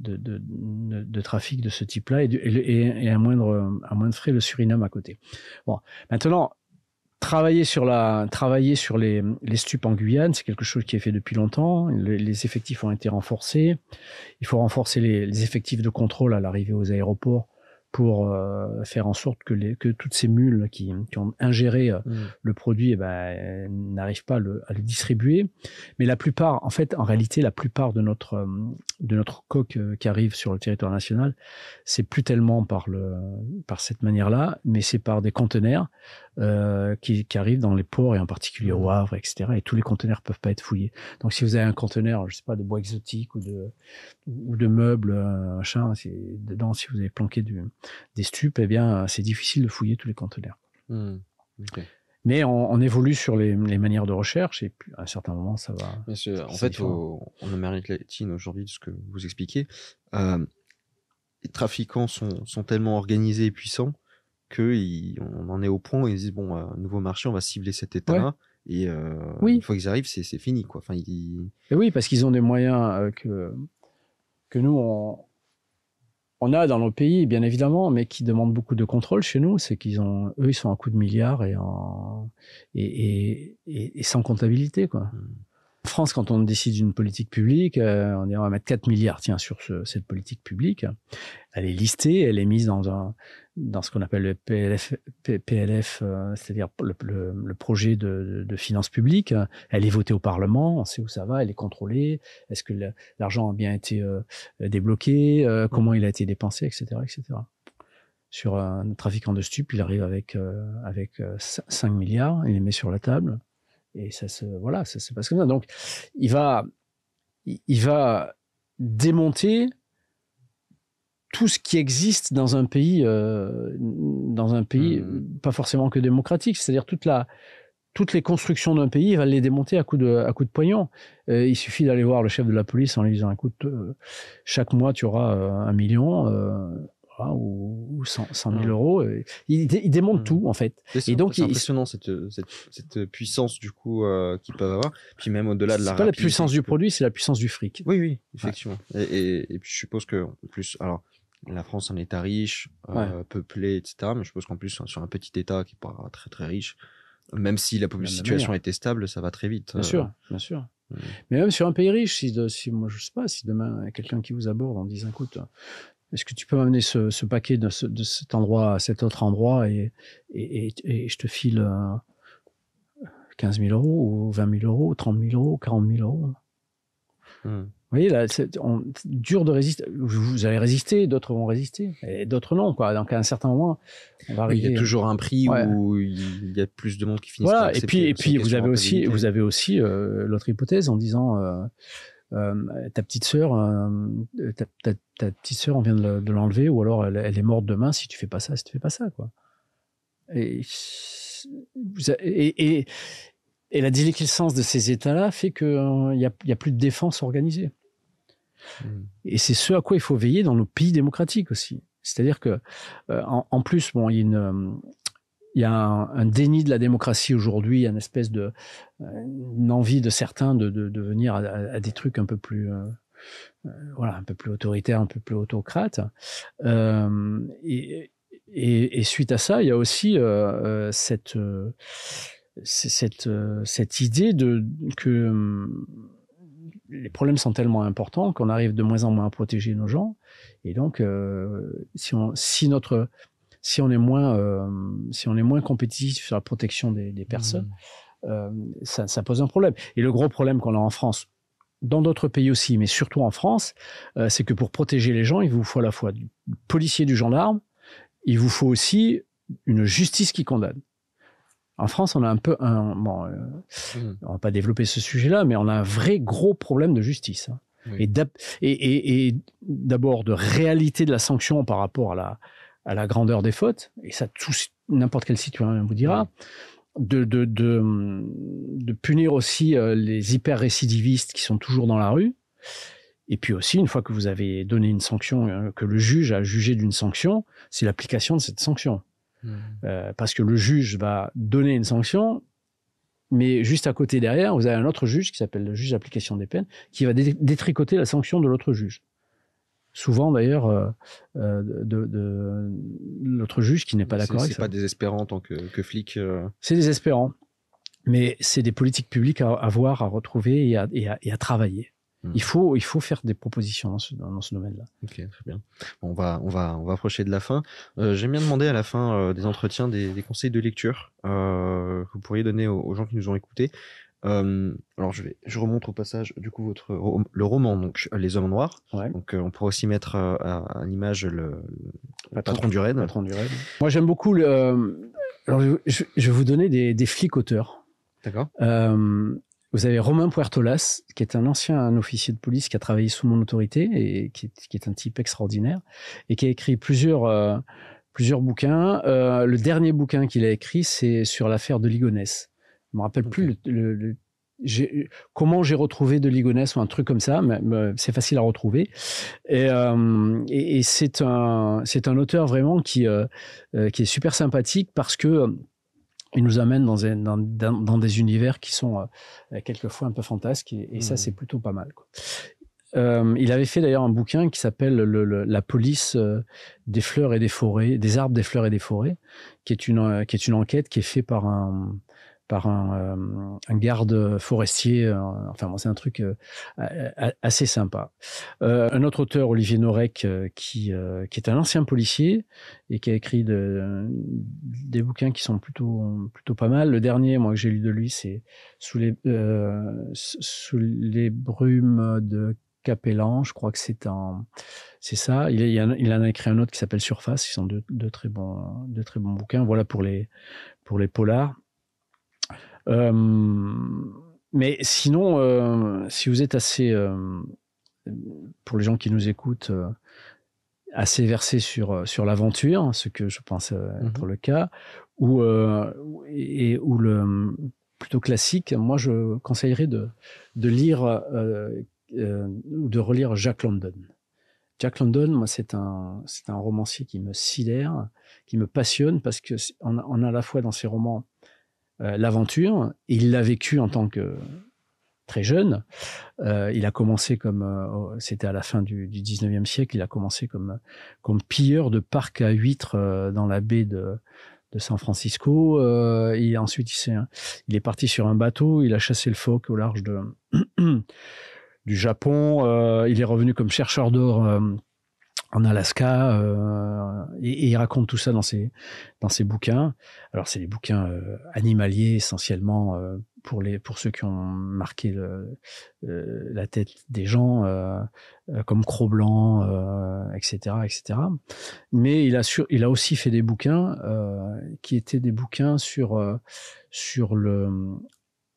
de, de, de, trafic de ce type-là et, et, et, à, moindre, à moindre frais le Suriname à côté. Bon, maintenant, travailler sur, la, travailler sur les, les stupes en Guyane, c'est quelque chose qui est fait depuis longtemps. les effectifs ont été renforcés. Il faut renforcer les, les effectifs de contrôle à l'arrivée aux aéroports pour euh, faire en sorte que, les, que toutes ces mules qui, qui ont ingéré euh, mm. le produit eh ben, n'arrivent pas le, à le distribuer. Mais la plupart, en fait, en réalité, la plupart de notre, euh, de notre coque qui arrive sur le territoire national, c'est plus tellement par, le, par cette manière-là, mais c'est par des conteneurs euh, qui, qui, arrivent dans les ports, et en particulier au mm. Havre, etc. Et tous les conteneurs peuvent pas être fouillés. Donc si vous avez un conteneur, je sais pas, de bois exotique ou de, ou de meubles, machin, dedans, si vous avez planqué du, des stupes, eh bien, euh, c'est difficile de fouiller tous les conteneurs. Hmm, Mais on, évolue sur les, manières de recherche et à un certain moment, ça va. en fait, au, en Amérique latine, aujourd'hui, de ce que vous expliquez, euh, les trafiquants sont, tellement organisés et puissants qu'on en est au point où ils disent bon, un euh, nouveau marché, on va cibler cet État-là. Et une fois qu'ils arrivent, c'est fini. Quoi. Enfin, et oui, parce qu'ils ont des moyens que, que nous, on, on a dans nos pays, bien évidemment, mais qui demandent beaucoup de contrôle chez nous, c'est qu'ils ont, eux, ils sont à coup de milliards et, en, et, sans comptabilité, quoi. Mmh. France, quand on décide d'une politique publique, euh, on dit on va mettre 4 milliards tiens, sur cette politique publique. Elle est listée, elle est mise dans, dans ce qu'on appelle le PLF, euh, c'est-à-dire le, projet de, finances publiques. Elle est votée au Parlement, on sait où ça va, elle est contrôlée. Est-ce que l'argent a bien été euh, débloqué mm. Comment il a été dépensé, etc. etc. Sur un trafiquant de stupes, il arrive avec, avec 5 milliards, il les met sur la table et ça se, voilà, ça se passe comme ça. Donc, il va, il va démonter tout ce qui existe dans un pays, euh, dans un pays mmh. pas forcément que démocratique, c'est-à-dire toute la, toutes les constructions d'un pays, il va les démonter à coups de, à coup de poignon. Euh, il suffit d'aller voir le chef de la police en lui disant, écoute, euh, chaque mois, tu auras un million ou, ou 100, 000 euros. Euh, Ils, démonte mm. tout, en fait. C'est impressionnant, cette, cette, puissance, du coup, euh, qu'ils peuvent avoir. Puis même au-delà de la. C'est pas la puissance du produit, c'est la puissance du fric. Oui, oui, effectivement. Et, et, puis, je suppose que, en plus, alors, la France, un État riche, euh, peuplé, etc. Mais je suppose qu'en plus, hein, sur un petit État qui n'est pas très, très riche, même si la situation était stable, ça va très vite. Bien sûr, bien sûr. Mais même sur un pays riche, si, si moi je sais pas, si demain quelqu'un qui vous aborde en disant écoute, est-ce que tu peux m'amener ce, paquet de, cet endroit à cet autre endroit et, et, je te file 15 euh, 000 euros ou 20 000 euros, 30 000 euros, 40 000 euros hmm. Vous voyez, là, c'est dur de résister. Vous allez résister, d'autres vont résister, et d'autres non, quoi. Donc, à un certain moment, on va arriver. Il y a toujours un prix où il y a plus de monde qui finit... voilà. Et puis, et puis vous avez aussi, vous avez aussi euh, l'autre hypothèse en disant, euh, euh, ta petite sœur, euh, ta, petite sœur, on vient de l'enlever, ou alors elle, est morte demain si tu fais pas ça, si tu fais pas ça, quoi. Et, et, et, et la délicatesse de ces états-là fait qu'il euh, n'y a, a plus de défense organisée. Hmm. Et c'est ce à quoi il faut veiller dans nos pays démocratiques aussi. C'est-à-dire que, en, en, plus, bon, il y a une, il y a un, déni de la démocratie aujourd'hui, une espèce de une envie de certains de, de, venir à, des trucs un peu plus euh, euh, voilà, un peu plus autoritaire, un peu plus autocrates. Euh, et, suite à ça, il y a aussi cette, cette, cette idée de, que hum, les problèmes sont tellement importants qu'on arrive de moins en moins à protéger nos gens. Et donc, si, on, si notre si on est moins, euh, si on est moins compétitif sur la protection des, personnes, mmh. euh, ça, pose un problème. Et le gros problème qu'on a en France, dans d'autres pays aussi, mais surtout en France, euh, c'est que pour protéger les gens, il vous faut à la fois du policier, du gendarme, il vous faut aussi une justice qui condamne. En France, on a un peu un, bon, mmh. on va pas développer ce sujet-là, mais on a un vrai gros problème de justice. Hein. Et d'abord de réalité de la sanction par rapport à la, à la grandeur des fautes, et ça, n'importe quel citoyen vous dira, de, de, de, punir aussi euh, les hyper-récidivistes qui sont toujours dans la rue. Et puis aussi, une fois que vous avez donné une sanction, euh, que le juge a jugé d'une sanction, c'est l'application de cette sanction. Mmh. Euh, parce que le juge va donner une sanction, mais juste à côté derrière, vous avez un autre juge qui s'appelle le juge d'application des peines, qui va détricoter la sanction de l'autre juge souvent d'ailleurs euh, euh, de, notre juge qui n'est pas d'accord avec ça. C'est pas désespérant en tant que, flic. Euh. C'est désespérant, mais c'est des politiques publiques à, avoir, voir, à retrouver et à, travailler. Hmm. Il faut, il faut faire des propositions dans ce, domaine-là. Ok, très bien. On va, on va, on va approcher de la fin. J'ai J'aime bien demander à la fin des entretiens des, conseils de lecture que vous pourriez donner aux gens qui nous ont écoutés. Euh, alors je vais, je remonte au passage du coup votre le roman donc Les Hommes Noirs. Donc euh, on pourrait aussi mettre euh, image le, patron, du raid. Patron du Moi j'aime beaucoup euh, Alors je, vais vous donner des, des flics auteurs. D'accord. vous avez Romain Puertolas qui est un ancien officier de police qui a travaillé sous mon autorité et qui est, un type extraordinaire et qui a écrit plusieurs plusieurs bouquins. le dernier bouquin qu'il a écrit c'est sur l'affaire de Ligonès. Je me rappelle plus le, comment j'ai retrouvé de Ligonès ou un truc comme ça, mais, c'est facile à retrouver. Et, euh, et, c'est un, auteur vraiment qui, euh, euh, qui est super sympathique parce que il nous amène dans, dans, des univers qui sont quelquefois un peu fantasques et, ça mmh. c'est plutôt pas mal. il avait fait d'ailleurs un bouquin qui s'appelle La police des fleurs et des forêts, des arbres, des fleurs et des forêts, qui est une, qui est une enquête qui est faite par un, par un, euh, un garde forestier. Euh, enfin, c'est un truc euh, assez sympa. un autre auteur, Olivier Norek, qui, qui est un ancien policier et qui a écrit de, des bouquins qui sont plutôt, plutôt pas mal. Le dernier, moi, que j'ai lu de lui, c'est Sous les, sous les brumes de Capellan, je crois que c'est en c'est ça. Il, il, en a écrit un autre qui s'appelle Surface. Ils sont deux, deux, très bons, deux très bons bouquins. Voilà pour les, pour les polars. Euh, mais sinon, euh, si vous êtes assez, euh, pour les gens qui nous écoutent, assez versé sur, sur l'aventure, ce que je pense être mhm. le cas, ou, et, ou le plutôt classique, moi je conseillerais de, de lire ou de relire Jack London. Jack London, moi, c'est un, c'est un romancier qui me sidère, qui me passionne parce que on a à la fois dans ses romans euh, l'aventure. Il l'a vécu en tant que très jeune. Euh, il a commencé comme, euh, c'était à la fin du, 19e siècle, il a commencé comme, comme pilleur de parcs à huîtres dans la baie de, San Francisco. et ensuite, il, il est parti sur un bateau, il a chassé le phoque au large de, du Japon. il est revenu comme chercheur d'or en Alaska euh, et, il raconte tout ça dans ses dans ses bouquins. Alors c'est des bouquins euh, animaliers essentiellement euh, pour les pour ceux qui ont marqué le, euh, la tête des gens euh, comme Cro Blanc, etc., etc. Mais il a sur, il a aussi fait des bouquins qui étaient des bouquins sur sur le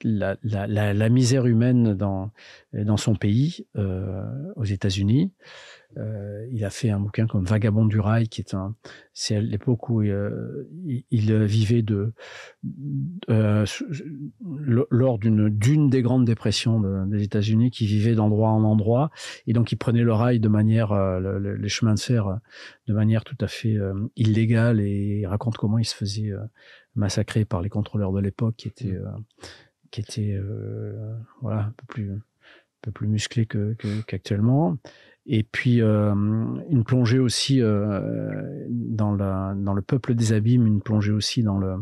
la, la, la, la, misère humaine dans, dans son pays, euh, aux États-Unis. Euh, il a fait un bouquin comme Vagabond du rail, qui est un, c'est l'époque où euh, il, vivait de, euh, lors d'une d'une des grandes dépressions des États-Unis, qui vivait d'endroit en endroit, et donc il prenait le rail de manière, euh, les chemins de fer euh, de manière tout à fait illégale, et il raconte comment il se faisait massacrer par les contrôleurs de l'époque, qui étaient mmh qui était euh, voilà, un peu plus, un peu plus musclé qu'actuellement. et puis euh, une plongée aussi euh, dans, la, dans le peuple des abîmes, une plongée aussi dans le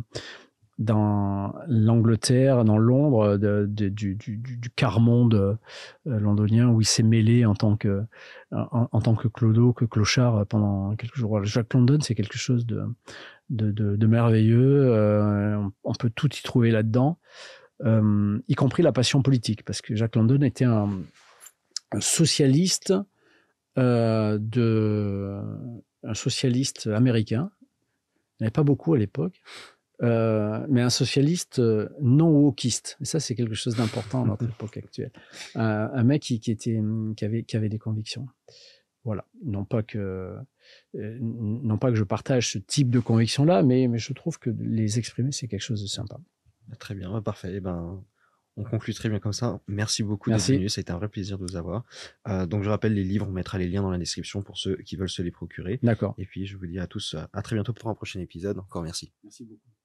dans l'Angleterre, dans Londres, de, du, du, du quart monde londonien où il s'est mêlé en tant que en, tant que clodo, que clochard pendant quelques jours. Jacques London, c'est quelque chose de de, de merveilleux. on, peut tout y trouver là-dedans. Euh, y compris la passion politique, parce que Jacques Landon était un, socialiste euh, de un socialiste américain. Il n'y en avait pas beaucoup à l'époque, euh, mais un socialiste non wokiste. Et ça, c'est quelque chose d'important dans notre époque actuelle. Un, mec qui, était, qui avait, qui avait des convictions. Voilà. Non pas que, non pas que je partage ce type de convictions là, mais, mais je trouve que les exprimer, c'est quelque chose de sympa. Ah, très bien, bah, parfait. Eh ben, on conclut très bien comme ça. Merci beaucoup d'être venu. Ça a été un vrai plaisir de vous avoir. Euh, donc, je rappelle les livres. On mettra les liens dans la description pour ceux qui veulent se les procurer. D'accord. Et puis, je vous dis à tous euh, à très bientôt pour un prochain épisode. Encore merci. Merci beaucoup.